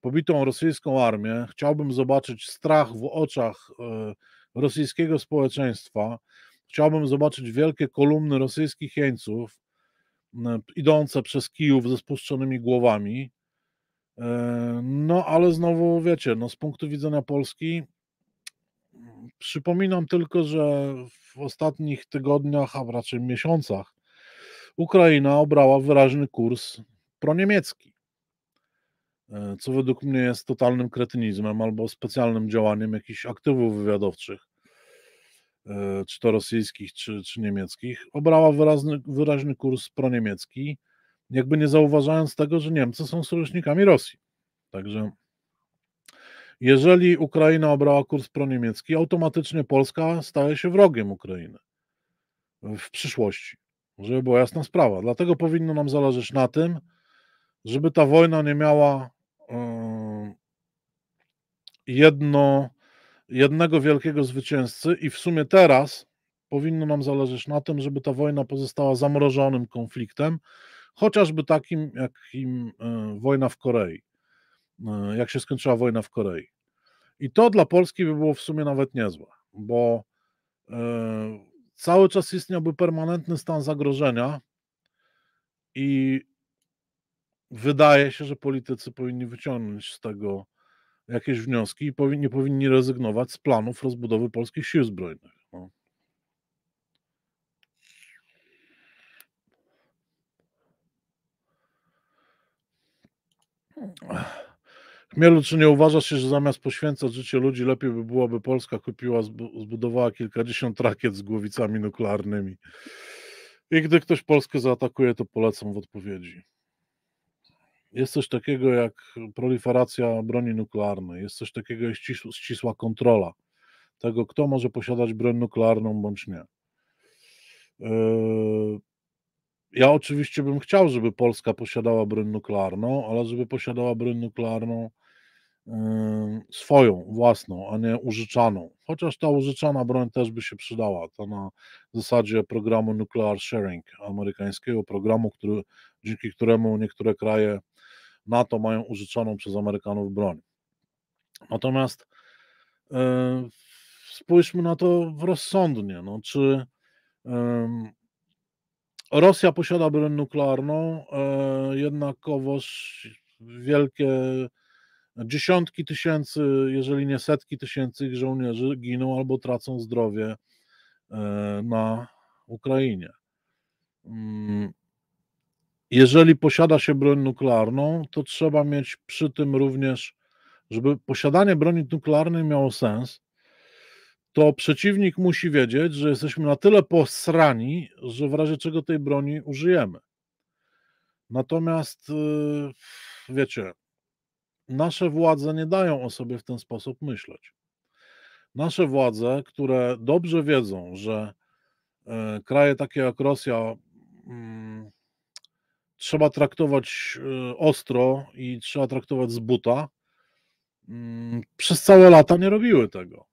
pobitą rosyjską armię, chciałbym zobaczyć strach w oczach e, rosyjskiego społeczeństwa, chciałbym zobaczyć wielkie kolumny rosyjskich jeńców e, idące przez kijów ze spuszczonymi głowami. E, no ale znowu wiecie, no, z punktu widzenia Polski Przypominam tylko, że w ostatnich tygodniach, a raczej miesiącach, Ukraina obrała wyraźny kurs proniemiecki, e, co według mnie jest totalnym kretynizmem albo specjalnym działaniem jakichś aktywów wywiadowczych, e, czy to rosyjskich, czy, czy niemieckich. Obrała wyraźny, wyraźny kurs proniemiecki, jakby nie zauważając tego, że Niemcy są sojusznikami Rosji. Także jeżeli Ukraina obrała kurs proniemiecki, automatycznie Polska staje się wrogiem Ukrainy w przyszłości, żeby była jasna sprawa. Dlatego powinno nam zależeć na tym, żeby ta wojna nie miała yy, jedno, jednego wielkiego zwycięzcy, i w sumie teraz powinno nam zależeć na tym, żeby ta wojna pozostała zamrożonym konfliktem, chociażby takim, jakim yy, wojna w Korei. E, jak się skończyła wojna w Korei. I to dla Polski by było w sumie nawet niezłe, bo e, cały czas istniałby permanentny stan zagrożenia i wydaje się, że politycy powinni wyciągnąć z tego jakieś wnioski i powinni, nie powinni rezygnować z planów rozbudowy polskich sił zbrojnych. No. Hmm. Chmielu, czy nie uważasz się, że zamiast poświęcać życie ludzi, lepiej by było, by Polska kupiła, zbudowała kilkadziesiąt rakiet z głowicami nuklearnymi? I gdy ktoś Polskę zaatakuje, to polecam w odpowiedzi. Jest coś takiego jak proliferacja broni nuklearnej, jest coś takiego jak ścisła, kontrola tego, kto może posiadać broń nuklearną bądź nie. Yy, ja oczywiście bym chciał, żeby Polska posiadała broń nuklearną, ale żeby posiadała broń nuklearną swoją, własną, a nie użyczaną. Chociaż ta użyczana broń też by się przydała. To na zasadzie programu Nuclear Sharing, amerykańskiego programu, który, dzięki któremu niektóre kraje NATO mają użyczoną przez Amerykanów broń. Natomiast yy, spójrzmy na to rozsądnie. No, czy. Yy, Rosja posiada broń nuklearną, e, jednakowoż wielkie dziesiątki tysięcy, jeżeli nie setki tysięcy ich żołnierzy giną albo tracą zdrowie e, na Ukrainie. Mm, jeżeli posiada się broń nuklearną, to trzeba mieć przy tym również, żeby posiadanie broni nuklearnej miało sens, to przeciwnik musi wiedzieć, że jesteśmy na tyle posrani, że w razie czego tej broni użyjemy. Natomiast, y, wiecie, nasze władze nie dają o sobie w ten sposób myśleć. Nasze władze, które dobrze wiedzą, że y, kraje takie jak Rosja mm, trzeba traktować y, ostro i trzeba traktować z buta, mm, przez całe lata nie robiły tego.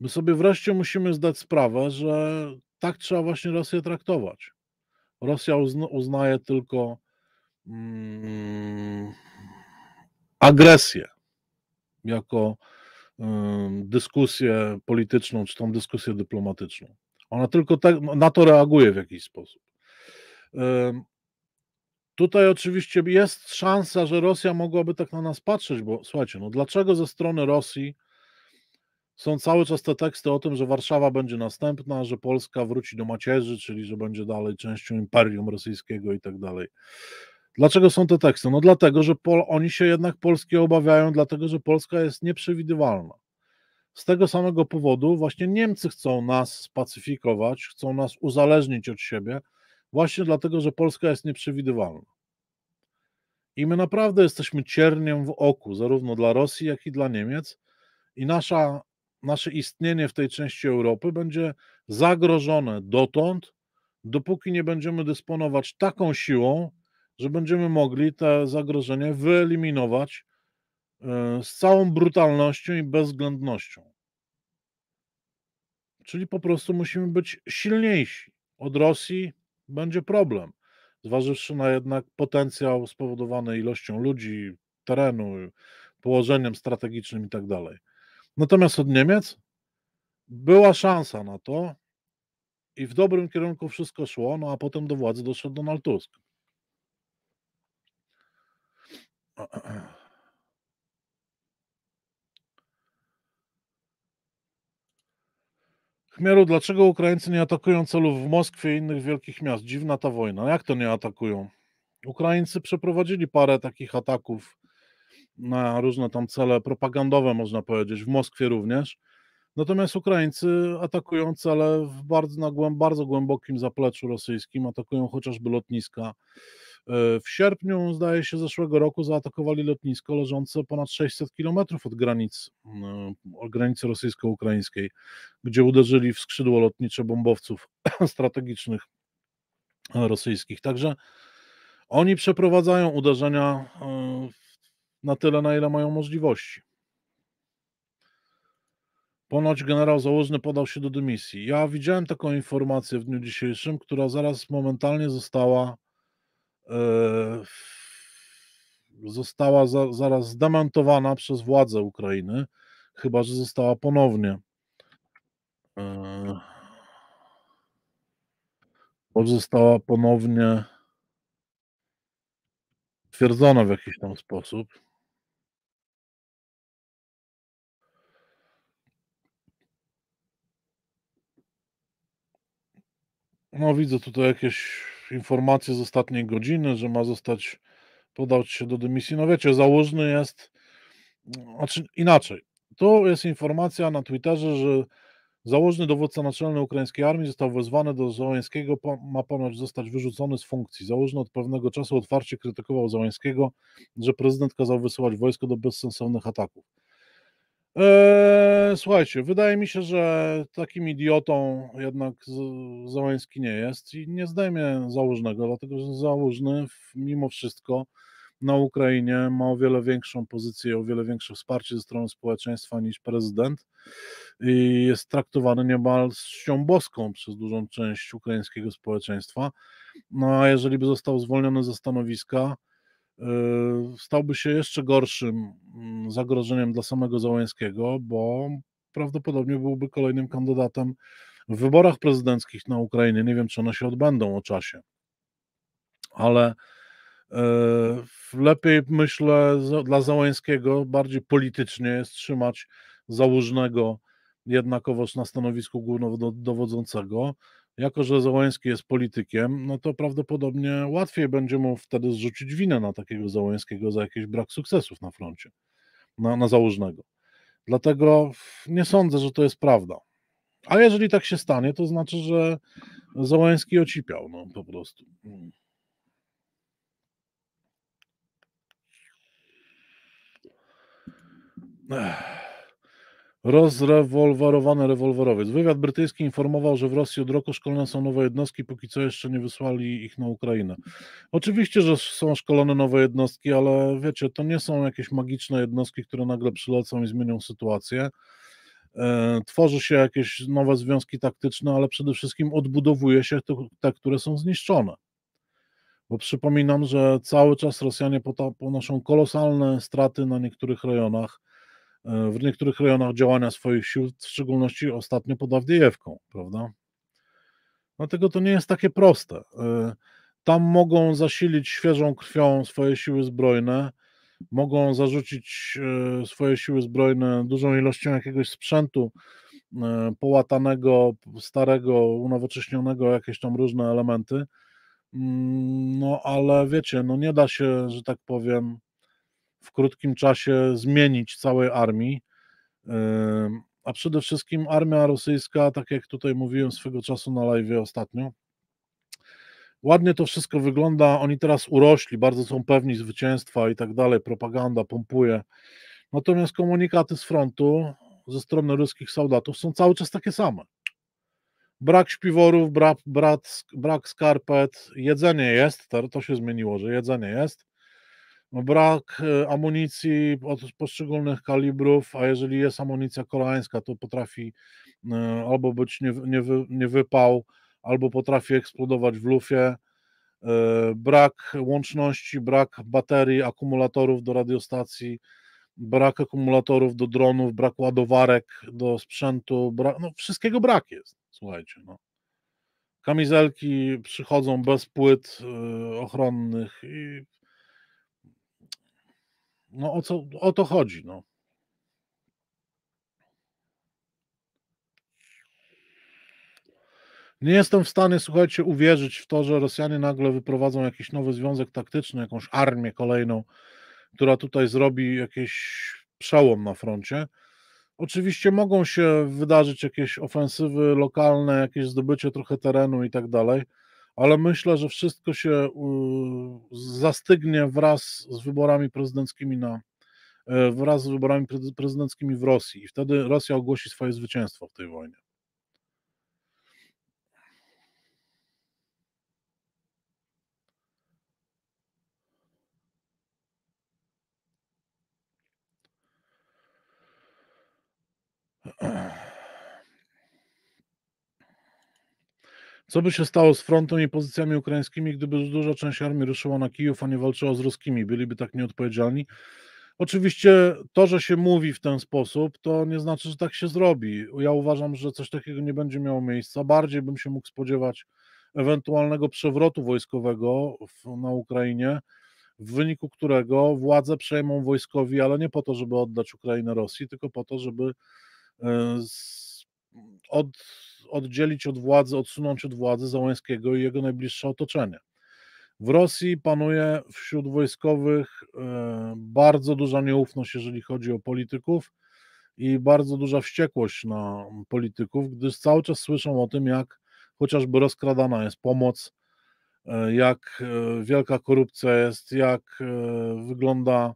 My sobie wreszcie musimy zdać sprawę, że tak trzeba właśnie Rosję traktować. Rosja uzna, uznaje tylko mm, agresję jako mm, dyskusję polityczną, czy tą dyskusję dyplomatyczną. Ona tylko tak, no, na to reaguje w jakiś sposób. tutaj oczywiście jest szansa, że Rosja mogłaby tak na nas patrzeć, bo słuchajcie, no dlaczego ze strony Rosji są cały czas te teksty o tym, że Warszawa będzie następna, że Polska wróci do macierzy, czyli że będzie dalej częścią imperium rosyjskiego i tak dalej. Dlaczego są te teksty? No dlatego, że Pol oni się jednak Polski obawiają, dlatego że Polska jest nieprzewidywalna. Z tego samego powodu właśnie Niemcy chcą nas spacyfikować, chcą nas uzależnić od siebie, właśnie dlatego, że Polska jest nieprzewidywalna. I my naprawdę jesteśmy cierniem w oku, zarówno dla Rosji, jak i dla Niemiec. I nasza nasze istnienie w tej części Europy będzie zagrożone dotąd, dopóki nie będziemy dysponować taką siłą, że będziemy mogli te zagrożenie wyeliminować e, z całą brutalnością i bezwzględnością. Czyli po prostu musimy być silniejsi. Od Rosji będzie problem, zważywszy na jednak potencjał spowodowany ilością ludzi, terenu, położeniem strategicznym itd. Tak Natomiast od Niemiec była szansa na to i w dobrym kierunku wszystko szło, no a potem do władzy doszedł Donald Tusk. Chmielu, dlaczego Ukraińcy nie atakują celów w Moskwie i innych wielkich miast? Dziwna ta wojna. Jak to nie atakują? Ukraińcy przeprowadzili parę takich ataków na różne tam cele propagandowe, można powiedzieć, w Moskwie również. Natomiast Ukraińcy atakują cele w bardzo, na głęb, bardzo głębokim zapleczu rosyjskim, atakują chociażby lotniska. E, w sierpniu, zdaje się, zeszłego roku zaatakowali lotnisko leżące ponad 600 km od granic, e, od granicy rosyjsko-ukraińskiej, gdzie uderzyli w skrzydło lotnicze bombowców [CLEARS THROAT] strategicznych e, rosyjskich. Także oni przeprowadzają uderzenia w na tyle, na ile mają możliwości. Ponoć generał Założny podał się do dymisji. Ja widziałem taką informację w dniu dzisiejszym, która zaraz momentalnie została e, została za, zaraz zdementowana przez władze Ukrainy, chyba że została ponownie e, została ponownie twierdzona w jakiś tam sposób. No widzę tutaj jakieś informacje z ostatniej godziny, że ma zostać, podać się do dymisji. No wiecie, założny jest, znaczy inaczej. To jest informacja na Twitterze, że założny dowódca naczelny ukraińskiej armii został wezwany do Załańskiego, ma ponoć zostać wyrzucony z funkcji. Założny od pewnego czasu otwarcie krytykował Załańskiego, że prezydent kazał wysyłać wojsko do bezsensownych ataków. Eee, słuchajcie, wydaje mi się, że takim idiotą jednak Załański nie jest i nie zdejmie Załużnego, dlatego że Załużny mimo wszystko na Ukrainie ma o wiele większą pozycję, o wiele większe wsparcie ze strony społeczeństwa niż prezydent i jest traktowany niemal z sią boską przez dużą część ukraińskiego społeczeństwa. No a jeżeli by został zwolniony ze stanowiska, Y, stałby się jeszcze gorszym mm, zagrożeniem dla samego Załęskiego, bo prawdopodobnie byłby kolejnym kandydatem w wyborach prezydenckich na Ukrainie. Nie wiem, czy one się odbędą o czasie, ale y, lepiej myślę dla Załęskiego bardziej politycznie jest trzymać założnego jednakowoż na stanowisku głównodowodzącego, jako że Załański jest politykiem, no to prawdopodobnie łatwiej będzie mu wtedy zrzucić winę na takiego Załańskiego za jakiś brak sukcesów na froncie, na, na założnego. Dlatego nie sądzę, że to jest prawda. A jeżeli tak się stanie, to znaczy, że Załański ocipiał, no po prostu. Hmm. Ech. Rozrewolwerowany rewolwerowiec. Wywiad brytyjski informował, że w Rosji od roku szkolone są nowe jednostki, póki co jeszcze nie wysłali ich na Ukrainę. Oczywiście, że są szkolone nowe jednostki, ale wiecie, to nie są jakieś magiczne jednostki, które nagle przylecą i zmienią sytuację. E, tworzy się jakieś nowe związki taktyczne, ale przede wszystkim odbudowuje się te, które są zniszczone. Bo przypominam, że cały czas Rosjanie ponoszą kolosalne straty na niektórych rejonach E, w niektórych rejonach działania swoich sił, w szczególności ostatnio pod Awdiejewką, prawda? Dlatego to nie jest takie proste. E, tam mogą zasilić świeżą krwią swoje siły zbrojne, mogą zarzucić e, swoje siły zbrojne dużą ilością jakiegoś sprzętu połatanego, starego, unowocześnionego, jakieś tam różne elementy. Mm, no ale wiecie, no nie da się, że tak powiem, w krótkim czasie zmienić całej armii. A przede wszystkim armia rosyjska, tak jak tutaj mówiłem swego czasu na live ostatnio, ładnie to wszystko wygląda. Oni teraz urośli, bardzo są pewni zwycięstwa i tak dalej. Propaganda pompuje. Natomiast komunikaty z frontu ze strony ruskich soldatów są cały czas takie same. Brak śpiworów, brak, brak, brak skarpet, jedzenie jest, to się zmieniło, że jedzenie jest, no, brak e, amunicji od poszczególnych kalibrów, a jeżeli jest amunicja koreańska, to potrafi e, albo być nie, nie, nie wypał, albo potrafi eksplodować w lufie. E, brak łączności, brak baterii, akumulatorów do radiostacji, brak akumulatorów do dronów, brak ładowarek do sprzętu, brak, no wszystkiego brak jest, słuchajcie. No. Kamizelki przychodzą bez płyt ochronnych i no o, co, o to chodzi. No. Nie jestem w stanie, słuchajcie, uwierzyć w to, że Rosjanie nagle wyprowadzą jakiś nowy związek taktyczny, jakąś armię kolejną, która tutaj zrobi jakiś przełom na froncie. Oczywiście mogą się wydarzyć jakieś ofensywy lokalne, jakieś zdobycie trochę terenu i tak dalej, ale myślę, że wszystko się zastygnie wraz z wyborami prezydenckimi na e, wraz z wyborami prezydenckimi w Rosji i wtedy Rosja ogłosi swoje zwycięstwo w tej wojnie. Co by się stało z frontem i pozycjami ukraińskimi, gdyby duża część armii ruszyła na Kijów, a nie walczyła z ruskimi? Byliby tak nieodpowiedzialni? Oczywiście to, że się mówi w ten sposób, to nie znaczy, że tak się zrobi. Ja uważam, że coś takiego nie będzie miało miejsca. Bardziej bym się mógł spodziewać ewentualnego przewrotu wojskowego w, na Ukrainie, w wyniku którego władze przejmą wojskowi, ale nie po to, żeby oddać Ukrainę Rosji, tylko po to, żeby y, z, od oddzielić od władzy, odsunąć od władzy Załęskiego i jego najbliższe otoczenie. W Rosji panuje wśród wojskowych e, bardzo duża nieufność, jeżeli chodzi o polityków i bardzo duża wściekłość na polityków, gdyż cały czas słyszą o tym, jak chociażby rozkradana jest pomoc, e, jak e, wielka korupcja jest, jak wygląda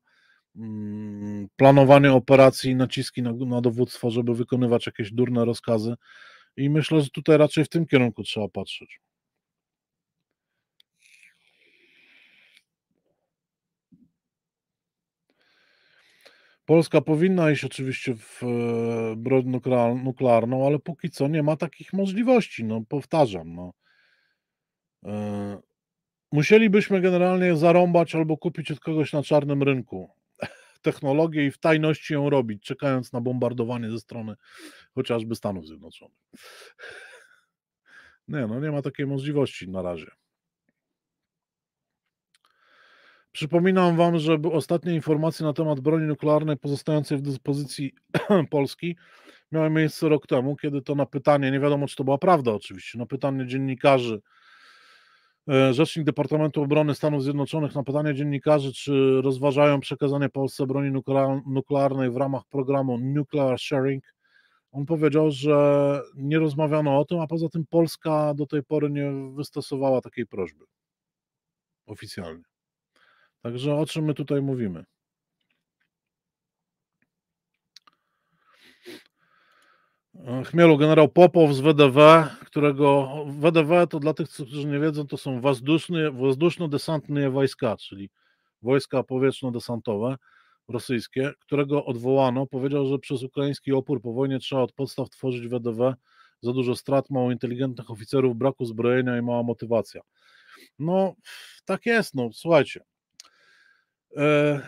mm, planowanie operacji i naciski na, na dowództwo, żeby wykonywać jakieś durne rozkazy. I myślę, że tutaj raczej w tym kierunku trzeba patrzeć. Polska powinna iść oczywiście w e, broń nuklearną, ale póki co nie ma takich możliwości. No, powtarzam. No. E, musielibyśmy generalnie zarąbać albo kupić od kogoś na czarnym rynku technologię i w tajności ją robić, czekając na bombardowanie ze strony chociażby Stanów Zjednoczonych. Nie, no nie ma takiej możliwości na razie. Przypominam Wam, że ostatnie informacje na temat broni nuklearnej pozostającej w dyspozycji [CLEARS THROAT] Polski miały miejsce rok temu, kiedy to na pytanie, nie wiadomo czy to była prawda oczywiście, na pytanie dziennikarzy, E, rzecznik Departamentu Obrony Stanów Zjednoczonych na pytanie dziennikarzy, czy rozważają przekazanie Polsce broni nuklearnej w ramach programu Nuclear Sharing, on powiedział, że nie rozmawiano o tym, a poza tym Polska do tej pory nie wystosowała takiej prośby oficjalnie. Także o czym my tutaj mówimy? E, Chmielu, generał Popow z WDW, którego WDW to dla tych, którzy nie wiedzą, to są wozdusno-desantne wojska, czyli wojska powietrzno-desantowe rosyjskie, którego odwołano. Powiedział, że przez ukraiński opór po wojnie trzeba od podstaw tworzyć WDW. Za dużo strat, mało inteligentnych oficerów, braku zbrojenia i mała motywacja. No, tak jest, no, słuchajcie. E,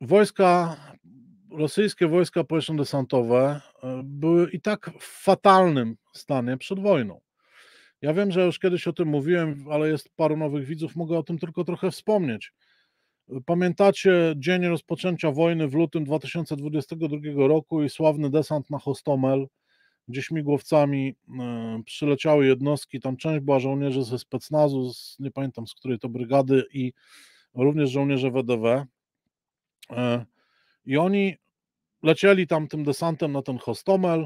wojska rosyjskie wojska powietrzno-desantowe e, były i tak w fatalnym stanie przed wojną. Ja wiem, że już kiedyś o tym mówiłem, ale jest paru nowych widzów, mogę o tym tylko trochę wspomnieć. E, pamiętacie dzień rozpoczęcia wojny w lutym 2022 roku i sławny desant na Hostomel, gdzie śmigłowcami e, przyleciały jednostki, tam część była żołnierzy ze specnazu, z, nie pamiętam z której to brygady i również żołnierze WDW. I oni lecieli tam tym desantem na ten Hostomel,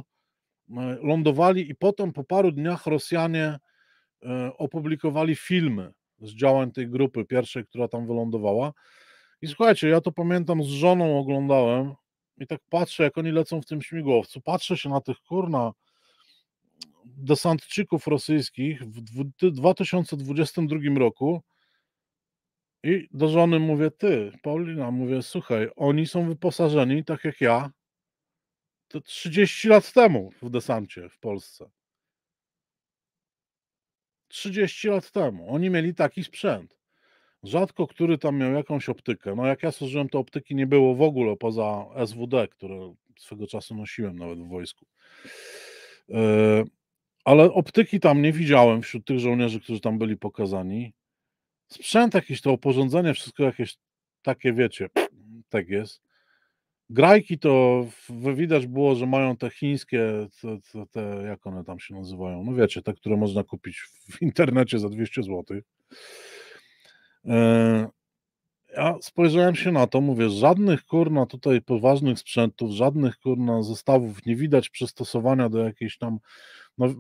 e, lądowali i potem po paru dniach Rosjanie e, opublikowali filmy z działań tej grupy pierwszej, która tam wylądowała. I słuchajcie, ja to pamiętam z żoną oglądałem i tak patrzę, jak oni lecą w tym śmigłowcu. Patrzę się na tych kurna desantczyków rosyjskich w 2022 roku i do żony mówię, ty, Paulina, mówię, słuchaj, oni są wyposażeni, tak jak ja, to 30 lat temu w desancie w Polsce. 30 lat temu. Oni mieli taki sprzęt. Rzadko który tam miał jakąś optykę. No jak ja służyłem, to optyki nie było w ogóle poza SWD, które swego czasu nosiłem nawet w wojsku. E, ale optyki tam nie widziałem wśród tych żołnierzy, którzy tam byli pokazani. Sprzęt jakieś to oporządzenie, wszystko jakieś takie, wiecie, tak jest. Grajki to widać było, że mają te chińskie, te, te, te, jak one tam się nazywają, no wiecie, te, które można kupić w internecie za 200 zł. E, ja spojrzałem się na to, mówię, żadnych kurna tutaj poważnych sprzętów, żadnych kurna zestawów, nie widać przystosowania do jakiejś tam, no,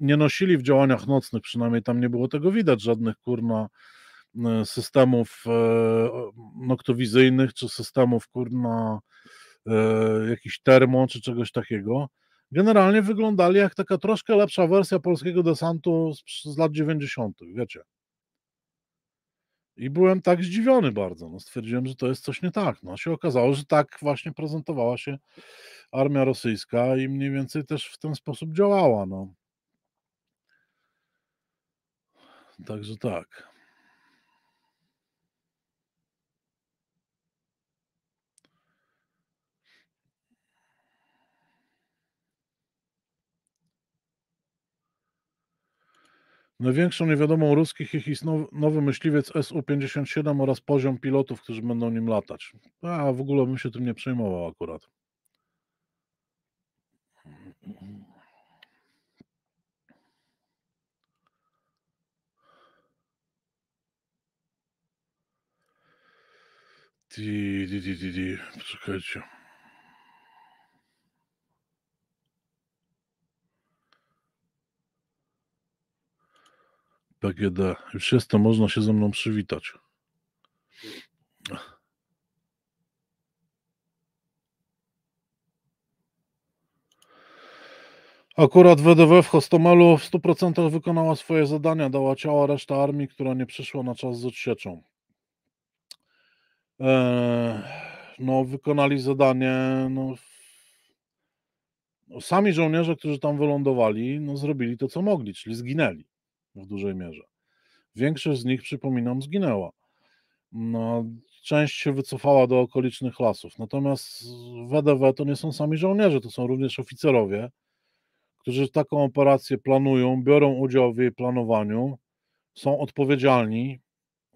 nie nosili w działaniach nocnych, przynajmniej tam nie było tego widać, żadnych kurna E, systemów e, noktowizyjnych, czy systemów kurna e, jakiś termo, czy czegoś takiego. Generalnie wyglądali jak taka troszkę lepsza wersja polskiego desantu z, z lat 90., wiecie. I byłem tak zdziwiony bardzo. No, stwierdziłem, że to jest coś nie tak. No, się okazało, że tak właśnie prezentowała się armia rosyjska i mniej więcej też w ten sposób działała. No. Także tak. Największą niewiadomą ruskich jest nowy myśliwiec SU-57 oraz poziom pilotów, którzy będą nim latać. A w ogóle bym się tym nie przejmował akurat. Di, di, di, di, di. Poczekajcie. PGD. Już jestem, można się ze mną przywitać. Akurat WDW w Hostomelu w 100% wykonała swoje zadania, dała ciała reszta armii, która nie przyszła na czas z odsieczą. Eee, no, wykonali zadanie. No, no, sami żołnierze, którzy tam wylądowali, no, zrobili to, co mogli, czyli zginęli w dużej mierze. Większość z nich, przypominam, zginęła. No, część się wycofała do okolicznych lasów. Natomiast WDW e to nie są sami żołnierze, to są również oficerowie, którzy taką operację planują, biorą udział w jej planowaniu, są odpowiedzialni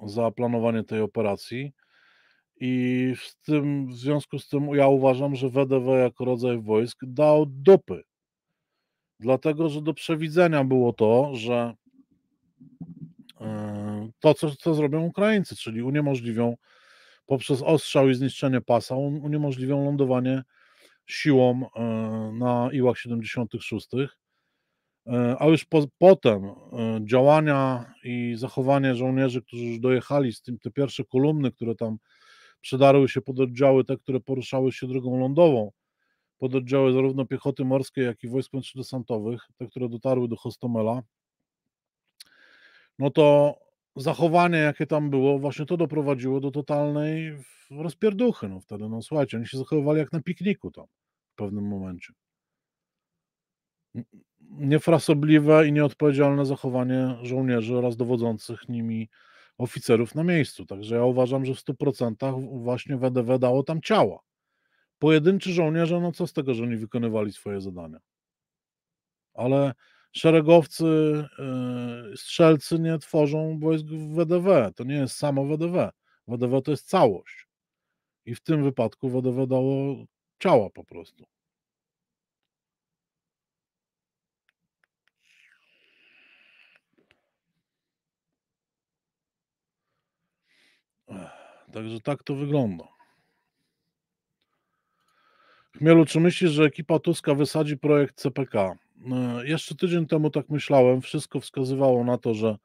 za planowanie tej operacji. I w, tym, w związku z tym ja uważam, że WDW e jako rodzaj wojsk dał dopy, Dlatego, że do przewidzenia było to, że Yy, to, co, co zrobią Ukraińcy, czyli uniemożliwią poprzez ostrzał i zniszczenie pasa, uniemożliwią lądowanie siłą yy, na Iłach 76. Yy, a już po, potem działania i zachowanie żołnierzy, którzy już dojechali z tym, te pierwsze kolumny, które tam przedarły się pod oddziały, te, które poruszały się drogą lądową, pod oddziały zarówno piechoty morskiej, jak i wojsk kontrdesantowych, te, które dotarły do Hostomela, no to zachowanie, jakie tam było, właśnie to doprowadziło do totalnej rozpierduchy. No wtedy, no słuchajcie, oni się zachowywali jak na pikniku tam w pewnym momencie. Niefrasobliwe i nieodpowiedzialne zachowanie żołnierzy oraz dowodzących nimi oficerów na miejscu. Także ja uważam, że w 100% właśnie WDW dało tam ciała. Pojedynczy żołnierze, no co z tego, że oni wykonywali swoje zadania. Ale szeregowcy, e, strzelcy nie tworzą wojsk w WDW. To nie jest samo WDW. WDW to jest całość. I w tym wypadku WDW dało ciała po prostu. Także tak to wygląda. Chmielu, czy myślisz, że ekipa Tuska wysadzi projekt CPK? No, jeszcze tydzień temu tak myślałem, wszystko wskazywało na to, że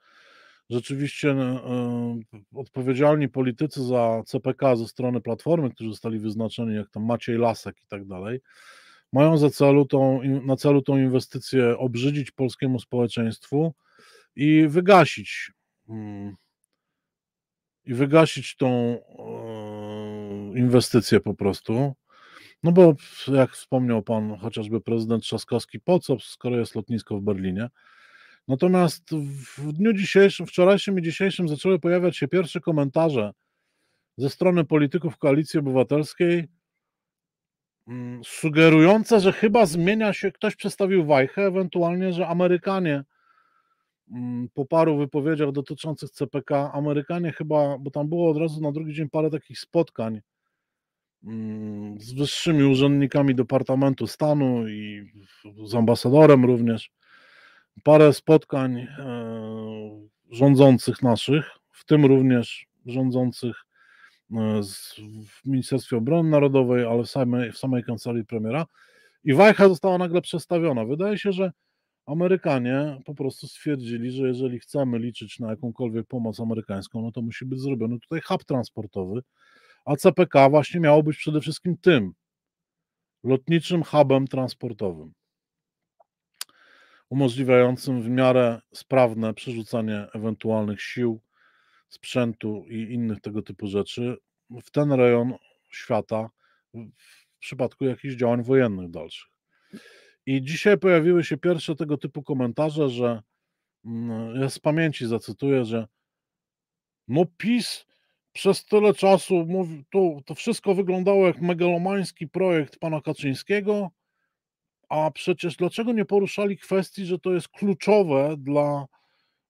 rzeczywiście no, e, odpowiedzialni politycy za CPK ze strony Platformy, którzy zostali wyznaczeni, jak tam Maciej Lasek i tak dalej, mają za celu tą, na celu tą inwestycję obrzydzić polskiemu społeczeństwu i wygasić mm, i wygasić tą e, inwestycję po prostu. No bo jak wspomniał pan chociażby prezydent Trzaskowski, po co, skoro jest lotnisko w Berlinie? Natomiast w dniu dzisiejszym, wczorajszym i dzisiejszym zaczęły pojawiać się pierwsze komentarze ze strony polityków Koalicji Obywatelskiej mm, sugerujące, że chyba zmienia się, ktoś przestawił wajchę, ewentualnie, że Amerykanie mm, po paru wypowiedziach dotyczących CPK, Amerykanie chyba, bo tam było od razu na drugi dzień parę takich spotkań Mm, z wyższymi urzędnikami Departamentu Stanu i z ambasadorem również. Parę spotkań e, rządzących naszych, w tym również rządzących e, w Ministerstwie Obrony Narodowej, ale w samej, w samej kancelarii premiera. I wajcha została nagle przestawiona. Wydaje się, że Amerykanie po prostu stwierdzili, że jeżeli chcemy liczyć na jakąkolwiek pomoc amerykańską, no to musi być zrobiony tutaj hub transportowy ACPK właśnie miało być przede wszystkim tym lotniczym hubem transportowym, umożliwiającym w miarę sprawne przerzucanie ewentualnych sił, sprzętu i innych tego typu rzeczy w ten rejon świata w przypadku jakichś działań wojennych dalszych. I dzisiaj pojawiły się pierwsze tego typu komentarze, że mm, ja z pamięci zacytuję, że no PiS przez tyle czasu to, to wszystko wyglądało jak megalomański projekt pana Kaczyńskiego, a przecież dlaczego nie poruszali kwestii, że to jest kluczowe dla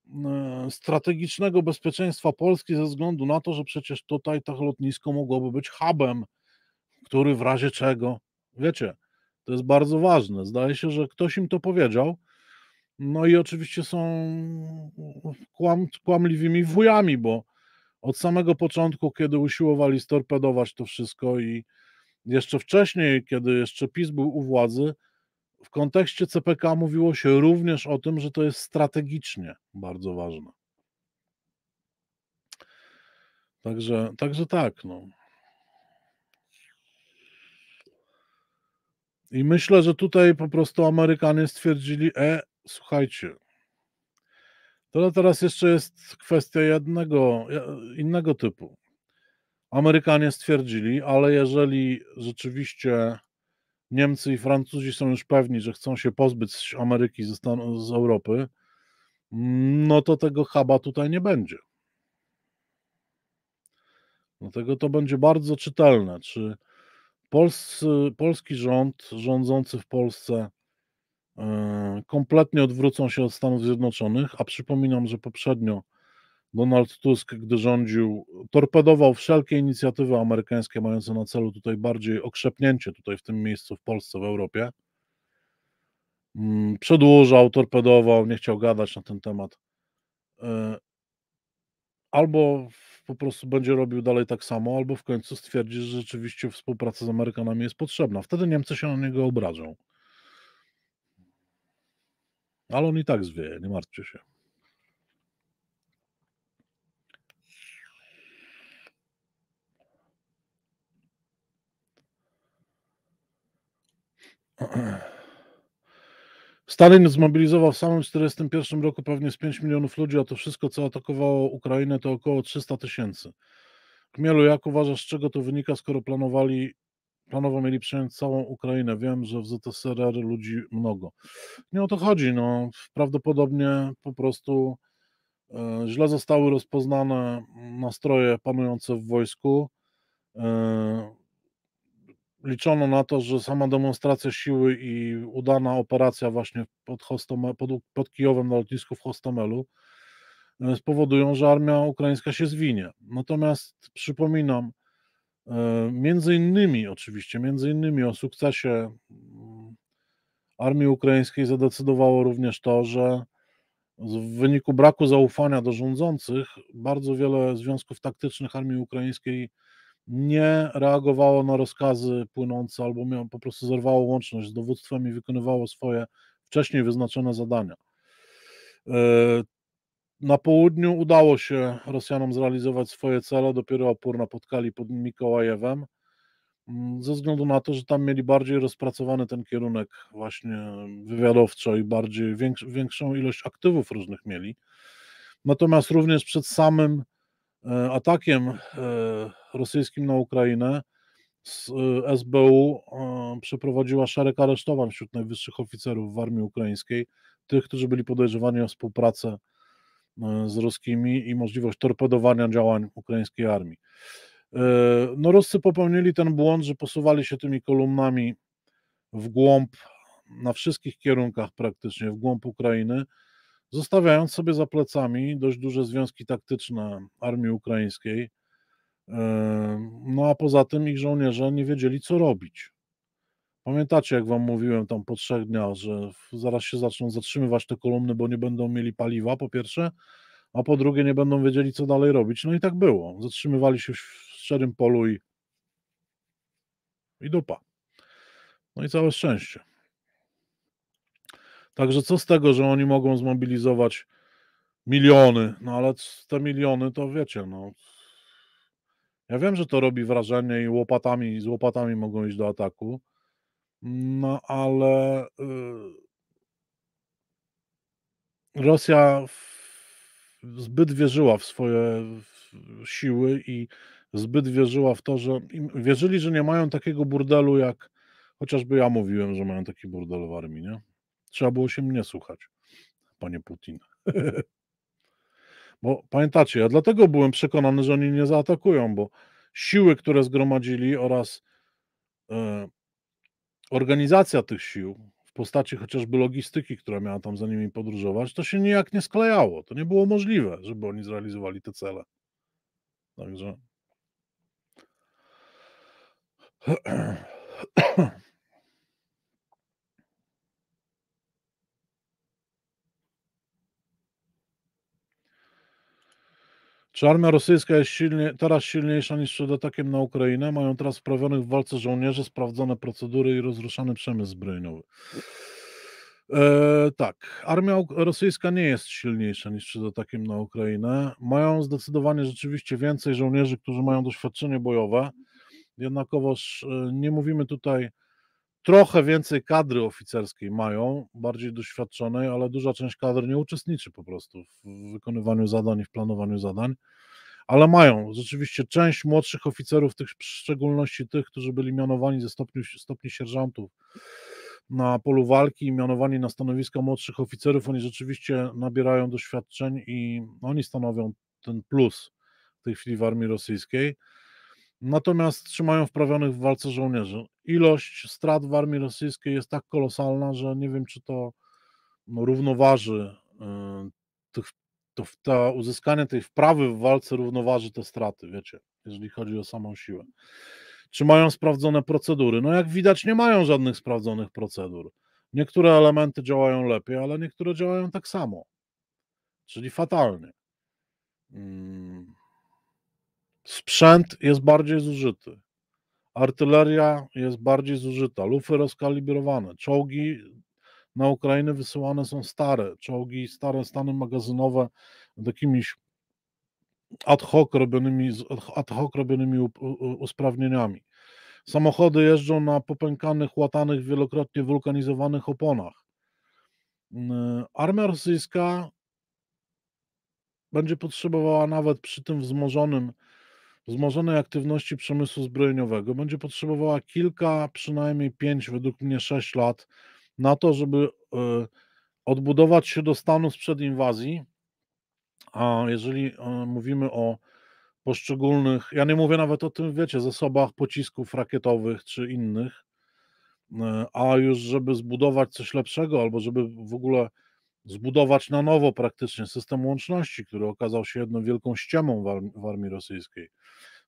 e, strategicznego bezpieczeństwa Polski ze względu na to, że przecież tutaj to tak lotnisko mogłoby być hubem, który w razie czego, wiecie, to jest bardzo ważne. Zdaje się, że ktoś im to powiedział. No i oczywiście są kłam, kłamliwymi wujami, bo od samego początku, kiedy usiłowali storpedować to wszystko i jeszcze wcześniej, kiedy jeszcze PiS był u władzy, w kontekście CPK mówiło się również o tym, że to jest strategicznie bardzo ważne. Także, także tak, no. I myślę, że tutaj po prostu Amerykanie stwierdzili, e, słuchajcie, to no, teraz jeszcze jest kwestia jednego, innego typu. Amerykanie stwierdzili, ale jeżeli rzeczywiście Niemcy i Francuzi są już pewni, że chcą się pozbyć Ameryki z Europy, no to tego chaba tutaj nie będzie. Dlatego to będzie bardzo czytelne, czy polscy, polski rząd rządzący w Polsce E, kompletnie odwrócą się od Stanów Zjednoczonych, a przypominam, że poprzednio Donald Tusk, gdy rządził, torpedował wszelkie inicjatywy amerykańskie mające na celu tutaj bardziej okrzepnięcie tutaj w tym miejscu w Polsce, w Europie. Mm, przedłużał, torpedował, nie chciał gadać na ten temat. E, albo po prostu będzie robił dalej tak samo, albo w końcu stwierdzi, że rzeczywiście współpraca z Amerykanami jest potrzebna. Wtedy Niemcy się na niego obrażą. Ale on i tak zwieje, nie martwcie się. Stalin zmobilizował w samym 1941 roku pewnie z 5 milionów ludzi, a to wszystko, co atakowało Ukrainę, to około 300 tysięcy. Kmielu, jak uważasz, z czego to wynika, skoro planowali planowo mieli przejąć całą Ukrainę. Wiem, że w ZSRR ludzi mnogo. Nie o to chodzi. No. Prawdopodobnie po prostu e, źle zostały rozpoznane nastroje panujące w wojsku. E, liczono na to, że sama demonstracja siły i udana operacja właśnie pod, Hostomel, pod, pod Kijowem na lotnisku w Hostomelu e, spowodują, że armia ukraińska się zwinie. Natomiast przypominam, E, między innymi, oczywiście, między innymi o sukcesie mm, armii ukraińskiej zadecydowało również to, że w wyniku braku zaufania do rządzących bardzo wiele związków taktycznych armii ukraińskiej nie reagowało na rozkazy płynące albo po prostu zerwało łączność z dowództwem i wykonywało swoje wcześniej wyznaczone zadania. E, na południu udało się Rosjanom zrealizować swoje cele, dopiero opór napotkali pod Mikołajewem, mm, ze względu na to, że tam mieli bardziej rozpracowany ten kierunek właśnie wywiadowczo i bardziej większą ilość aktywów różnych mieli. Natomiast również przed samym e, atakiem e, rosyjskim na Ukrainę SBU e, przeprowadziła szereg aresztowań wśród najwyższych oficerów w armii ukraińskiej, tych, którzy byli podejrzewani o współpracę E, z ruskimi i możliwość torpedowania działań ukraińskiej armii. E, no, Ruscy popełnili ten błąd, że posuwali się tymi kolumnami w głąb, na wszystkich kierunkach praktycznie, w głąb Ukrainy, zostawiając sobie za plecami dość duże związki taktyczne armii ukraińskiej. E, no a poza tym ich żołnierze nie wiedzieli, co robić. Pamiętacie, jak wam mówiłem tam po trzech dniach, że zaraz się zaczną zatrzymywać te kolumny, bo nie będą mieli paliwa, po pierwsze, a po drugie nie będą wiedzieli, co dalej robić. No i tak było. Zatrzymywali się w szczerym polu i, i dupa. No i całe szczęście. Także co z tego, że oni mogą zmobilizować miliony, no ale te miliony to wiecie, no. Ja wiem, że to robi wrażenie i łopatami, z łopatami mogą iść do ataku, no ale y, Rosja zbyt wierzyła w swoje siły i zbyt wierzyła w to, że wierzyli, że nie mają takiego burdelu jak chociażby ja mówiłem, że mają taki burdel w armii, nie? Trzeba było się mnie słuchać, panie Putin. [LAUGHS] bo pamiętacie, ja dlatego byłem przekonany, że oni nie zaatakują, bo siły, które zgromadzili oraz e, organizacja tych sił w postaci chociażby logistyki, która miała tam za nimi podróżować, to się nijak nie sklejało. To nie było możliwe, żeby oni zrealizowali te cele. Także. [CLEARS THROAT] Czy armia rosyjska jest silnie, teraz silniejsza niż przed atakiem na Ukrainę? Mają teraz wprawionych w walce żołnierzy, sprawdzone procedury i rozruszany przemysł zbrojeniowy. E, tak, armia rosyjska nie jest silniejsza niż przed atakiem na Ukrainę. Mają zdecydowanie rzeczywiście więcej żołnierzy, którzy mają doświadczenie bojowe. Jednakowoż e, nie mówimy tutaj trochę więcej kadry oficerskiej mają, bardziej doświadczonej, ale duża część kadry nie uczestniczy po prostu w wykonywaniu zadań i w planowaniu zadań. Ale mają rzeczywiście część młodszych oficerów, tych, w szczególności tych, którzy byli mianowani ze stopni, stopni sierżantów na polu walki i mianowani na stanowiska młodszych oficerów, oni rzeczywiście nabierają doświadczeń i oni stanowią ten plus w tej chwili w armii rosyjskiej. Natomiast trzymają wprawionych w walce żołnierzy. Ilość strat w armii rosyjskiej jest tak kolosalna, że nie wiem, czy to no, równoważy e, tych, to, to uzyskanie tej wprawy w walce równoważy te straty, wiecie, jeżeli chodzi o samą siłę. Czy mają sprawdzone procedury? No jak widać, nie mają żadnych sprawdzonych procedur. Niektóre elementy działają lepiej, ale niektóre działają tak samo, czyli fatalnie. Hmm. Sprzęt jest bardziej zużyty. Artyleria jest bardziej zużyta, lufy rozkalibrowane, czołgi na Ukrainę wysyłane są stare, czołgi stare stany magazynowe jakimiś ad hoc robionymi, ad hoc robionymi usprawnieniami. Samochody jeżdżą na popękanych, łatanych, wielokrotnie wulkanizowanych oponach. Armia rosyjska będzie potrzebowała nawet przy tym wzmożonym wzmożonej aktywności przemysłu zbrojeniowego będzie potrzebowała kilka, przynajmniej pięć, według mnie sześć lat na to, żeby e, odbudować się do stanu sprzed inwazji. A jeżeli e, mówimy o poszczególnych, ja nie mówię nawet o tym, wiecie, zasobach pocisków rakietowych czy innych, e, a już żeby zbudować coś lepszego albo żeby w ogóle zbudować na nowo praktycznie system łączności, który okazał się jedną wielką ściemą w armii, w armii rosyjskiej.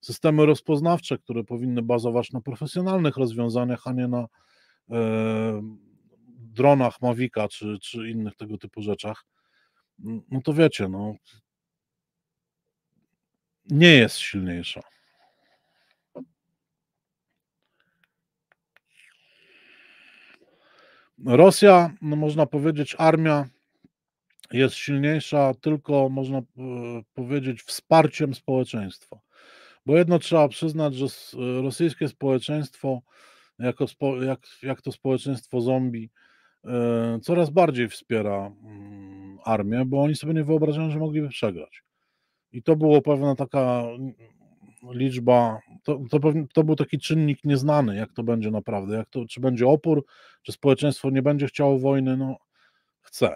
Systemy rozpoznawcze, które powinny bazować na profesjonalnych rozwiązaniach, a nie na e, dronach mawika czy, czy innych tego typu rzeczach. No to wiecie, no, nie jest silniejsza. Rosja, no można powiedzieć, armia jest silniejsza tylko, można powiedzieć, wsparciem społeczeństwa. Bo jedno trzeba przyznać, że rosyjskie społeczeństwo, jako, jak, jak to społeczeństwo zombie, e, coraz bardziej wspiera mm, armię, bo oni sobie nie wyobrażają, że mogliby przegrać. I to była pewna taka mm, liczba, to, to, to, był taki czynnik nieznany, jak to będzie naprawdę, jak to, czy będzie opór, czy społeczeństwo nie będzie chciało wojny, no chce.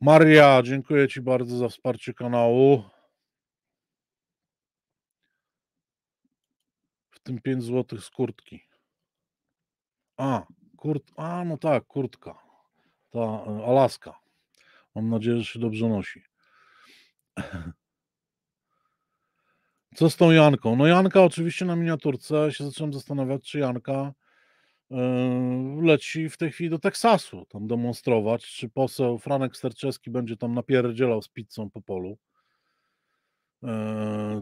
Maria, dziękuję Ci bardzo za wsparcie kanału. W tym 5 zł z kurtki. A, kurt, a no tak, kurtka. Ta e, Alaska. Mam nadzieję, że się dobrze nosi. Co z tą Janką? No Janka oczywiście na miniaturce. się zacząłem zastanawiać, czy Janka Yy, leci w tej chwili do Teksasu tam demonstrować, czy poseł Franek Sterczewski będzie tam napierdzielał z pizzą po polu. Yy,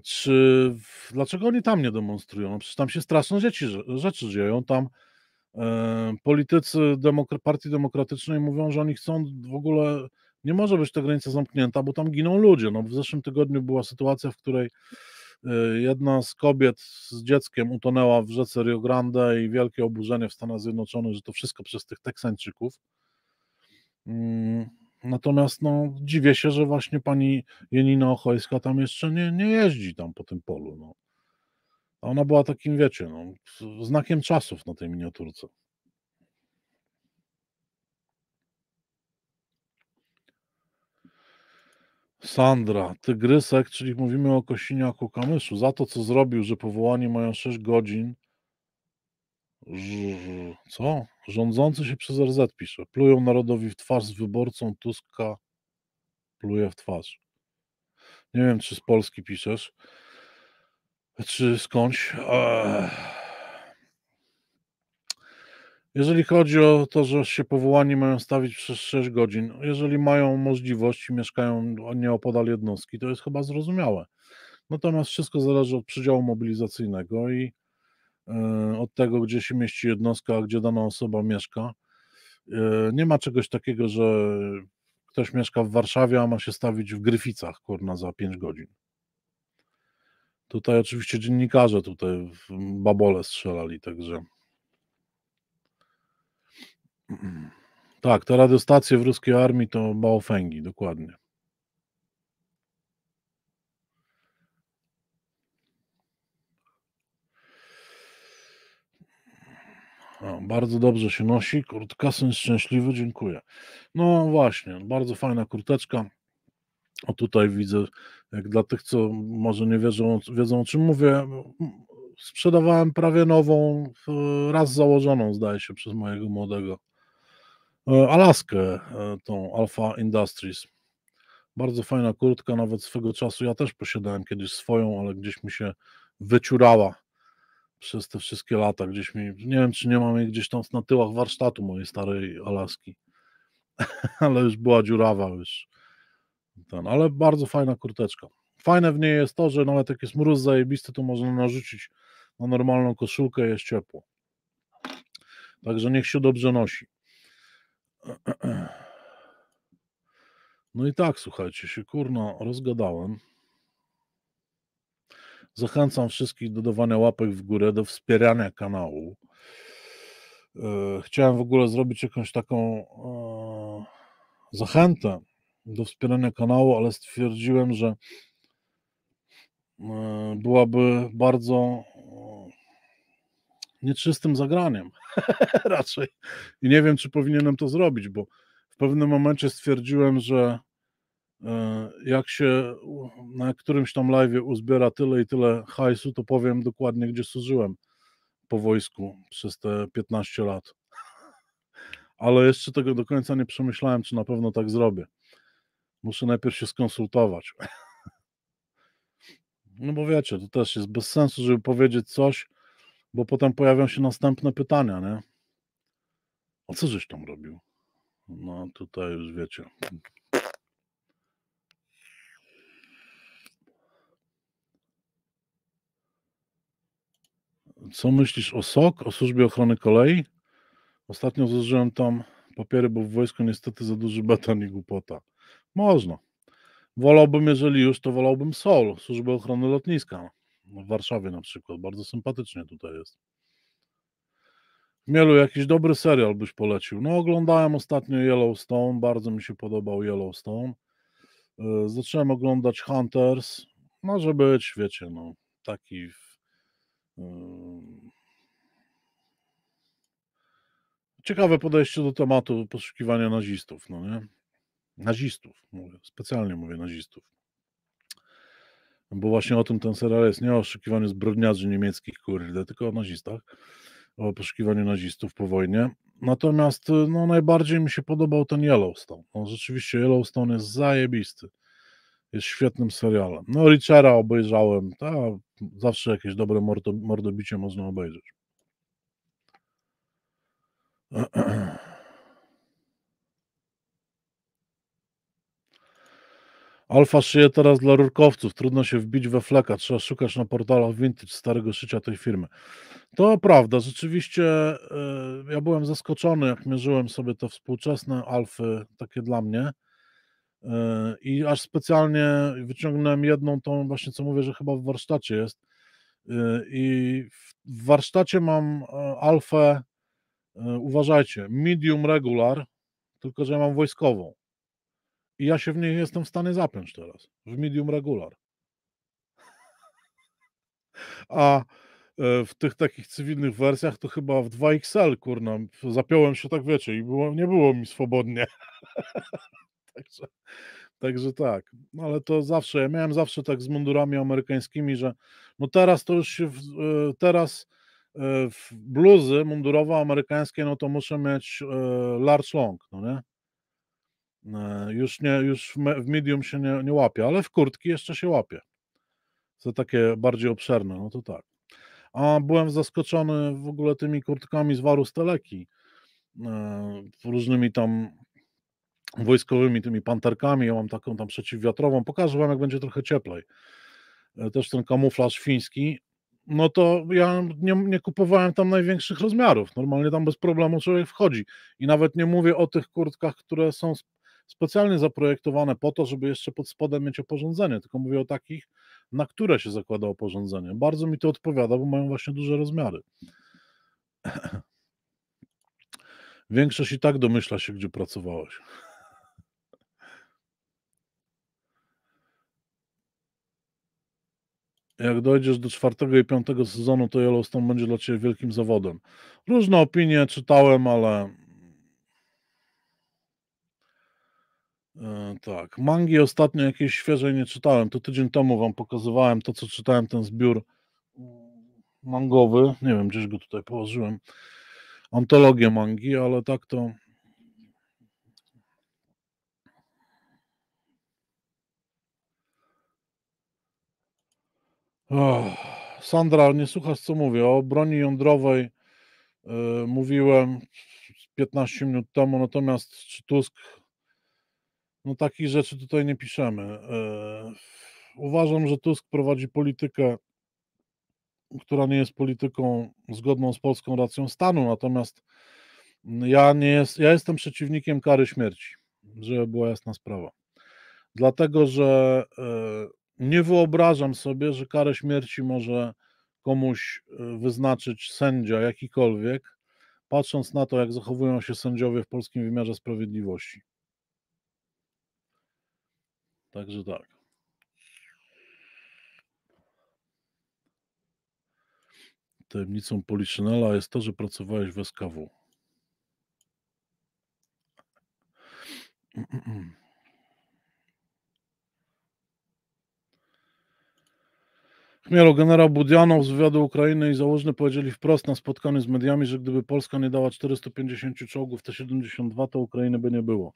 czy dlaczego oni tam nie demonstrują? No przecież tam się straszne rzeczy, rzeczy dzieją. Tam yy, politycy Demokra Partii Demokratycznej mówią, że oni chcą w ogóle, nie może być ta granica zamknięta, bo tam giną ludzie. No, w zeszłym tygodniu była sytuacja, w której Y, jedna z kobiet z dzieckiem utonęła w rzece Rio Grande i wielkie oburzenie w Stanach Zjednoczonych, że to wszystko przez tych Teksańczyków. Mm, natomiast no, dziwię się, że właśnie pani Jenina Ochojska tam jeszcze nie, nie jeździ tam po tym polu. No. A ona była takim, wiecie, no, znakiem czasów na tej miniaturce. Sandra, Tygrysek, czyli mówimy o Kosiniaku Kamyszu, za to, co zrobił, że powołanie mają 6 godzin. Co? Rządzący się przez RZ pisze. Plują narodowi w twarz z wyborcą Tuska. Pluje w twarz. Nie wiem, czy z Polski piszesz, czy skądś. Eee. Jeżeli chodzi o to, że się powołani mają stawić przez 6 godzin, jeżeli mają możliwość i mieszkają nieopodal jednostki, to jest chyba zrozumiałe. Natomiast wszystko zależy od przydziału mobilizacyjnego i e, od tego, gdzie się mieści jednostka, a gdzie dana osoba mieszka. E, nie ma czegoś takiego, że ktoś mieszka w Warszawie, a ma się stawić w Gryficach, kurna, za 5 godzin. Tutaj oczywiście dziennikarze tutaj w babole strzelali, także tak, te radiostacje w ruskiej armii to Baofengi, dokładnie. O, bardzo dobrze się nosi. Kurtka, syn szczęśliwy, dziękuję. No właśnie, bardzo fajna kurteczka. O tutaj widzę, jak dla tych, co może nie wierzą, wiedzą o czym mówię, sprzedawałem prawie nową, e, raz założoną, zdaje się, przez mojego młodego E, Alaskę, e, tą Alpha Industries. Bardzo fajna kurtka, nawet swego czasu ja też posiadałem kiedyś swoją, ale gdzieś mi się wyciurała przez te wszystkie lata. Gdzieś mi, nie wiem, czy nie mam jej gdzieś tam na tyłach warsztatu mojej starej Alaski. [LAUGHS] ale już była dziurawa już. Ten, ale bardzo fajna kurteczka. Fajne w niej jest to, że nawet jak jest mróz zajebisty, to można narzucić na normalną koszulkę, jest ciepło. Także niech się dobrze nosi. No i tak, słuchajcie, się kurno rozgadałem. Zachęcam wszystkich do dawania łapek w górę, do wspierania kanału. E, chciałem w ogóle zrobić jakąś taką e, zachętę do wspierania kanału, ale stwierdziłem, że e, byłaby bardzo nieczystym zagraniem [LAUGHS] raczej. I nie wiem, czy powinienem to zrobić, bo w pewnym momencie stwierdziłem, że e, jak się na którymś tam live uzbiera tyle i tyle hajsu, to powiem dokładnie, gdzie służyłem po wojsku przez te 15 lat. [LAUGHS] Ale jeszcze tego do końca nie przemyślałem, czy na pewno tak zrobię. Muszę najpierw się skonsultować. [LAUGHS] No bo wiecie, to też jest bez sensu, żeby powiedzieć coś, bo potem pojawią się następne pytania, nie? A co żeś tam robił? No tutaj już wiecie. Co myślisz o SOK, o służbie ochrony kolei? Ostatnio zużyłem tam papiery, bo w wojsku niestety za duży beton i głupota. Można. Wolałbym, jeżeli już, to wolałbym SOL, służbę ochrony lotniska. No, w Warszawie na przykład. Bardzo sympatycznie tutaj jest. Mielu, jakiś dobry serial byś polecił. No, oglądałem ostatnio Yellowstone, bardzo mi się podobał Yellowstone. E, zacząłem oglądać Hunters. Może być, wiecie, no, taki. W, e, Ciekawe podejście do tematu poszukiwania nazistów, no nie? Nazistów, mówię, specjalnie mówię nazistów bo właśnie o tym ten serial jest, nie o oszukiwaniu zbrodniarzy niemieckich, kurde, tylko o nazistach, o poszukiwaniu nazistów po wojnie. Natomiast y, no, najbardziej mi się podobał ten Yellowstone. No, rzeczywiście Yellowstone jest zajebisty. Jest świetnym serialem. No Richera obejrzałem, ta, zawsze jakieś dobre mordobicie można obejrzeć. [CLEARS THROAT] Alfa szyje teraz dla rurkowców. Trudno się wbić we fleka. Trzeba szukać na portalach vintage starego szycia tej firmy. To prawda. Rzeczywiście e, ja byłem zaskoczony, jak mierzyłem sobie te współczesne alfy, takie dla mnie. E, I aż specjalnie wyciągnąłem jedną, tą właśnie co mówię, że chyba w warsztacie jest. E, I w warsztacie mam alfę, uważajcie, medium regular, tylko że ja mam wojskową. I ja się w niej jestem w stanie zapiąć teraz, w medium regular. A e, w tych takich cywilnych wersjach to chyba w 2XL, kurna, zapiąłem się tak, wiecie, i było, nie było mi swobodnie. [LAUGHS] także, także tak, no, ale to zawsze, ja miałem zawsze tak z mundurami amerykańskimi, że no teraz to już się, w, e, teraz e, w bluzy mundurowo-amerykańskie, no to muszę mieć large long, no nie? E, już, nie, już w medium się nie, nie łapie, ale w kurtki jeszcze się łapie. to takie bardziej obszerne, no to tak. A byłem zaskoczony w ogóle tymi kurtkami z waru steleki, e, różnymi tam wojskowymi, tymi panterkami. Ja mam taką tam przeciwwiatrową. Pokażę wam, jak będzie trochę cieplej. E, też ten kamuflaż fiński. No to ja nie, nie kupowałem tam największych rozmiarów. Normalnie tam bez problemu człowiek wchodzi. I nawet nie mówię o tych kurtkach, które są specjalnie zaprojektowane po to, żeby jeszcze pod spodem mieć oporządzenie, tylko mówię o takich, na które się zakłada oporządzenie. Bardzo mi to odpowiada, bo mają właśnie duże rozmiary. [CLEARS THROAT] Większość i tak domyśla się, gdzie pracowałeś. [LAUGHS] jak dojdziesz do czwartego i piątego sezonu, to Yellowstone będzie dla Ciebie wielkim zawodem. Różne opinie czytałem, ale E, tak. Mangi ostatnio jakieś świeżej nie czytałem. To tydzień temu wam pokazywałem to, co czytałem, ten zbiór mm, mangowy. Nie wiem, gdzieś go tutaj położyłem. Antologię mangi, ale tak to. Oh. Sandra, nie słuchasz co mówię. O broni jądrowej yy, mówiłem 15 minut temu, natomiast czy Tusk no takich rzeczy tutaj nie piszemy. E, uważam, że Tusk prowadzi politykę, która nie jest polityką zgodną z polską racją stanu, natomiast mm, ja, nie jest, ja jestem przeciwnikiem kary śmierci, żeby była jasna sprawa. Dlatego, że e, nie wyobrażam sobie, że karę śmierci może komuś e, wyznaczyć sędzia jakikolwiek, patrząc na to, jak zachowują się sędziowie w polskim wymiarze sprawiedliwości. Także tak. Tajemnicą Policzynela jest to, że pracowałeś w SKW. Chmielo, generał Budianow z wywiadu Ukrainy i założny powiedzieli wprost na spotkaniu z mediami, że gdyby Polska nie dała 450 czołgów to 72 to Ukrainy by nie było.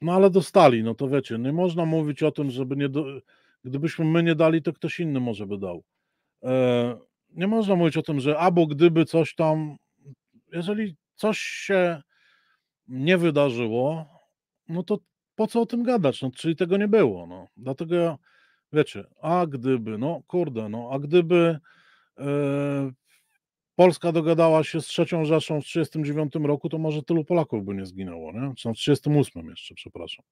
No ale dostali, no to wiecie, nie można mówić o tym, żeby nie. Do... Gdybyśmy my nie dali, to ktoś inny może by dał. E... Nie można mówić o tym, że albo gdyby coś tam. Jeżeli coś się nie wydarzyło, no to po co o tym gadać? No, czyli tego nie było. No. Dlatego ja, wiecie, a gdyby, no kurde, no, a gdyby. E Polska dogadała się z trzecią Rzeszą w 1939 roku, to może tylu Polaków by nie zginęło, nie? Czy w 1938 jeszcze, przepraszam.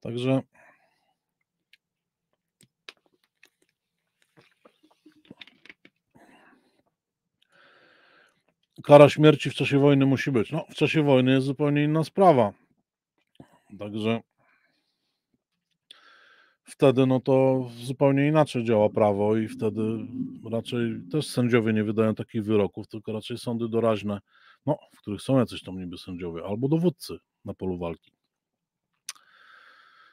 Także. Kara śmierci w czasie wojny musi być. No, w czasie wojny jest zupełnie inna sprawa. Także wtedy no to zupełnie inaczej działa prawo i wtedy raczej też sędziowie nie wydają takich wyroków, tylko raczej sądy doraźne, no, w których są jacyś tam niby sędziowie albo dowódcy na polu walki.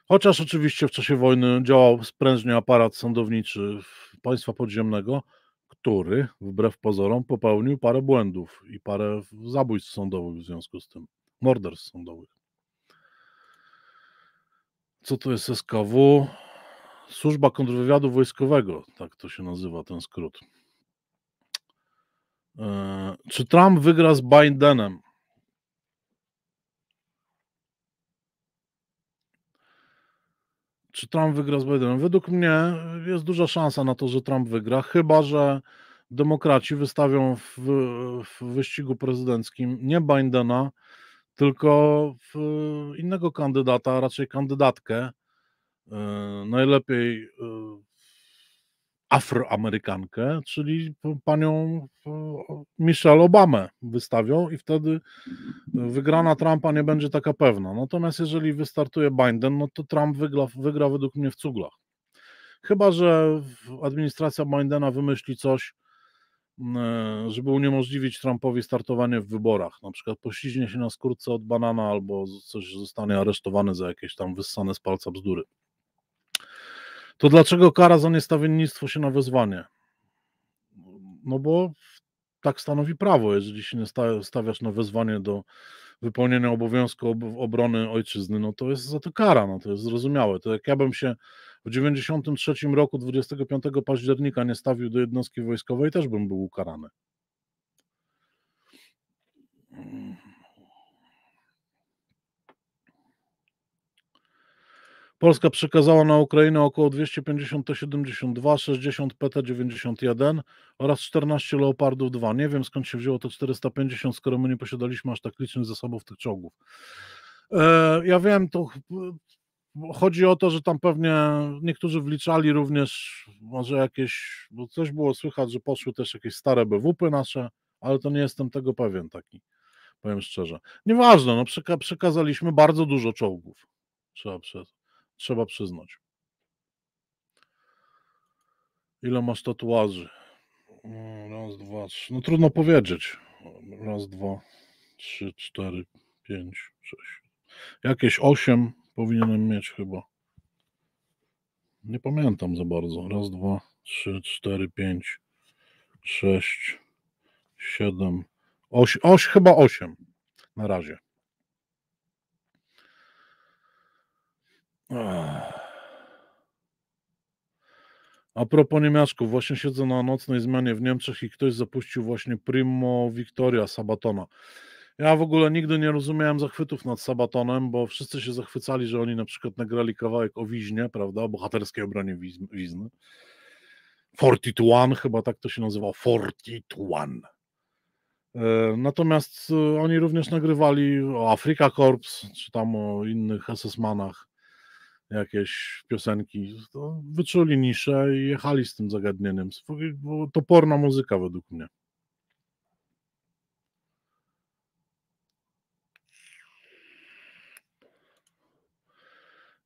Chociaż oczywiście w czasie wojny działał sprężnie aparat sądowniczy państwa podziemnego, który wbrew pozorom popełnił parę błędów i parę zabójstw sądowych w związku z tym, morderstw sądowych. Co to jest SKW? Służba Kontrwywiadu Wojskowego, tak to się nazywa ten skrót. E, czy Trump wygra z Bidenem? Czy Trump wygra z Bidenem? Według mnie jest duża szansa na to, że Trump wygra, chyba że demokraci wystawią w, w wyścigu prezydenckim nie Bidena, tylko e, innego kandydata, a raczej kandydatkę, e, najlepiej e, afroamerykankę, czyli panią Michelle Obamę wystawią i wtedy wygrana Trumpa nie będzie taka pewna. Natomiast jeżeli wystartuje Biden, no to Trump wygra, wygra według mnie w cuglach. Chyba, że administracja Bidena wymyśli coś, E, żeby uniemożliwić Trumpowi startowanie w wyborach. Na przykład pościźnie się na skórce od banana albo coś zostanie aresztowany za jakieś tam wyssane z palca bzdury. To dlaczego kara za niestawiennictwo się na wezwanie? No bo tak stanowi prawo. Jeżeli się nie stawiasz na wezwanie do wypełnienia obowiązku obrony ojczyzny, no to jest za to kara, no to jest zrozumiałe. To jak ja bym się w 93 roku, 25 października, nie stawił do jednostki wojskowej, też bym był ukarany. Polska przekazała na Ukrainę około 250 T-72, 60 PT-91 oraz 14 Leopardów 2. Nie wiem skąd się wzięło to 450, skoro my nie posiadaliśmy aż tak licznych zasobów tych czołgów. E, ja wiem, to Chodzi o to, że tam pewnie niektórzy wliczali również może jakieś, bo coś było słychać, że poszły też jakieś stare BWP y nasze, ale to nie jestem tego pewien taki, powiem szczerze. Nieważne, no przeka przekazaliśmy bardzo dużo czołgów, trzeba, trzeba przyznać. Ile masz tatuaży? Mm, raz, dwa, trzy. No trudno powiedzieć. Raz, dwa, trzy, cztery, pięć, sześć. Jakieś osiem, Powinienem mieć chyba. Nie pamiętam za bardzo. Raz, dwa, trzy, cztery, pięć, sześć, siedem, osiem. Oś, chyba osiem na razie. A propos Niemiaszków, właśnie siedzę na nocnej zmianie w Niemczech i ktoś zapuścił właśnie Primo Victoria Sabatona. Ja w ogóle nigdy nie rozumiałem zachwytów nad Sabatonem, bo wszyscy się zachwycali, że oni na przykład nagrali kawałek o Wiźnie, prawda, o bohaterskiej obronie Wizny. 41, chyba tak to się nazywa, 41. E, natomiast e, oni również nagrywali o Afrika Corps, czy tam o innych SS-manach jakieś piosenki. To wyczuli niszę i jechali z tym zagadnieniem. To porna muzyka według mnie.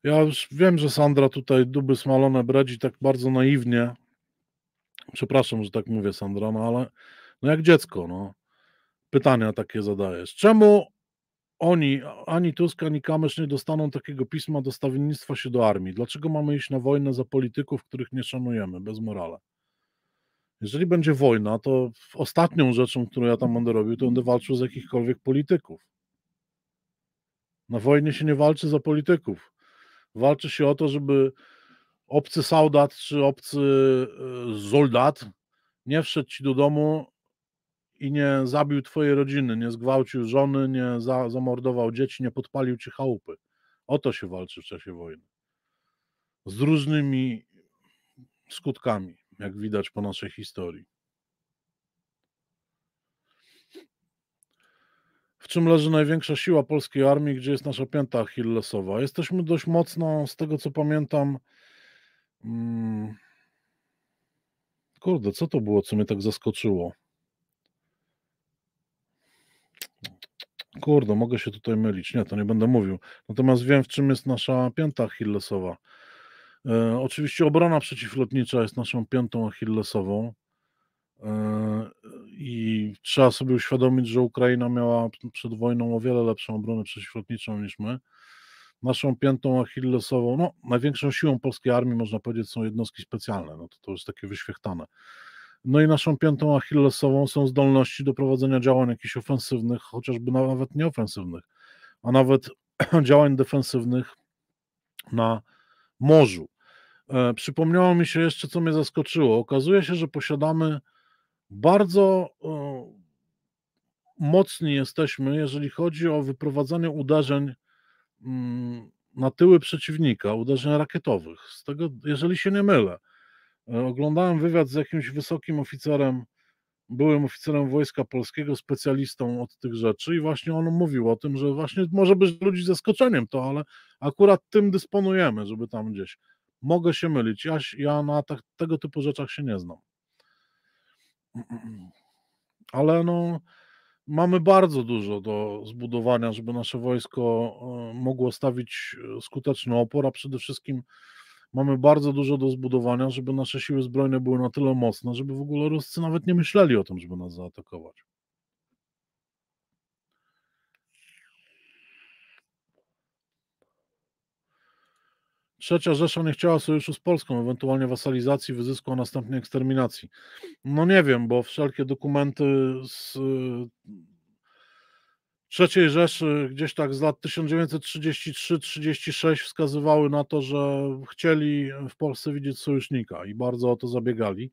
Ja już wiem, że Sandra tutaj duby smalone bredzi tak bardzo naiwnie. Przepraszam, że tak mówię, Sandra, no ale no jak dziecko, no. Pytania takie zadajesz. Czemu oni, ani Tusk, ani Kamysz nie dostaną takiego pisma do stawiennictwa się do armii? Dlaczego mamy iść na wojnę za polityków, których nie szanujemy, bez morale? Jeżeli będzie wojna, to ostatnią rzeczą, którą ja tam będę robił, to będę walczył z jakichkolwiek polityków. Na wojnie się nie walczy za polityków. Walczy się o to, żeby obcy soldat czy obcy e, zoldat nie wszedł ci do domu i nie zabił twojej rodziny, nie zgwałcił żony, nie za, zamordował dzieci, nie podpalił ci chałupy. O to się walczy w czasie wojny. Z różnymi skutkami, jak widać po naszej historii. w czym leży największa siła polskiej armii, gdzie jest nasza pięta Achillesowa. Jesteśmy dość mocno, z tego co pamiętam. Hmm, kurde, co to było, co mnie tak zaskoczyło? Kurde, mogę się tutaj mylić. Nie, to nie będę mówił. Natomiast wiem, w czym jest nasza pięta Achillesowa. E, oczywiście obrona przeciwlotnicza jest naszą piętą Achillesową. E, i trzeba sobie uświadomić, że Ukraina miała przed wojną o wiele lepszą obronę przeciwlotniczą niż my. Naszą piętą achillesową, no największą siłą polskiej armii można powiedzieć są jednostki specjalne, no to, to jest takie wyświechtane. No i naszą piętą achillesową są zdolności do prowadzenia działań jakichś ofensywnych, chociażby nawet nieofensywnych, a nawet [CLEARS THROAT] działań defensywnych na morzu. E, przypomniało mi się jeszcze, co mnie zaskoczyło. Okazuje się, że posiadamy bardzo e, mocni jesteśmy, jeżeli chodzi o wyprowadzanie uderzeń mm, na tyły przeciwnika, uderzeń rakietowych. Z tego, jeżeli się nie mylę, e, oglądałem wywiad z jakimś wysokim oficerem, byłym oficerem Wojska Polskiego, specjalistą od tych rzeczy i właśnie on mówił o tym, że właśnie może być ludzi zaskoczeniem to, ale akurat tym dysponujemy, żeby tam gdzieś. Mogę się mylić, ja, ja na tak, tego typu rzeczach się nie znam. Ale no, mamy bardzo dużo do zbudowania, żeby nasze wojsko e, mogło stawić e, skuteczny opór, a przede wszystkim mamy bardzo dużo do zbudowania, żeby nasze siły zbrojne były na tyle mocne, żeby w ogóle Ruscy nawet nie myśleli o tym, żeby nas zaatakować. Trzecia Rzesza nie chciała sojuszu z Polską, ewentualnie wasalizacji, wyzysku, a następnie eksterminacji. No nie wiem, bo wszelkie dokumenty z y, Trzeciej Rzeszy gdzieś tak z lat 1933-36 wskazywały na to, że chcieli w Polsce widzieć sojusznika i bardzo o to zabiegali.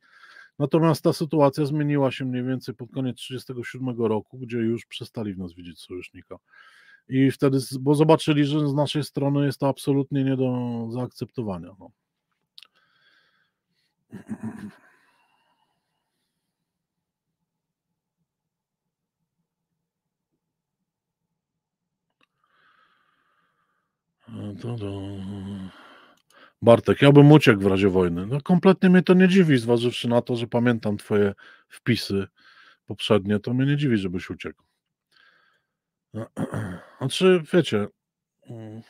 Natomiast ta sytuacja zmieniła się mniej więcej pod koniec 1937 roku, gdzie już przestali w nas widzieć sojusznika i wtedy, bo zobaczyli, że z naszej strony jest to absolutnie nie do zaakceptowania. No. E, to, to. Bartek, ja bym uciekł w razie wojny. No kompletnie mnie to nie dziwi, zważywszy na to, że pamiętam twoje wpisy poprzednie, to mnie nie dziwi, żebyś uciekł. Znaczy, [CLEARS THROAT] wiecie, mm,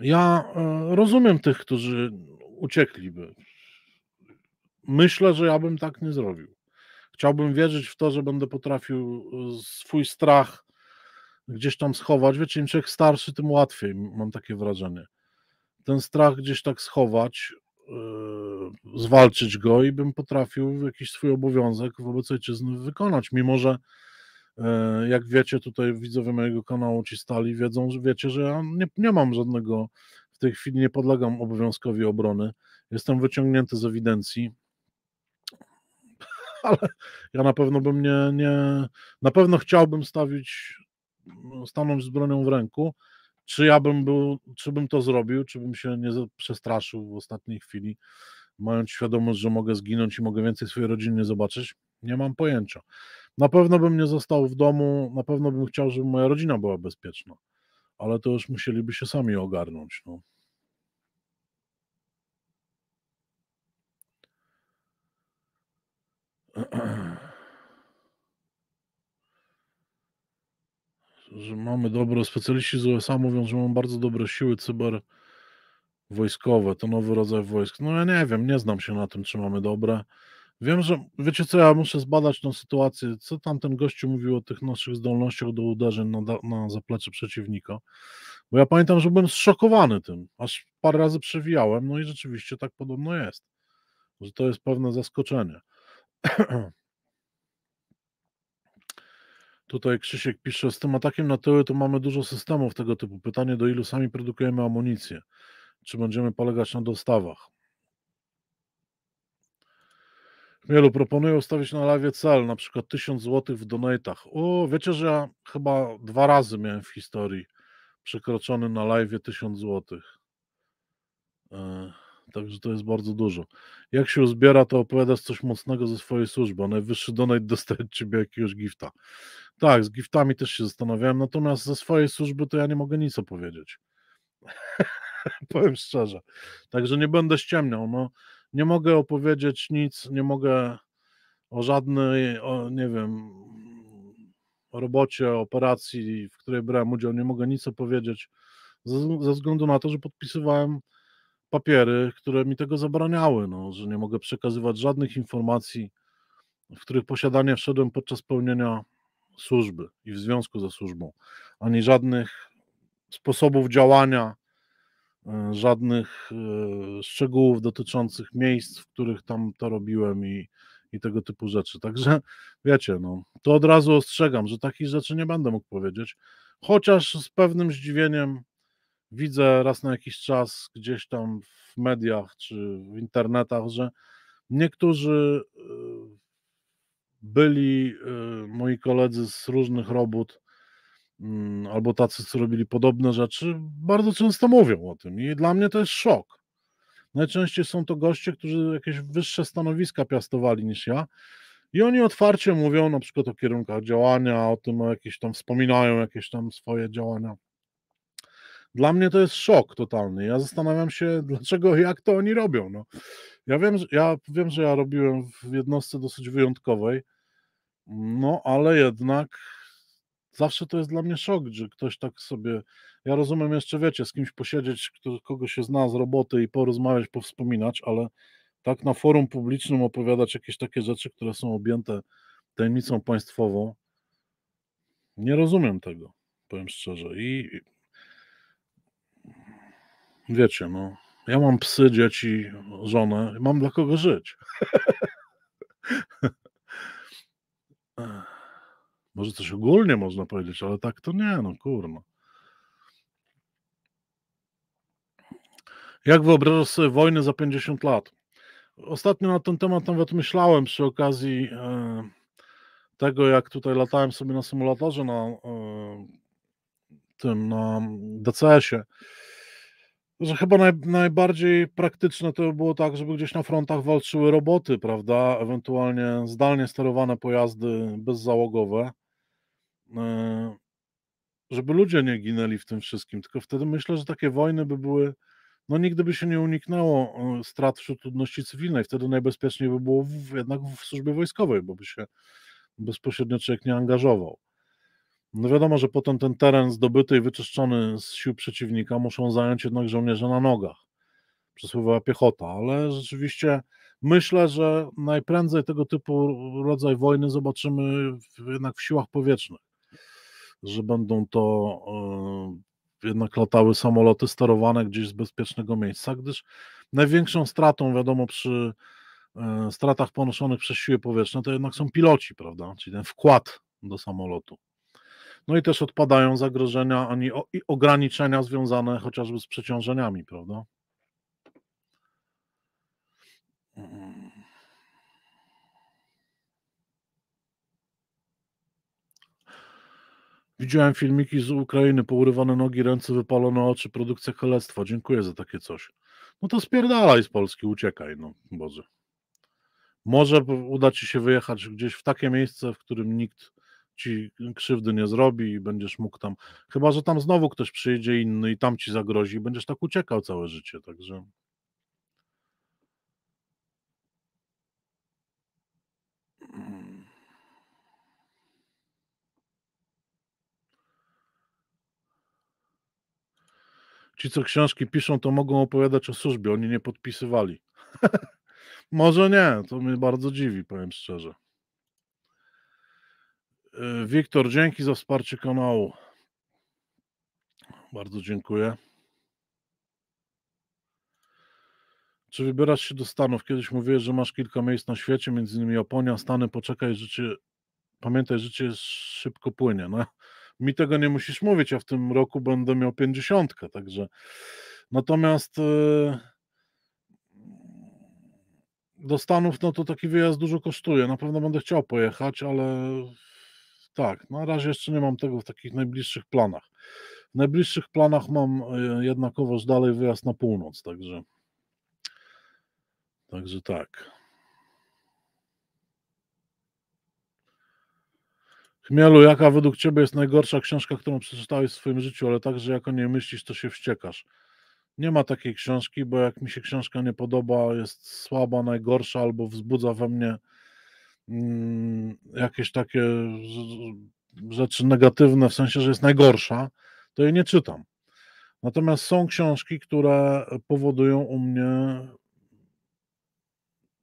ja e, rozumiem tych, którzy uciekliby. Myślę, że ja bym tak nie zrobił. Chciałbym wierzyć w to, że będę potrafił e, swój strach gdzieś tam schować. Wiecie, im człowiek starszy, tym łatwiej, mam takie wrażenie. Ten strach gdzieś tak schować, Y, zwalczyć go i bym potrafił jakiś swój obowiązek wobec ojczyzny wykonać, mimo że y, jak wiecie, tutaj widzowie mojego kanału ci stali wiedzą, że wiecie, że ja nie, nie mam żadnego, w tej chwili nie podlegam obowiązkowi obrony. Jestem wyciągnięty z ewidencji, [LAUGHS] ale ja na pewno bym nie, nie na pewno chciałbym stawić, stanąć z bronią w ręku, czy ja bym był, czy bym to zrobił, czy bym się nie przestraszył w ostatniej chwili, mając świadomość, że mogę zginąć i mogę więcej swojej rodziny zobaczyć, nie mam pojęcia. Na pewno bym nie został w domu, na pewno bym chciał, żeby moja rodzina była bezpieczna, ale to już musieliby się sami ogarnąć. No. [CLEARS THROAT] że mamy dobre, specjaliści z USA mówią, że mamy bardzo dobre siły cyber wojskowe, to nowy rodzaj wojsk. No ja nie wiem, nie znam się na tym, czy mamy dobre. Wiem, że wiecie co, ja muszę zbadać tą sytuację, co tam ten gościu mówił o tych naszych zdolnościach do uderzeń na, na zaplecze przeciwnika, bo ja pamiętam, że byłem zszokowany tym, aż parę razy przewijałem, no i rzeczywiście tak podobno jest, że to jest pewne zaskoczenie. [CLEARS THROAT] Tutaj Krzysiek pisze, z tym atakiem na tyły to mamy dużo systemów tego typu. Pytanie, do ilu sami produkujemy amunicję? Czy będziemy polegać na dostawach? Wielu proponuje ustawić na lawie cel, na przykład 1000 zł w donatach. O, wiecie, że ja chyba dwa razy miałem w historii przekroczony na live 1000 zł. Yy. Także to jest bardzo dużo. Jak się uzbiera, to opowiadasz coś mocnego ze swojej służby. najwyższy donate dostaje od ciebie jakiegoś gifta. Tak, z giftami też się zastanawiałem, natomiast ze swojej służby to ja nie mogę nic opowiedzieć. [LAUGHS] Powiem szczerze. Także nie będę ściemniał. No, nie mogę opowiedzieć nic, nie mogę o żadnej, o, nie wiem, robocie, operacji, w której brałem udział, nie mogę nic opowiedzieć, ze, ze względu na to, że podpisywałem papiery, które mi tego zabraniały, no, że nie mogę przekazywać żadnych informacji, w których posiadanie wszedłem podczas pełnienia służby i w związku ze służbą, ani żadnych sposobów działania, e, żadnych e, szczegółów dotyczących miejsc, w których tam to robiłem i, i tego typu rzeczy. Także wiecie, no, to od razu ostrzegam, że takich rzeczy nie będę mógł powiedzieć, chociaż z pewnym zdziwieniem widzę raz na jakiś czas gdzieś tam w mediach czy w internetach, że niektórzy y, byli y, moi koledzy z różnych robót, mm, albo tacy, co robili podobne rzeczy, bardzo często mówią o tym i dla mnie to jest szok. Najczęściej są to goście, którzy jakieś wyższe stanowiska piastowali niż ja i oni otwarcie mówią na przykład o kierunkach działania, o tym, o jakieś tam wspominają jakieś tam swoje działania dla mnie to jest szok totalny. Ja zastanawiam się, [LAUGHS] dlaczego, jak to oni robią. No. Ja, wiem, że, ja wiem, że ja robiłem w jednostce dosyć wyjątkowej, no ale jednak zawsze to jest dla mnie szok, że ktoś tak sobie. Ja rozumiem jeszcze, wiecie, z kimś posiedzieć, kto, kogo się zna z roboty i porozmawiać, powspominać, ale tak na forum publicznym opowiadać jakieś takie rzeczy, które są objęte tajemnicą państwową. Nie rozumiem tego, powiem szczerze. I wiecie, no, ja mam psy, dzieci, żonę, mam dla kogo żyć. [LAUGHS] Może coś ogólnie można powiedzieć, ale tak to nie, no kurno. Jak wyobrażasz sobie wojnę za 50 lat? Ostatnio na ten temat nawet myślałem przy okazji e, tego, jak tutaj latałem sobie na symulatorze na e, tym, na DCS-ie że chyba naj, najbardziej praktyczne to było tak, żeby gdzieś na frontach walczyły roboty, prawda? Ewentualnie zdalnie sterowane pojazdy bezzałogowe, e, żeby ludzie nie ginęli w tym wszystkim. Tylko wtedy myślę, że takie wojny by były, no nigdy by się nie uniknęło e, strat wśród ludności cywilnej. Wtedy najbezpieczniej by było w, jednak w służbie wojskowej, bo by się bezpośrednio człowiek nie angażował. No wiadomo, że potem ten teren zdobyty i wyczyszczony z sił przeciwnika muszą zająć jednak żołnierze na nogach. Przysłowiowa piechota, ale rzeczywiście myślę, że najprędzej tego typu rodzaj wojny zobaczymy jednak w siłach powietrznych, że będą to e, jednak latały samoloty sterowane gdzieś z bezpiecznego miejsca, gdyż największą stratą, wiadomo, przy e, stratach ponoszonych przez siły powietrzne to jednak są piloci, prawda, czyli ten wkład do samolotu. No i też odpadają zagrożenia ani ograniczenia związane chociażby z przeciążeniami, prawda? Widziałem filmiki z Ukrainy, pourywane nogi, ręce, wypalone oczy, produkcja kalectwa. Dziękuję za takie coś. No to spierdalaj z Polski, uciekaj, no Boże. Może uda Ci się wyjechać gdzieś w takie miejsce, w którym nikt ci krzywdy nie zrobi i będziesz mógł tam, chyba że tam znowu ktoś przyjdzie inny i tam ci zagrozi i będziesz tak uciekał całe życie, także... Ci, co książki piszą, to mogą opowiadać o służbie. Oni nie podpisywali. [LAUGHS] Może nie, to mnie bardzo dziwi, powiem szczerze. Y, Wiktor, dzięki za wsparcie kanału. Bardzo dziękuję. Czy wybierasz się do Stanów? Kiedyś mówiłeś, że masz kilka miejsc na świecie, między innymi Japonia, Stany. Poczekaj, życie, pamiętaj, życie szybko płynie. No, mi tego nie musisz mówić, ja w tym roku będę miał pięćdziesiątkę, także. Natomiast y, do Stanów, no to taki wyjazd dużo kosztuje. Na pewno będę chciał pojechać, ale tak, na razie jeszcze nie mam tego w takich najbliższych planach. W najbliższych planach mam e, jednakowoż dalej wyjazd na północ, także. Także tak. Chmielu, jaka według Ciebie jest najgorsza książka, którą przeczytałeś w swoim życiu, ale także jak o niej myślisz, to się wściekasz? Nie ma takiej książki, bo jak mi się książka nie podoba, jest słaba, najgorsza albo wzbudza we mnie Mm, jakieś takie rzeczy negatywne, w sensie, że jest najgorsza, to jej nie czytam. Natomiast są książki, które powodują u mnie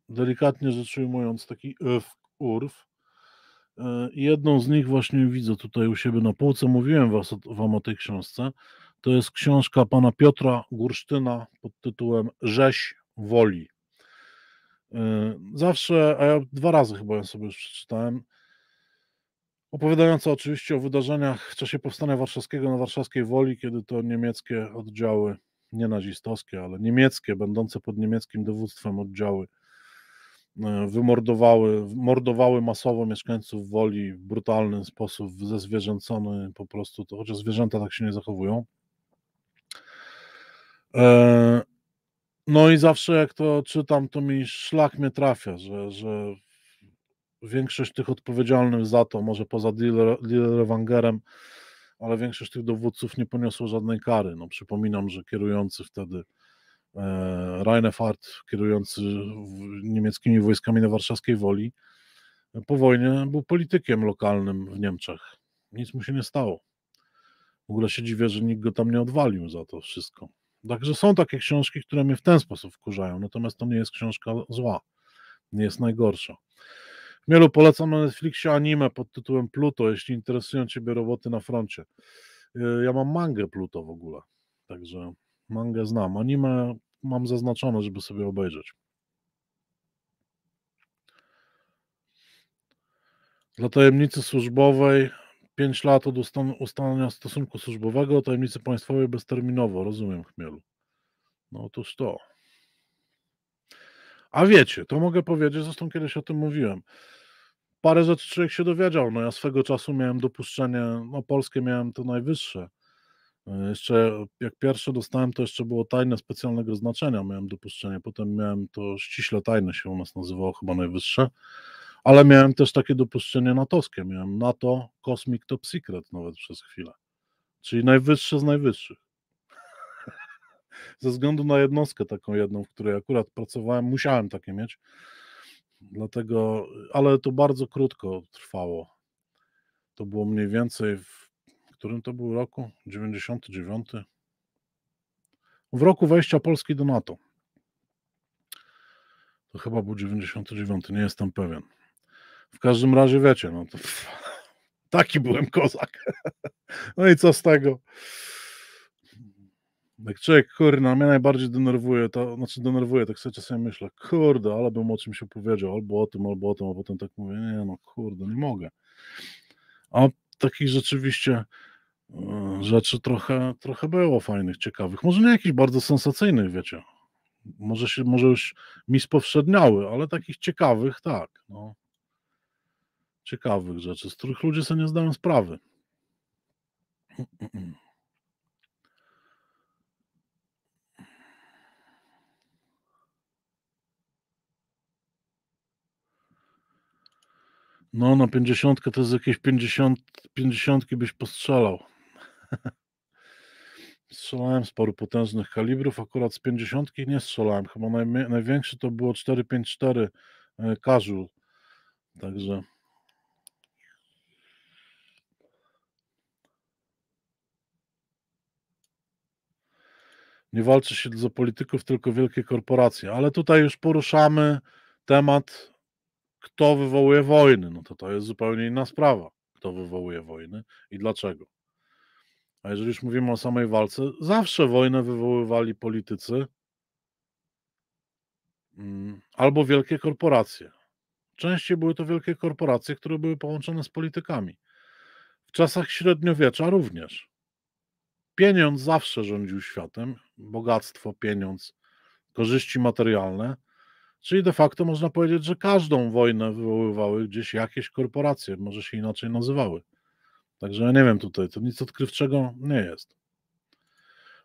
delikatnie rzecz ujmując taki öf, urw. E, jedną z nich właśnie widzę tutaj u siebie na półce, mówiłem was, wam o tej książce. To jest książka pana Piotra Gursztyna pod tytułem Rzeź woli. Yy, zawsze, a ja dwa razy chyba ją sobie już przeczytałem, opowiadająca oczywiście o wydarzeniach w czasie powstania warszawskiego na warszawskiej woli, kiedy to niemieckie oddziały, nie nazistowskie, ale niemieckie, będące pod niemieckim dowództwem oddziały, yy, wymordowały, mordowały masowo mieszkańców woli w brutalny sposób, zezwierzęcony po prostu, to, chociaż zwierzęta tak się nie zachowują. E no i zawsze jak to czytam, to mi szlak mnie trafia, że, że większość tych odpowiedzialnych za to, może poza dealer, ale większość tych dowódców nie poniosło żadnej kary. No, przypominam, że kierujący wtedy e, Reinefart, kierujący niemieckimi wojskami na warszawskiej woli, e, po wojnie był politykiem lokalnym w Niemczech. Nic mu się nie stało. W ogóle się dziwię, że nikt go tam nie odwalił za to wszystko. Także są takie książki, które mnie w ten sposób wkurzają, natomiast to nie jest książka zła, nie jest najgorsza. W Mielu polecam na Netflixie anime pod tytułem Pluto, jeśli interesują Ciebie roboty na froncie. Y, ja mam mangę Pluto w ogóle, także mangę znam. Anime mam zaznaczone, żeby sobie obejrzeć. Dla tajemnicy służbowej 5 lat od ustalenia stosunku służbowego tajemnicy państwowej bezterminowo. Rozumiem, Chmielu. No otóż to. A wiecie, to mogę powiedzieć, zresztą kiedyś o tym mówiłem. Parę rzeczy człowiek się dowiedział. No ja swego czasu miałem dopuszczenie, no polskie miałem to najwyższe. E, jeszcze jak pierwsze dostałem, to jeszcze było tajne specjalnego znaczenia, miałem dopuszczenie. Potem miałem to ściśle tajne się u nas nazywało, chyba najwyższe ale miałem też takie dopuszczenie natowskie. Miałem NATO Cosmic Top Secret nawet przez chwilę. Czyli najwyższe z najwyższych. [LAUGHS] Ze względu na jednostkę taką jedną, w której akurat pracowałem, musiałem takie mieć. Dlatego, ale to bardzo krótko trwało. To było mniej więcej w którym to był roku? 99. W roku wejścia Polski do NATO. To chyba był 99, nie jestem pewien. W każdym razie wiecie, no to pff, taki byłem kozak. [LAUGHS] No i co z tego? Jak człowiek, kurna, no, mnie najbardziej denerwuje, to, znaczy denerwuje, tak sobie czasem myślę, kurde, ale bym o czymś opowiedział, albo o tym, albo o tym, a potem tak mówię, nie no, kurde, nie mogę. A takich rzeczywiście e, rzeczy trochę, trochę było fajnych, ciekawych. Może nie jakichś bardzo sensacyjnych, wiecie. Może, się, może już mi spowszedniały, ale takich ciekawych, tak. No ciekawych rzeczy, z których ludzie sobie nie zdają sprawy. No, na pięćdziesiątkę to jest jakieś pięćdziesiątki byś postrzelał. [LAUGHS] Strzelałem z paru potężnych kalibrów, akurat z pięćdziesiątki nie strzelałem. Chyba największy to było 454 e, Casual. Także. nie walczy się za polityków, tylko wielkie korporacje. Ale tutaj już poruszamy temat, kto wywołuje wojny. No to to jest zupełnie inna sprawa, kto wywołuje wojny i dlaczego. A jeżeli już mówimy o samej walce, zawsze wojnę wywoływali politycy mm, albo wielkie korporacje. Częściej były to wielkie korporacje, które były połączone z politykami. W czasach średniowiecza również pieniądz zawsze rządził światem, bogactwo, pieniądz, korzyści materialne, czyli de facto można powiedzieć, że każdą wojnę wywoływały gdzieś jakieś korporacje, może się inaczej nazywały. Także ja nie wiem tutaj, to nic odkrywczego nie jest.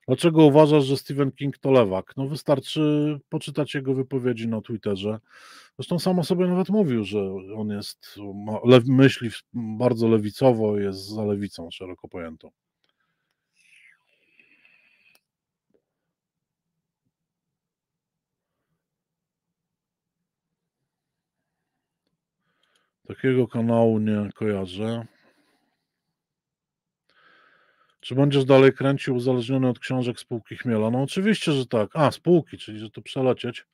Dlaczego uważasz, że Stephen King to lewak? No wystarczy poczytać jego wypowiedzi na Twitterze. Zresztą sam o sobie nawet mówił, że on jest, myśli bardzo lewicowo, jest za lewicą szeroko pojętą. Takiego kanału nie kojarzę. Czy będziesz dalej kręcił uzależniony od książek spółki Chmiela? No oczywiście, że tak. A, spółki, czyli że to przelecieć.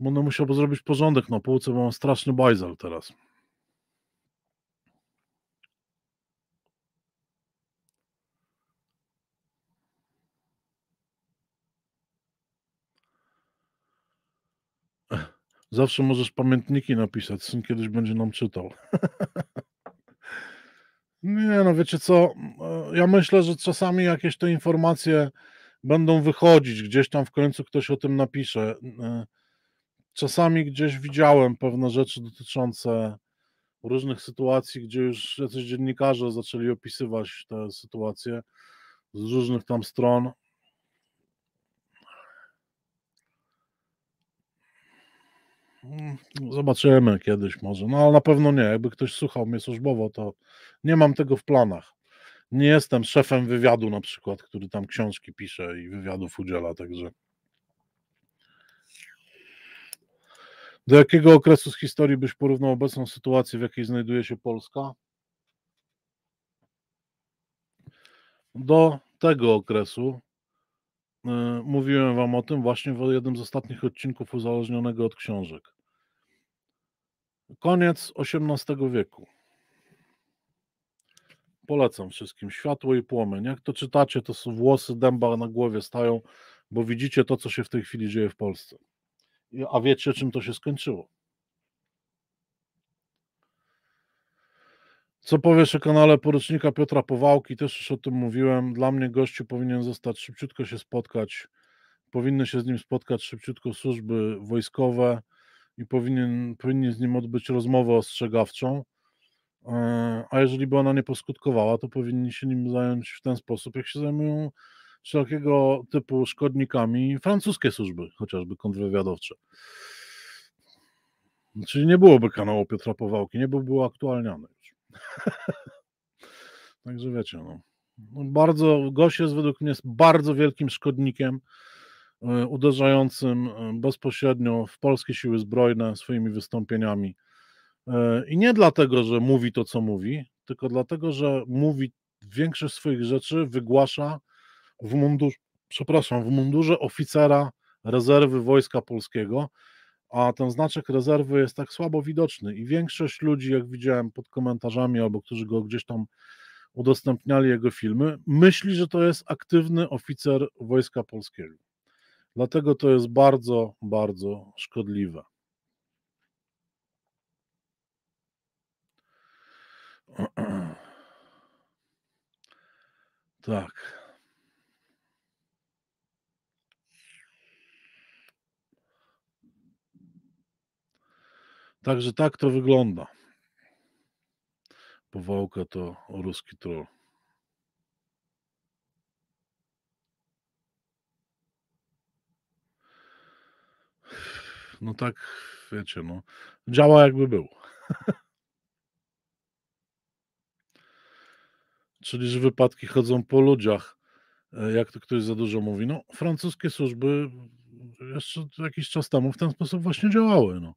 Będę musiał zrobić porządek na półce, bo mam straszny bajzel teraz. Zawsze możesz pamiętniki napisać, syn kiedyś będzie nam czytał. [LAUGHS] Nie, no wiecie co, e, ja myślę, że czasami jakieś te informacje będą wychodzić, gdzieś tam w końcu ktoś o tym napisze. E, czasami gdzieś widziałem pewne rzeczy dotyczące różnych sytuacji, gdzie już jacyś dziennikarze zaczęli opisywać te sytuacje z różnych tam stron. Mm, zobaczymy kiedyś może. No ale na pewno nie. Jakby ktoś słuchał mnie służbowo, to nie mam tego w planach. Nie jestem szefem wywiadu na przykład, który tam książki pisze i wywiadów udziela, także. Do jakiego okresu z historii byś porównał obecną sytuację, w jakiej znajduje się Polska? Do tego okresu, E, mówiłem wam o tym właśnie w jednym z ostatnich odcinków uzależnionego od książek. Koniec XVIII wieku. Polecam wszystkim. Światło i płomień. Jak to czytacie, to są włosy dęba na głowie stają, bo widzicie to, co się w tej chwili dzieje w Polsce. A wiecie, czym to się skończyło. Co powiesz o kanale porucznika Piotra Powałki? Też już o tym mówiłem. Dla mnie gościu powinien zostać szybciutko się spotkać. Powinny się z nim spotkać szybciutko służby wojskowe i powinien, powinni z nim odbyć rozmowę ostrzegawczą. E, a jeżeli by ona nie poskutkowała, to powinni się nim zająć w ten sposób, jak się zajmują wszelkiego typu szkodnikami francuskie służby, chociażby kontrwywiadowcze. Czyli nie byłoby kanału Piotra Powałki, nie byłby aktualniany. [LAUGHS] Także wiecie, no. no. Bardzo, gość jest według mnie bardzo wielkim szkodnikiem e, uderzającym e, bezpośrednio w polskie siły zbrojne swoimi wystąpieniami. E, I nie dlatego, że mówi to, co mówi, tylko dlatego, że mówi większość swoich rzeczy, wygłasza w mundurze, przepraszam, w mundurze oficera rezerwy Wojska Polskiego, a ten znaczek rezerwy jest tak słabo widoczny i większość ludzi, jak widziałem pod komentarzami albo którzy go gdzieś tam udostępniali jego filmy, myśli, że to jest aktywny oficer Wojska Polskiego. Dlatego to jest bardzo, bardzo szkodliwe. [CLEARS THROAT] Tak. Także tak to wygląda. Powałka to ruski troll. No tak, wiecie, no. Działa jakby był. [LAUGHS] Czyli, że wypadki chodzą po ludziach. E, jak to ktoś za dużo mówi. No, francuskie służby jeszcze jakiś czas temu w ten sposób właśnie działały. No.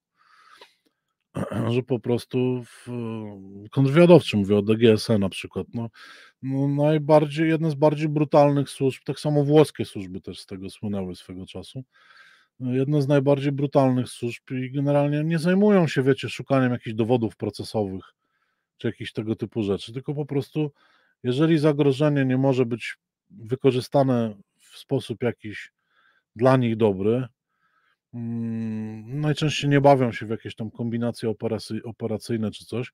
[CLEARS THROAT] że po prostu w kontrwywiadowczy, mówię o DGSE na przykład, no, no najbardziej, jedna z bardziej brutalnych służb, tak samo włoskie służby też z tego słynęły swego czasu, no, jedna z najbardziej brutalnych służb i generalnie nie zajmują się, wiecie, szukaniem jakichś dowodów procesowych czy jakichś tego typu rzeczy, tylko po prostu jeżeli zagrożenie nie może być wykorzystane w sposób jakiś dla nich dobry, Mm, najczęściej nie bawią się w jakieś tam kombinacje operacyjne czy coś,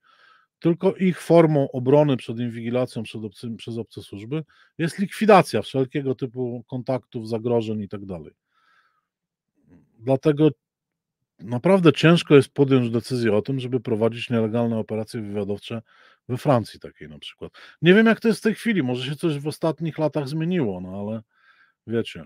tylko ich formą obrony przed inwigilacją przed obcy, przez obce służby jest likwidacja wszelkiego typu kontaktów, zagrożeń i tak dalej. Dlatego naprawdę ciężko jest podjąć decyzję o tym, żeby prowadzić nielegalne operacje wywiadowcze we Francji takiej na przykład. Nie wiem jak to jest w tej chwili, może się coś w ostatnich latach zmieniło, no ale wiecie.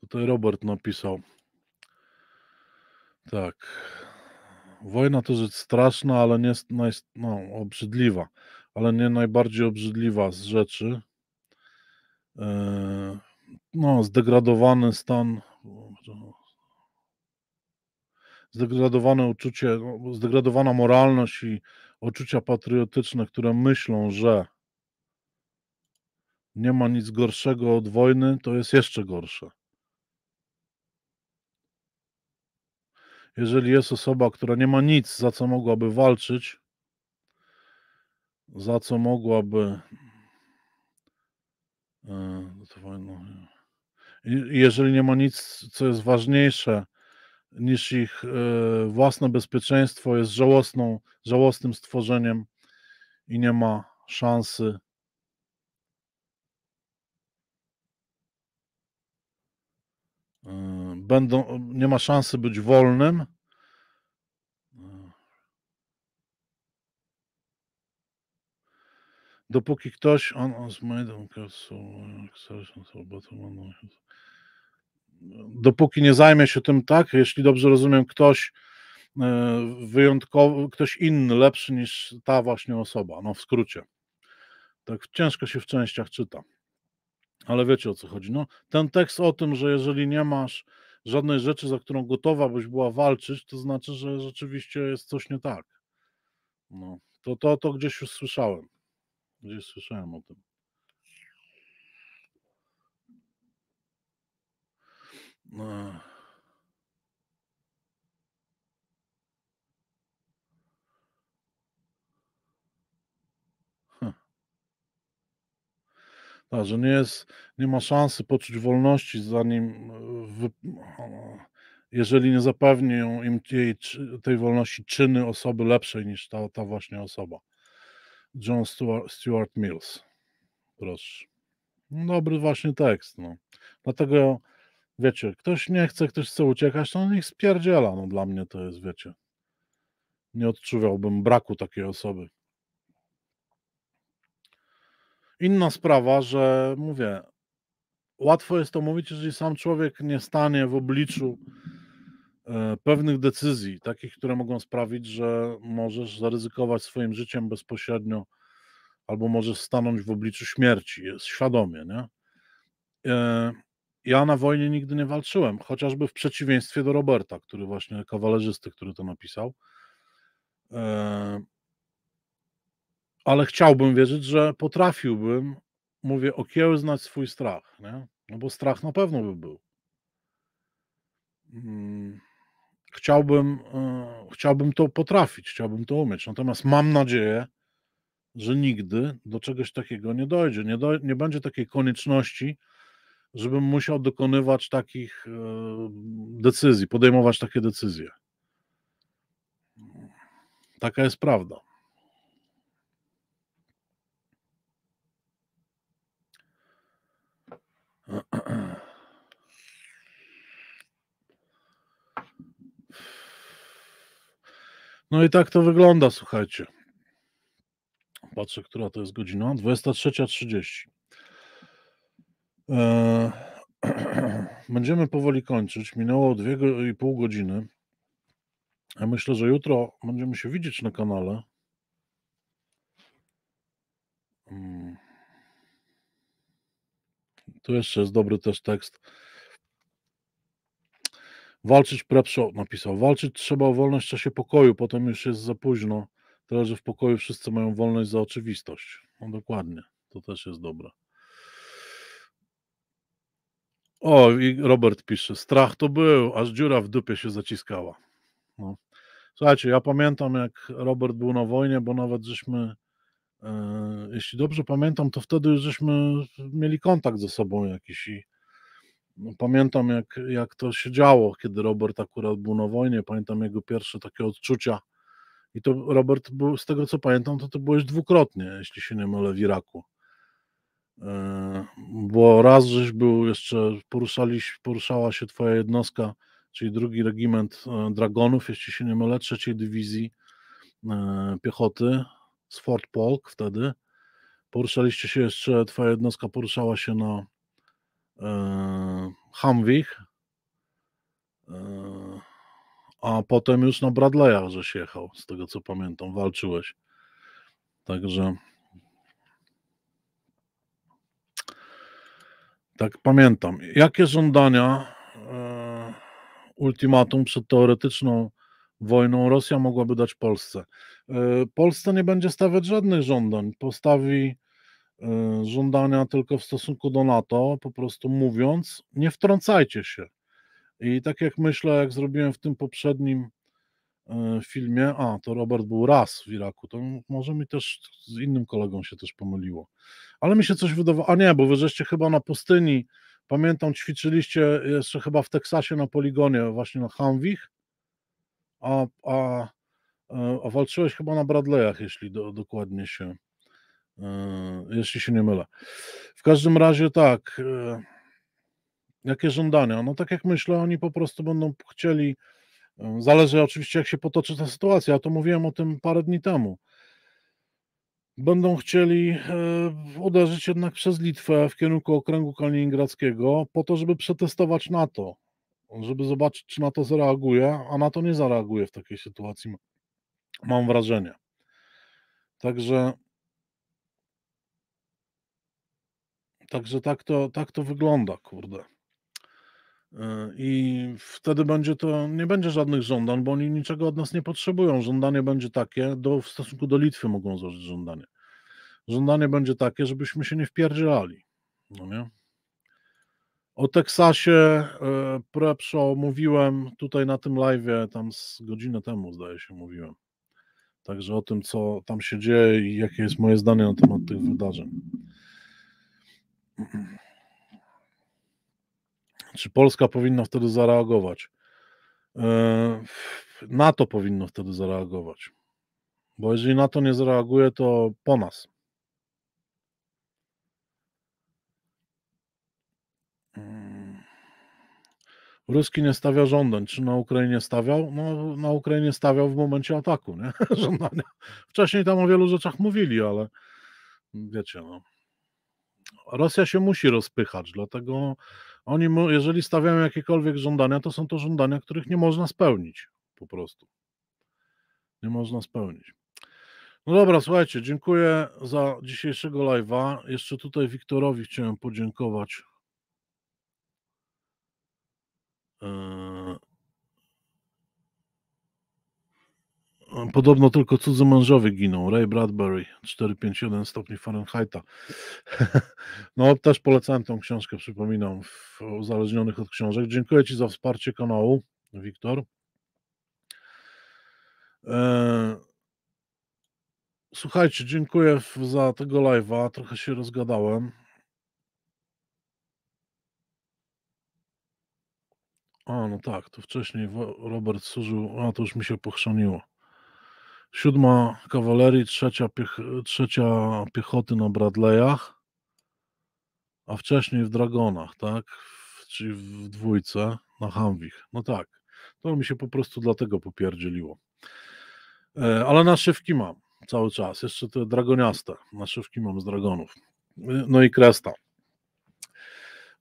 Tutaj Robert napisał. Tak. Wojna to rzecz straszna, ale nie naj, no, obrzydliwa, ale nie najbardziej obrzydliwa z rzeczy. Yy no, zdegradowany stan, zdegradowane uczucie, no, zdegradowana moralność i uczucia patriotyczne, które myślą, że nie ma nic gorszego od wojny, to jest jeszcze gorsze. Jeżeli jest osoba, która nie ma nic, za co mogłaby walczyć, za co mogłaby E, no no. Jeżeli nie ma nic, co jest ważniejsze niż ich e, własne bezpieczeństwo, jest żałosną, żałosnym stworzeniem i nie ma szansy e, będą, nie ma szansy być wolnym, Dopóki ktoś, on, on z mojego no no, e, dopóki nie zajmie się tym tak, jeśli dobrze rozumiem, ktoś e, wyjątkowy, ktoś inny, lepszy niż ta właśnie osoba, no w skrócie. Tak ciężko się w częściach czyta. Ale wiecie o co chodzi. No, ten tekst o tym, że jeżeli nie masz żadnej rzeczy, za którą gotowa byś była walczyć, to znaczy, że rzeczywiście jest coś nie tak. No, to, to, to gdzieś już słyszałem. Gdzieś słyszałem o tym. No. Tak, że nie jest, nie ma szansy poczuć wolności, zanim e, wy, jeżeli nie zapewnią im tej, tej wolności czyny osoby lepszej niż ta, ta właśnie osoba. John Stuart, Mills. Proszę. No, dobry właśnie tekst. No. Dlatego, wiecie, ktoś nie chce, ktoś chce uciekać, no niech spierdziela. No dla mnie to jest, wiecie, nie odczuwałbym braku takiej osoby. Inna sprawa, że mówię, łatwo jest to mówić, jeżeli sam człowiek nie stanie w obliczu E, pewnych decyzji, takich, które mogą sprawić, że możesz zaryzykować swoim życiem bezpośrednio albo możesz stanąć w obliczu śmierci, jest świadomie, nie? E, ja na wojnie nigdy nie walczyłem, chociażby w przeciwieństwie do Roberta, który właśnie, kawalerzysty, który to napisał. E, ale chciałbym wierzyć, że potrafiłbym, mówię, okiełznać swój strach, nie? No bo strach na pewno by był. Hmm chciałbym, e, chciałbym to potrafić, chciałbym to umieć. Natomiast mam nadzieję, że nigdy do czegoś takiego nie dojdzie. Nie, do, nie będzie takiej konieczności, żebym musiał dokonywać takich e, decyzji, podejmować takie decyzje. Taka jest prawda. [CLEARS THROAT] No i tak to wygląda, słuchajcie. Patrzę, która to jest godzina. 23.30. Eee, [CLEARS THROAT] będziemy powoli kończyć. Minęło 2,5 godziny. Ja myślę, że jutro będziemy się widzieć na kanale. Mm. Tu jeszcze jest dobry też tekst. Walczyć Prepshow napisał. Walczyć trzeba o wolność w czasie pokoju, potem już jest za późno. Teraz, że w pokoju wszyscy mają wolność za oczywistość. No dokładnie, to też jest dobre. O, i Robert pisze, strach to był, aż dziura w dupie się zaciskała. No. Słuchajcie, ja pamiętam, jak Robert był na wojnie, bo nawet żeśmy, e, jeśli dobrze pamiętam, to wtedy już żeśmy mieli kontakt ze sobą jakiś i Pamiętam, jak, jak to się działo, kiedy Robert akurat był na wojnie. Pamiętam jego pierwsze takie odczucia. I to Robert, był, z tego co pamiętam, to ty byłeś dwukrotnie, jeśli się nie mylę, w Iraku. E, bo raz żeś był jeszcze, poruszała się twoja jednostka, czyli drugi regiment e, Dragonów, jeśli się nie mylę, trzeciej dywizji e, piechoty z Fort Polk wtedy. Poruszaliście się jeszcze, twoja jednostka poruszała się na E, Hamwich, e, a potem już na Bradleyach żeś jechał, z tego co pamiętam, walczyłeś. Także tak pamiętam. Jakie żądania e, ultimatum przed teoretyczną wojną Rosja mogłaby dać Polsce? Polsce nie będzie stawiać żadnych żądań. Postawi Y, żądania tylko w stosunku do NATO, po prostu mówiąc, nie wtrącajcie się. I tak jak myślę, jak zrobiłem w tym poprzednim y, filmie, a to Robert był raz w Iraku, to może mi też z innym kolegą się też pomyliło. Ale mi się coś wydawało, a nie, bo wy żeście chyba na pustyni, pamiętam, ćwiczyliście jeszcze chyba w Teksasie na poligonie, właśnie na Hamwich, a, a, y, a walczyłeś chyba na Bradleyach, jeśli do, dokładnie się E, jeśli się nie mylę. W każdym razie tak, e, jakie żądania? No tak jak myślę, oni po prostu będą chcieli, e, zależy oczywiście jak się potoczy ta sytuacja, A to mówiłem o tym parę dni temu, będą chcieli uderzyć jednak przez Litwę w kierunku okręgu kaliningradzkiego po to, żeby przetestować NATO, żeby zobaczyć, czy NATO zareaguje, a NATO nie zareaguje w takiej sytuacji, mam wrażenie. Także Także tak to, tak to wygląda, kurde. E, I wtedy będzie to, nie będzie żadnych żądań, bo oni niczego od nas nie potrzebują. Żądanie będzie takie, do, w stosunku do Litwy mogą złożyć żądanie. Żądanie będzie takie, żebyśmy się nie wpierdzielali. No nie? O Teksasie e, pre mówiłem tutaj na tym live, tam z godzinę temu zdaje się mówiłem. Także o tym, co tam się dzieje i jakie jest moje zdanie na temat tych wydarzeń. Czy Polska powinna wtedy zareagować? E, NATO powinno wtedy zareagować. Bo jeżeli NATO nie zareaguje, to po nas. Mm. Ruski nie stawia żądań. Czy na Ukrainie stawiał? No, na Ukrainie stawiał w momencie ataku, nie? [LAUGHS] Żądania. Wcześniej tam o wielu rzeczach mówili, ale wiecie, no. Rosja się musi rozpychać, dlatego oni, jeżeli stawiają jakiekolwiek żądania, to są to żądania, których nie można spełnić po prostu. Nie można spełnić. No dobra, słuchajcie, dziękuję za dzisiejszego live'a. Jeszcze tutaj Wiktorowi chciałem podziękować. Eee, Podobno tylko cudzy mężowie giną. Ray Bradbury, 451 stopni Fahrenheita. [LAUGHS] No, też polecałem tą książkę, przypominam, w uzależnionych od książek. Dziękuję Ci za wsparcie kanału, Wiktor. E, słuchajcie, dziękuję za tego live'a. Trochę się rozgadałem. A, no tak, to wcześniej Robert służył, a to już mi się pochrzaniło siódma kawalerii, trzecia, piech, trzecia piechoty na Bradleyach, a wcześniej w Dragonach, tak? czyli w dwójce na Hamwich. No tak. To mi się po prostu dlatego popierdzieliło. Ale ale naszywki mam cały czas. Jeszcze te dragoniaste. Naszywki mam z dragonów. E, no i kresta.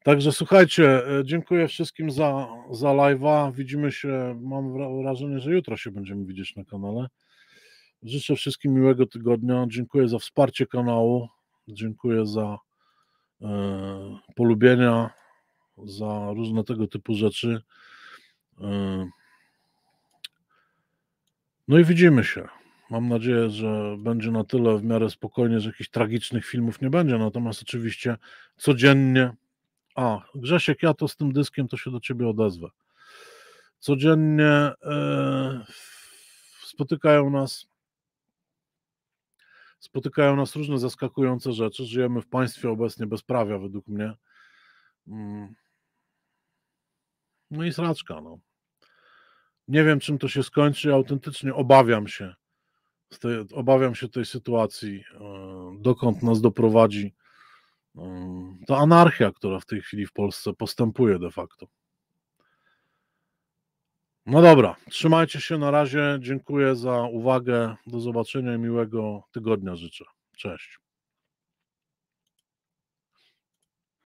Także słuchajcie, e, dziękuję wszystkim za, za live'a. Widzimy się, mam wrażenie, że jutro się będziemy widzieć na kanale. Życzę wszystkim miłego tygodnia. Dziękuję za wsparcie kanału. Dziękuję za e, polubienia, za różne tego typu rzeczy. E, no i widzimy się. Mam nadzieję, że będzie na tyle w miarę spokojnie, że jakichś tragicznych filmów nie będzie. Natomiast oczywiście codziennie. A, Grzesiek, ja to z tym dyskiem to się do ciebie odezwę. Codziennie e, spotykają nas spotykają nas różne zaskakujące rzeczy. Żyjemy w państwie obecnie bezprawia, według mnie. Mm. No i sraczka, no. Nie wiem, czym to się skończy. Autentycznie obawiam się. obawiam się tej sytuacji, e, dokąd nas doprowadzi e, ta anarchia, która w tej chwili w Polsce postępuje de facto. No dobra, trzymajcie się na razie. Dziękuję za uwagę. Do zobaczenia i miłego tygodnia życzę. Cześć.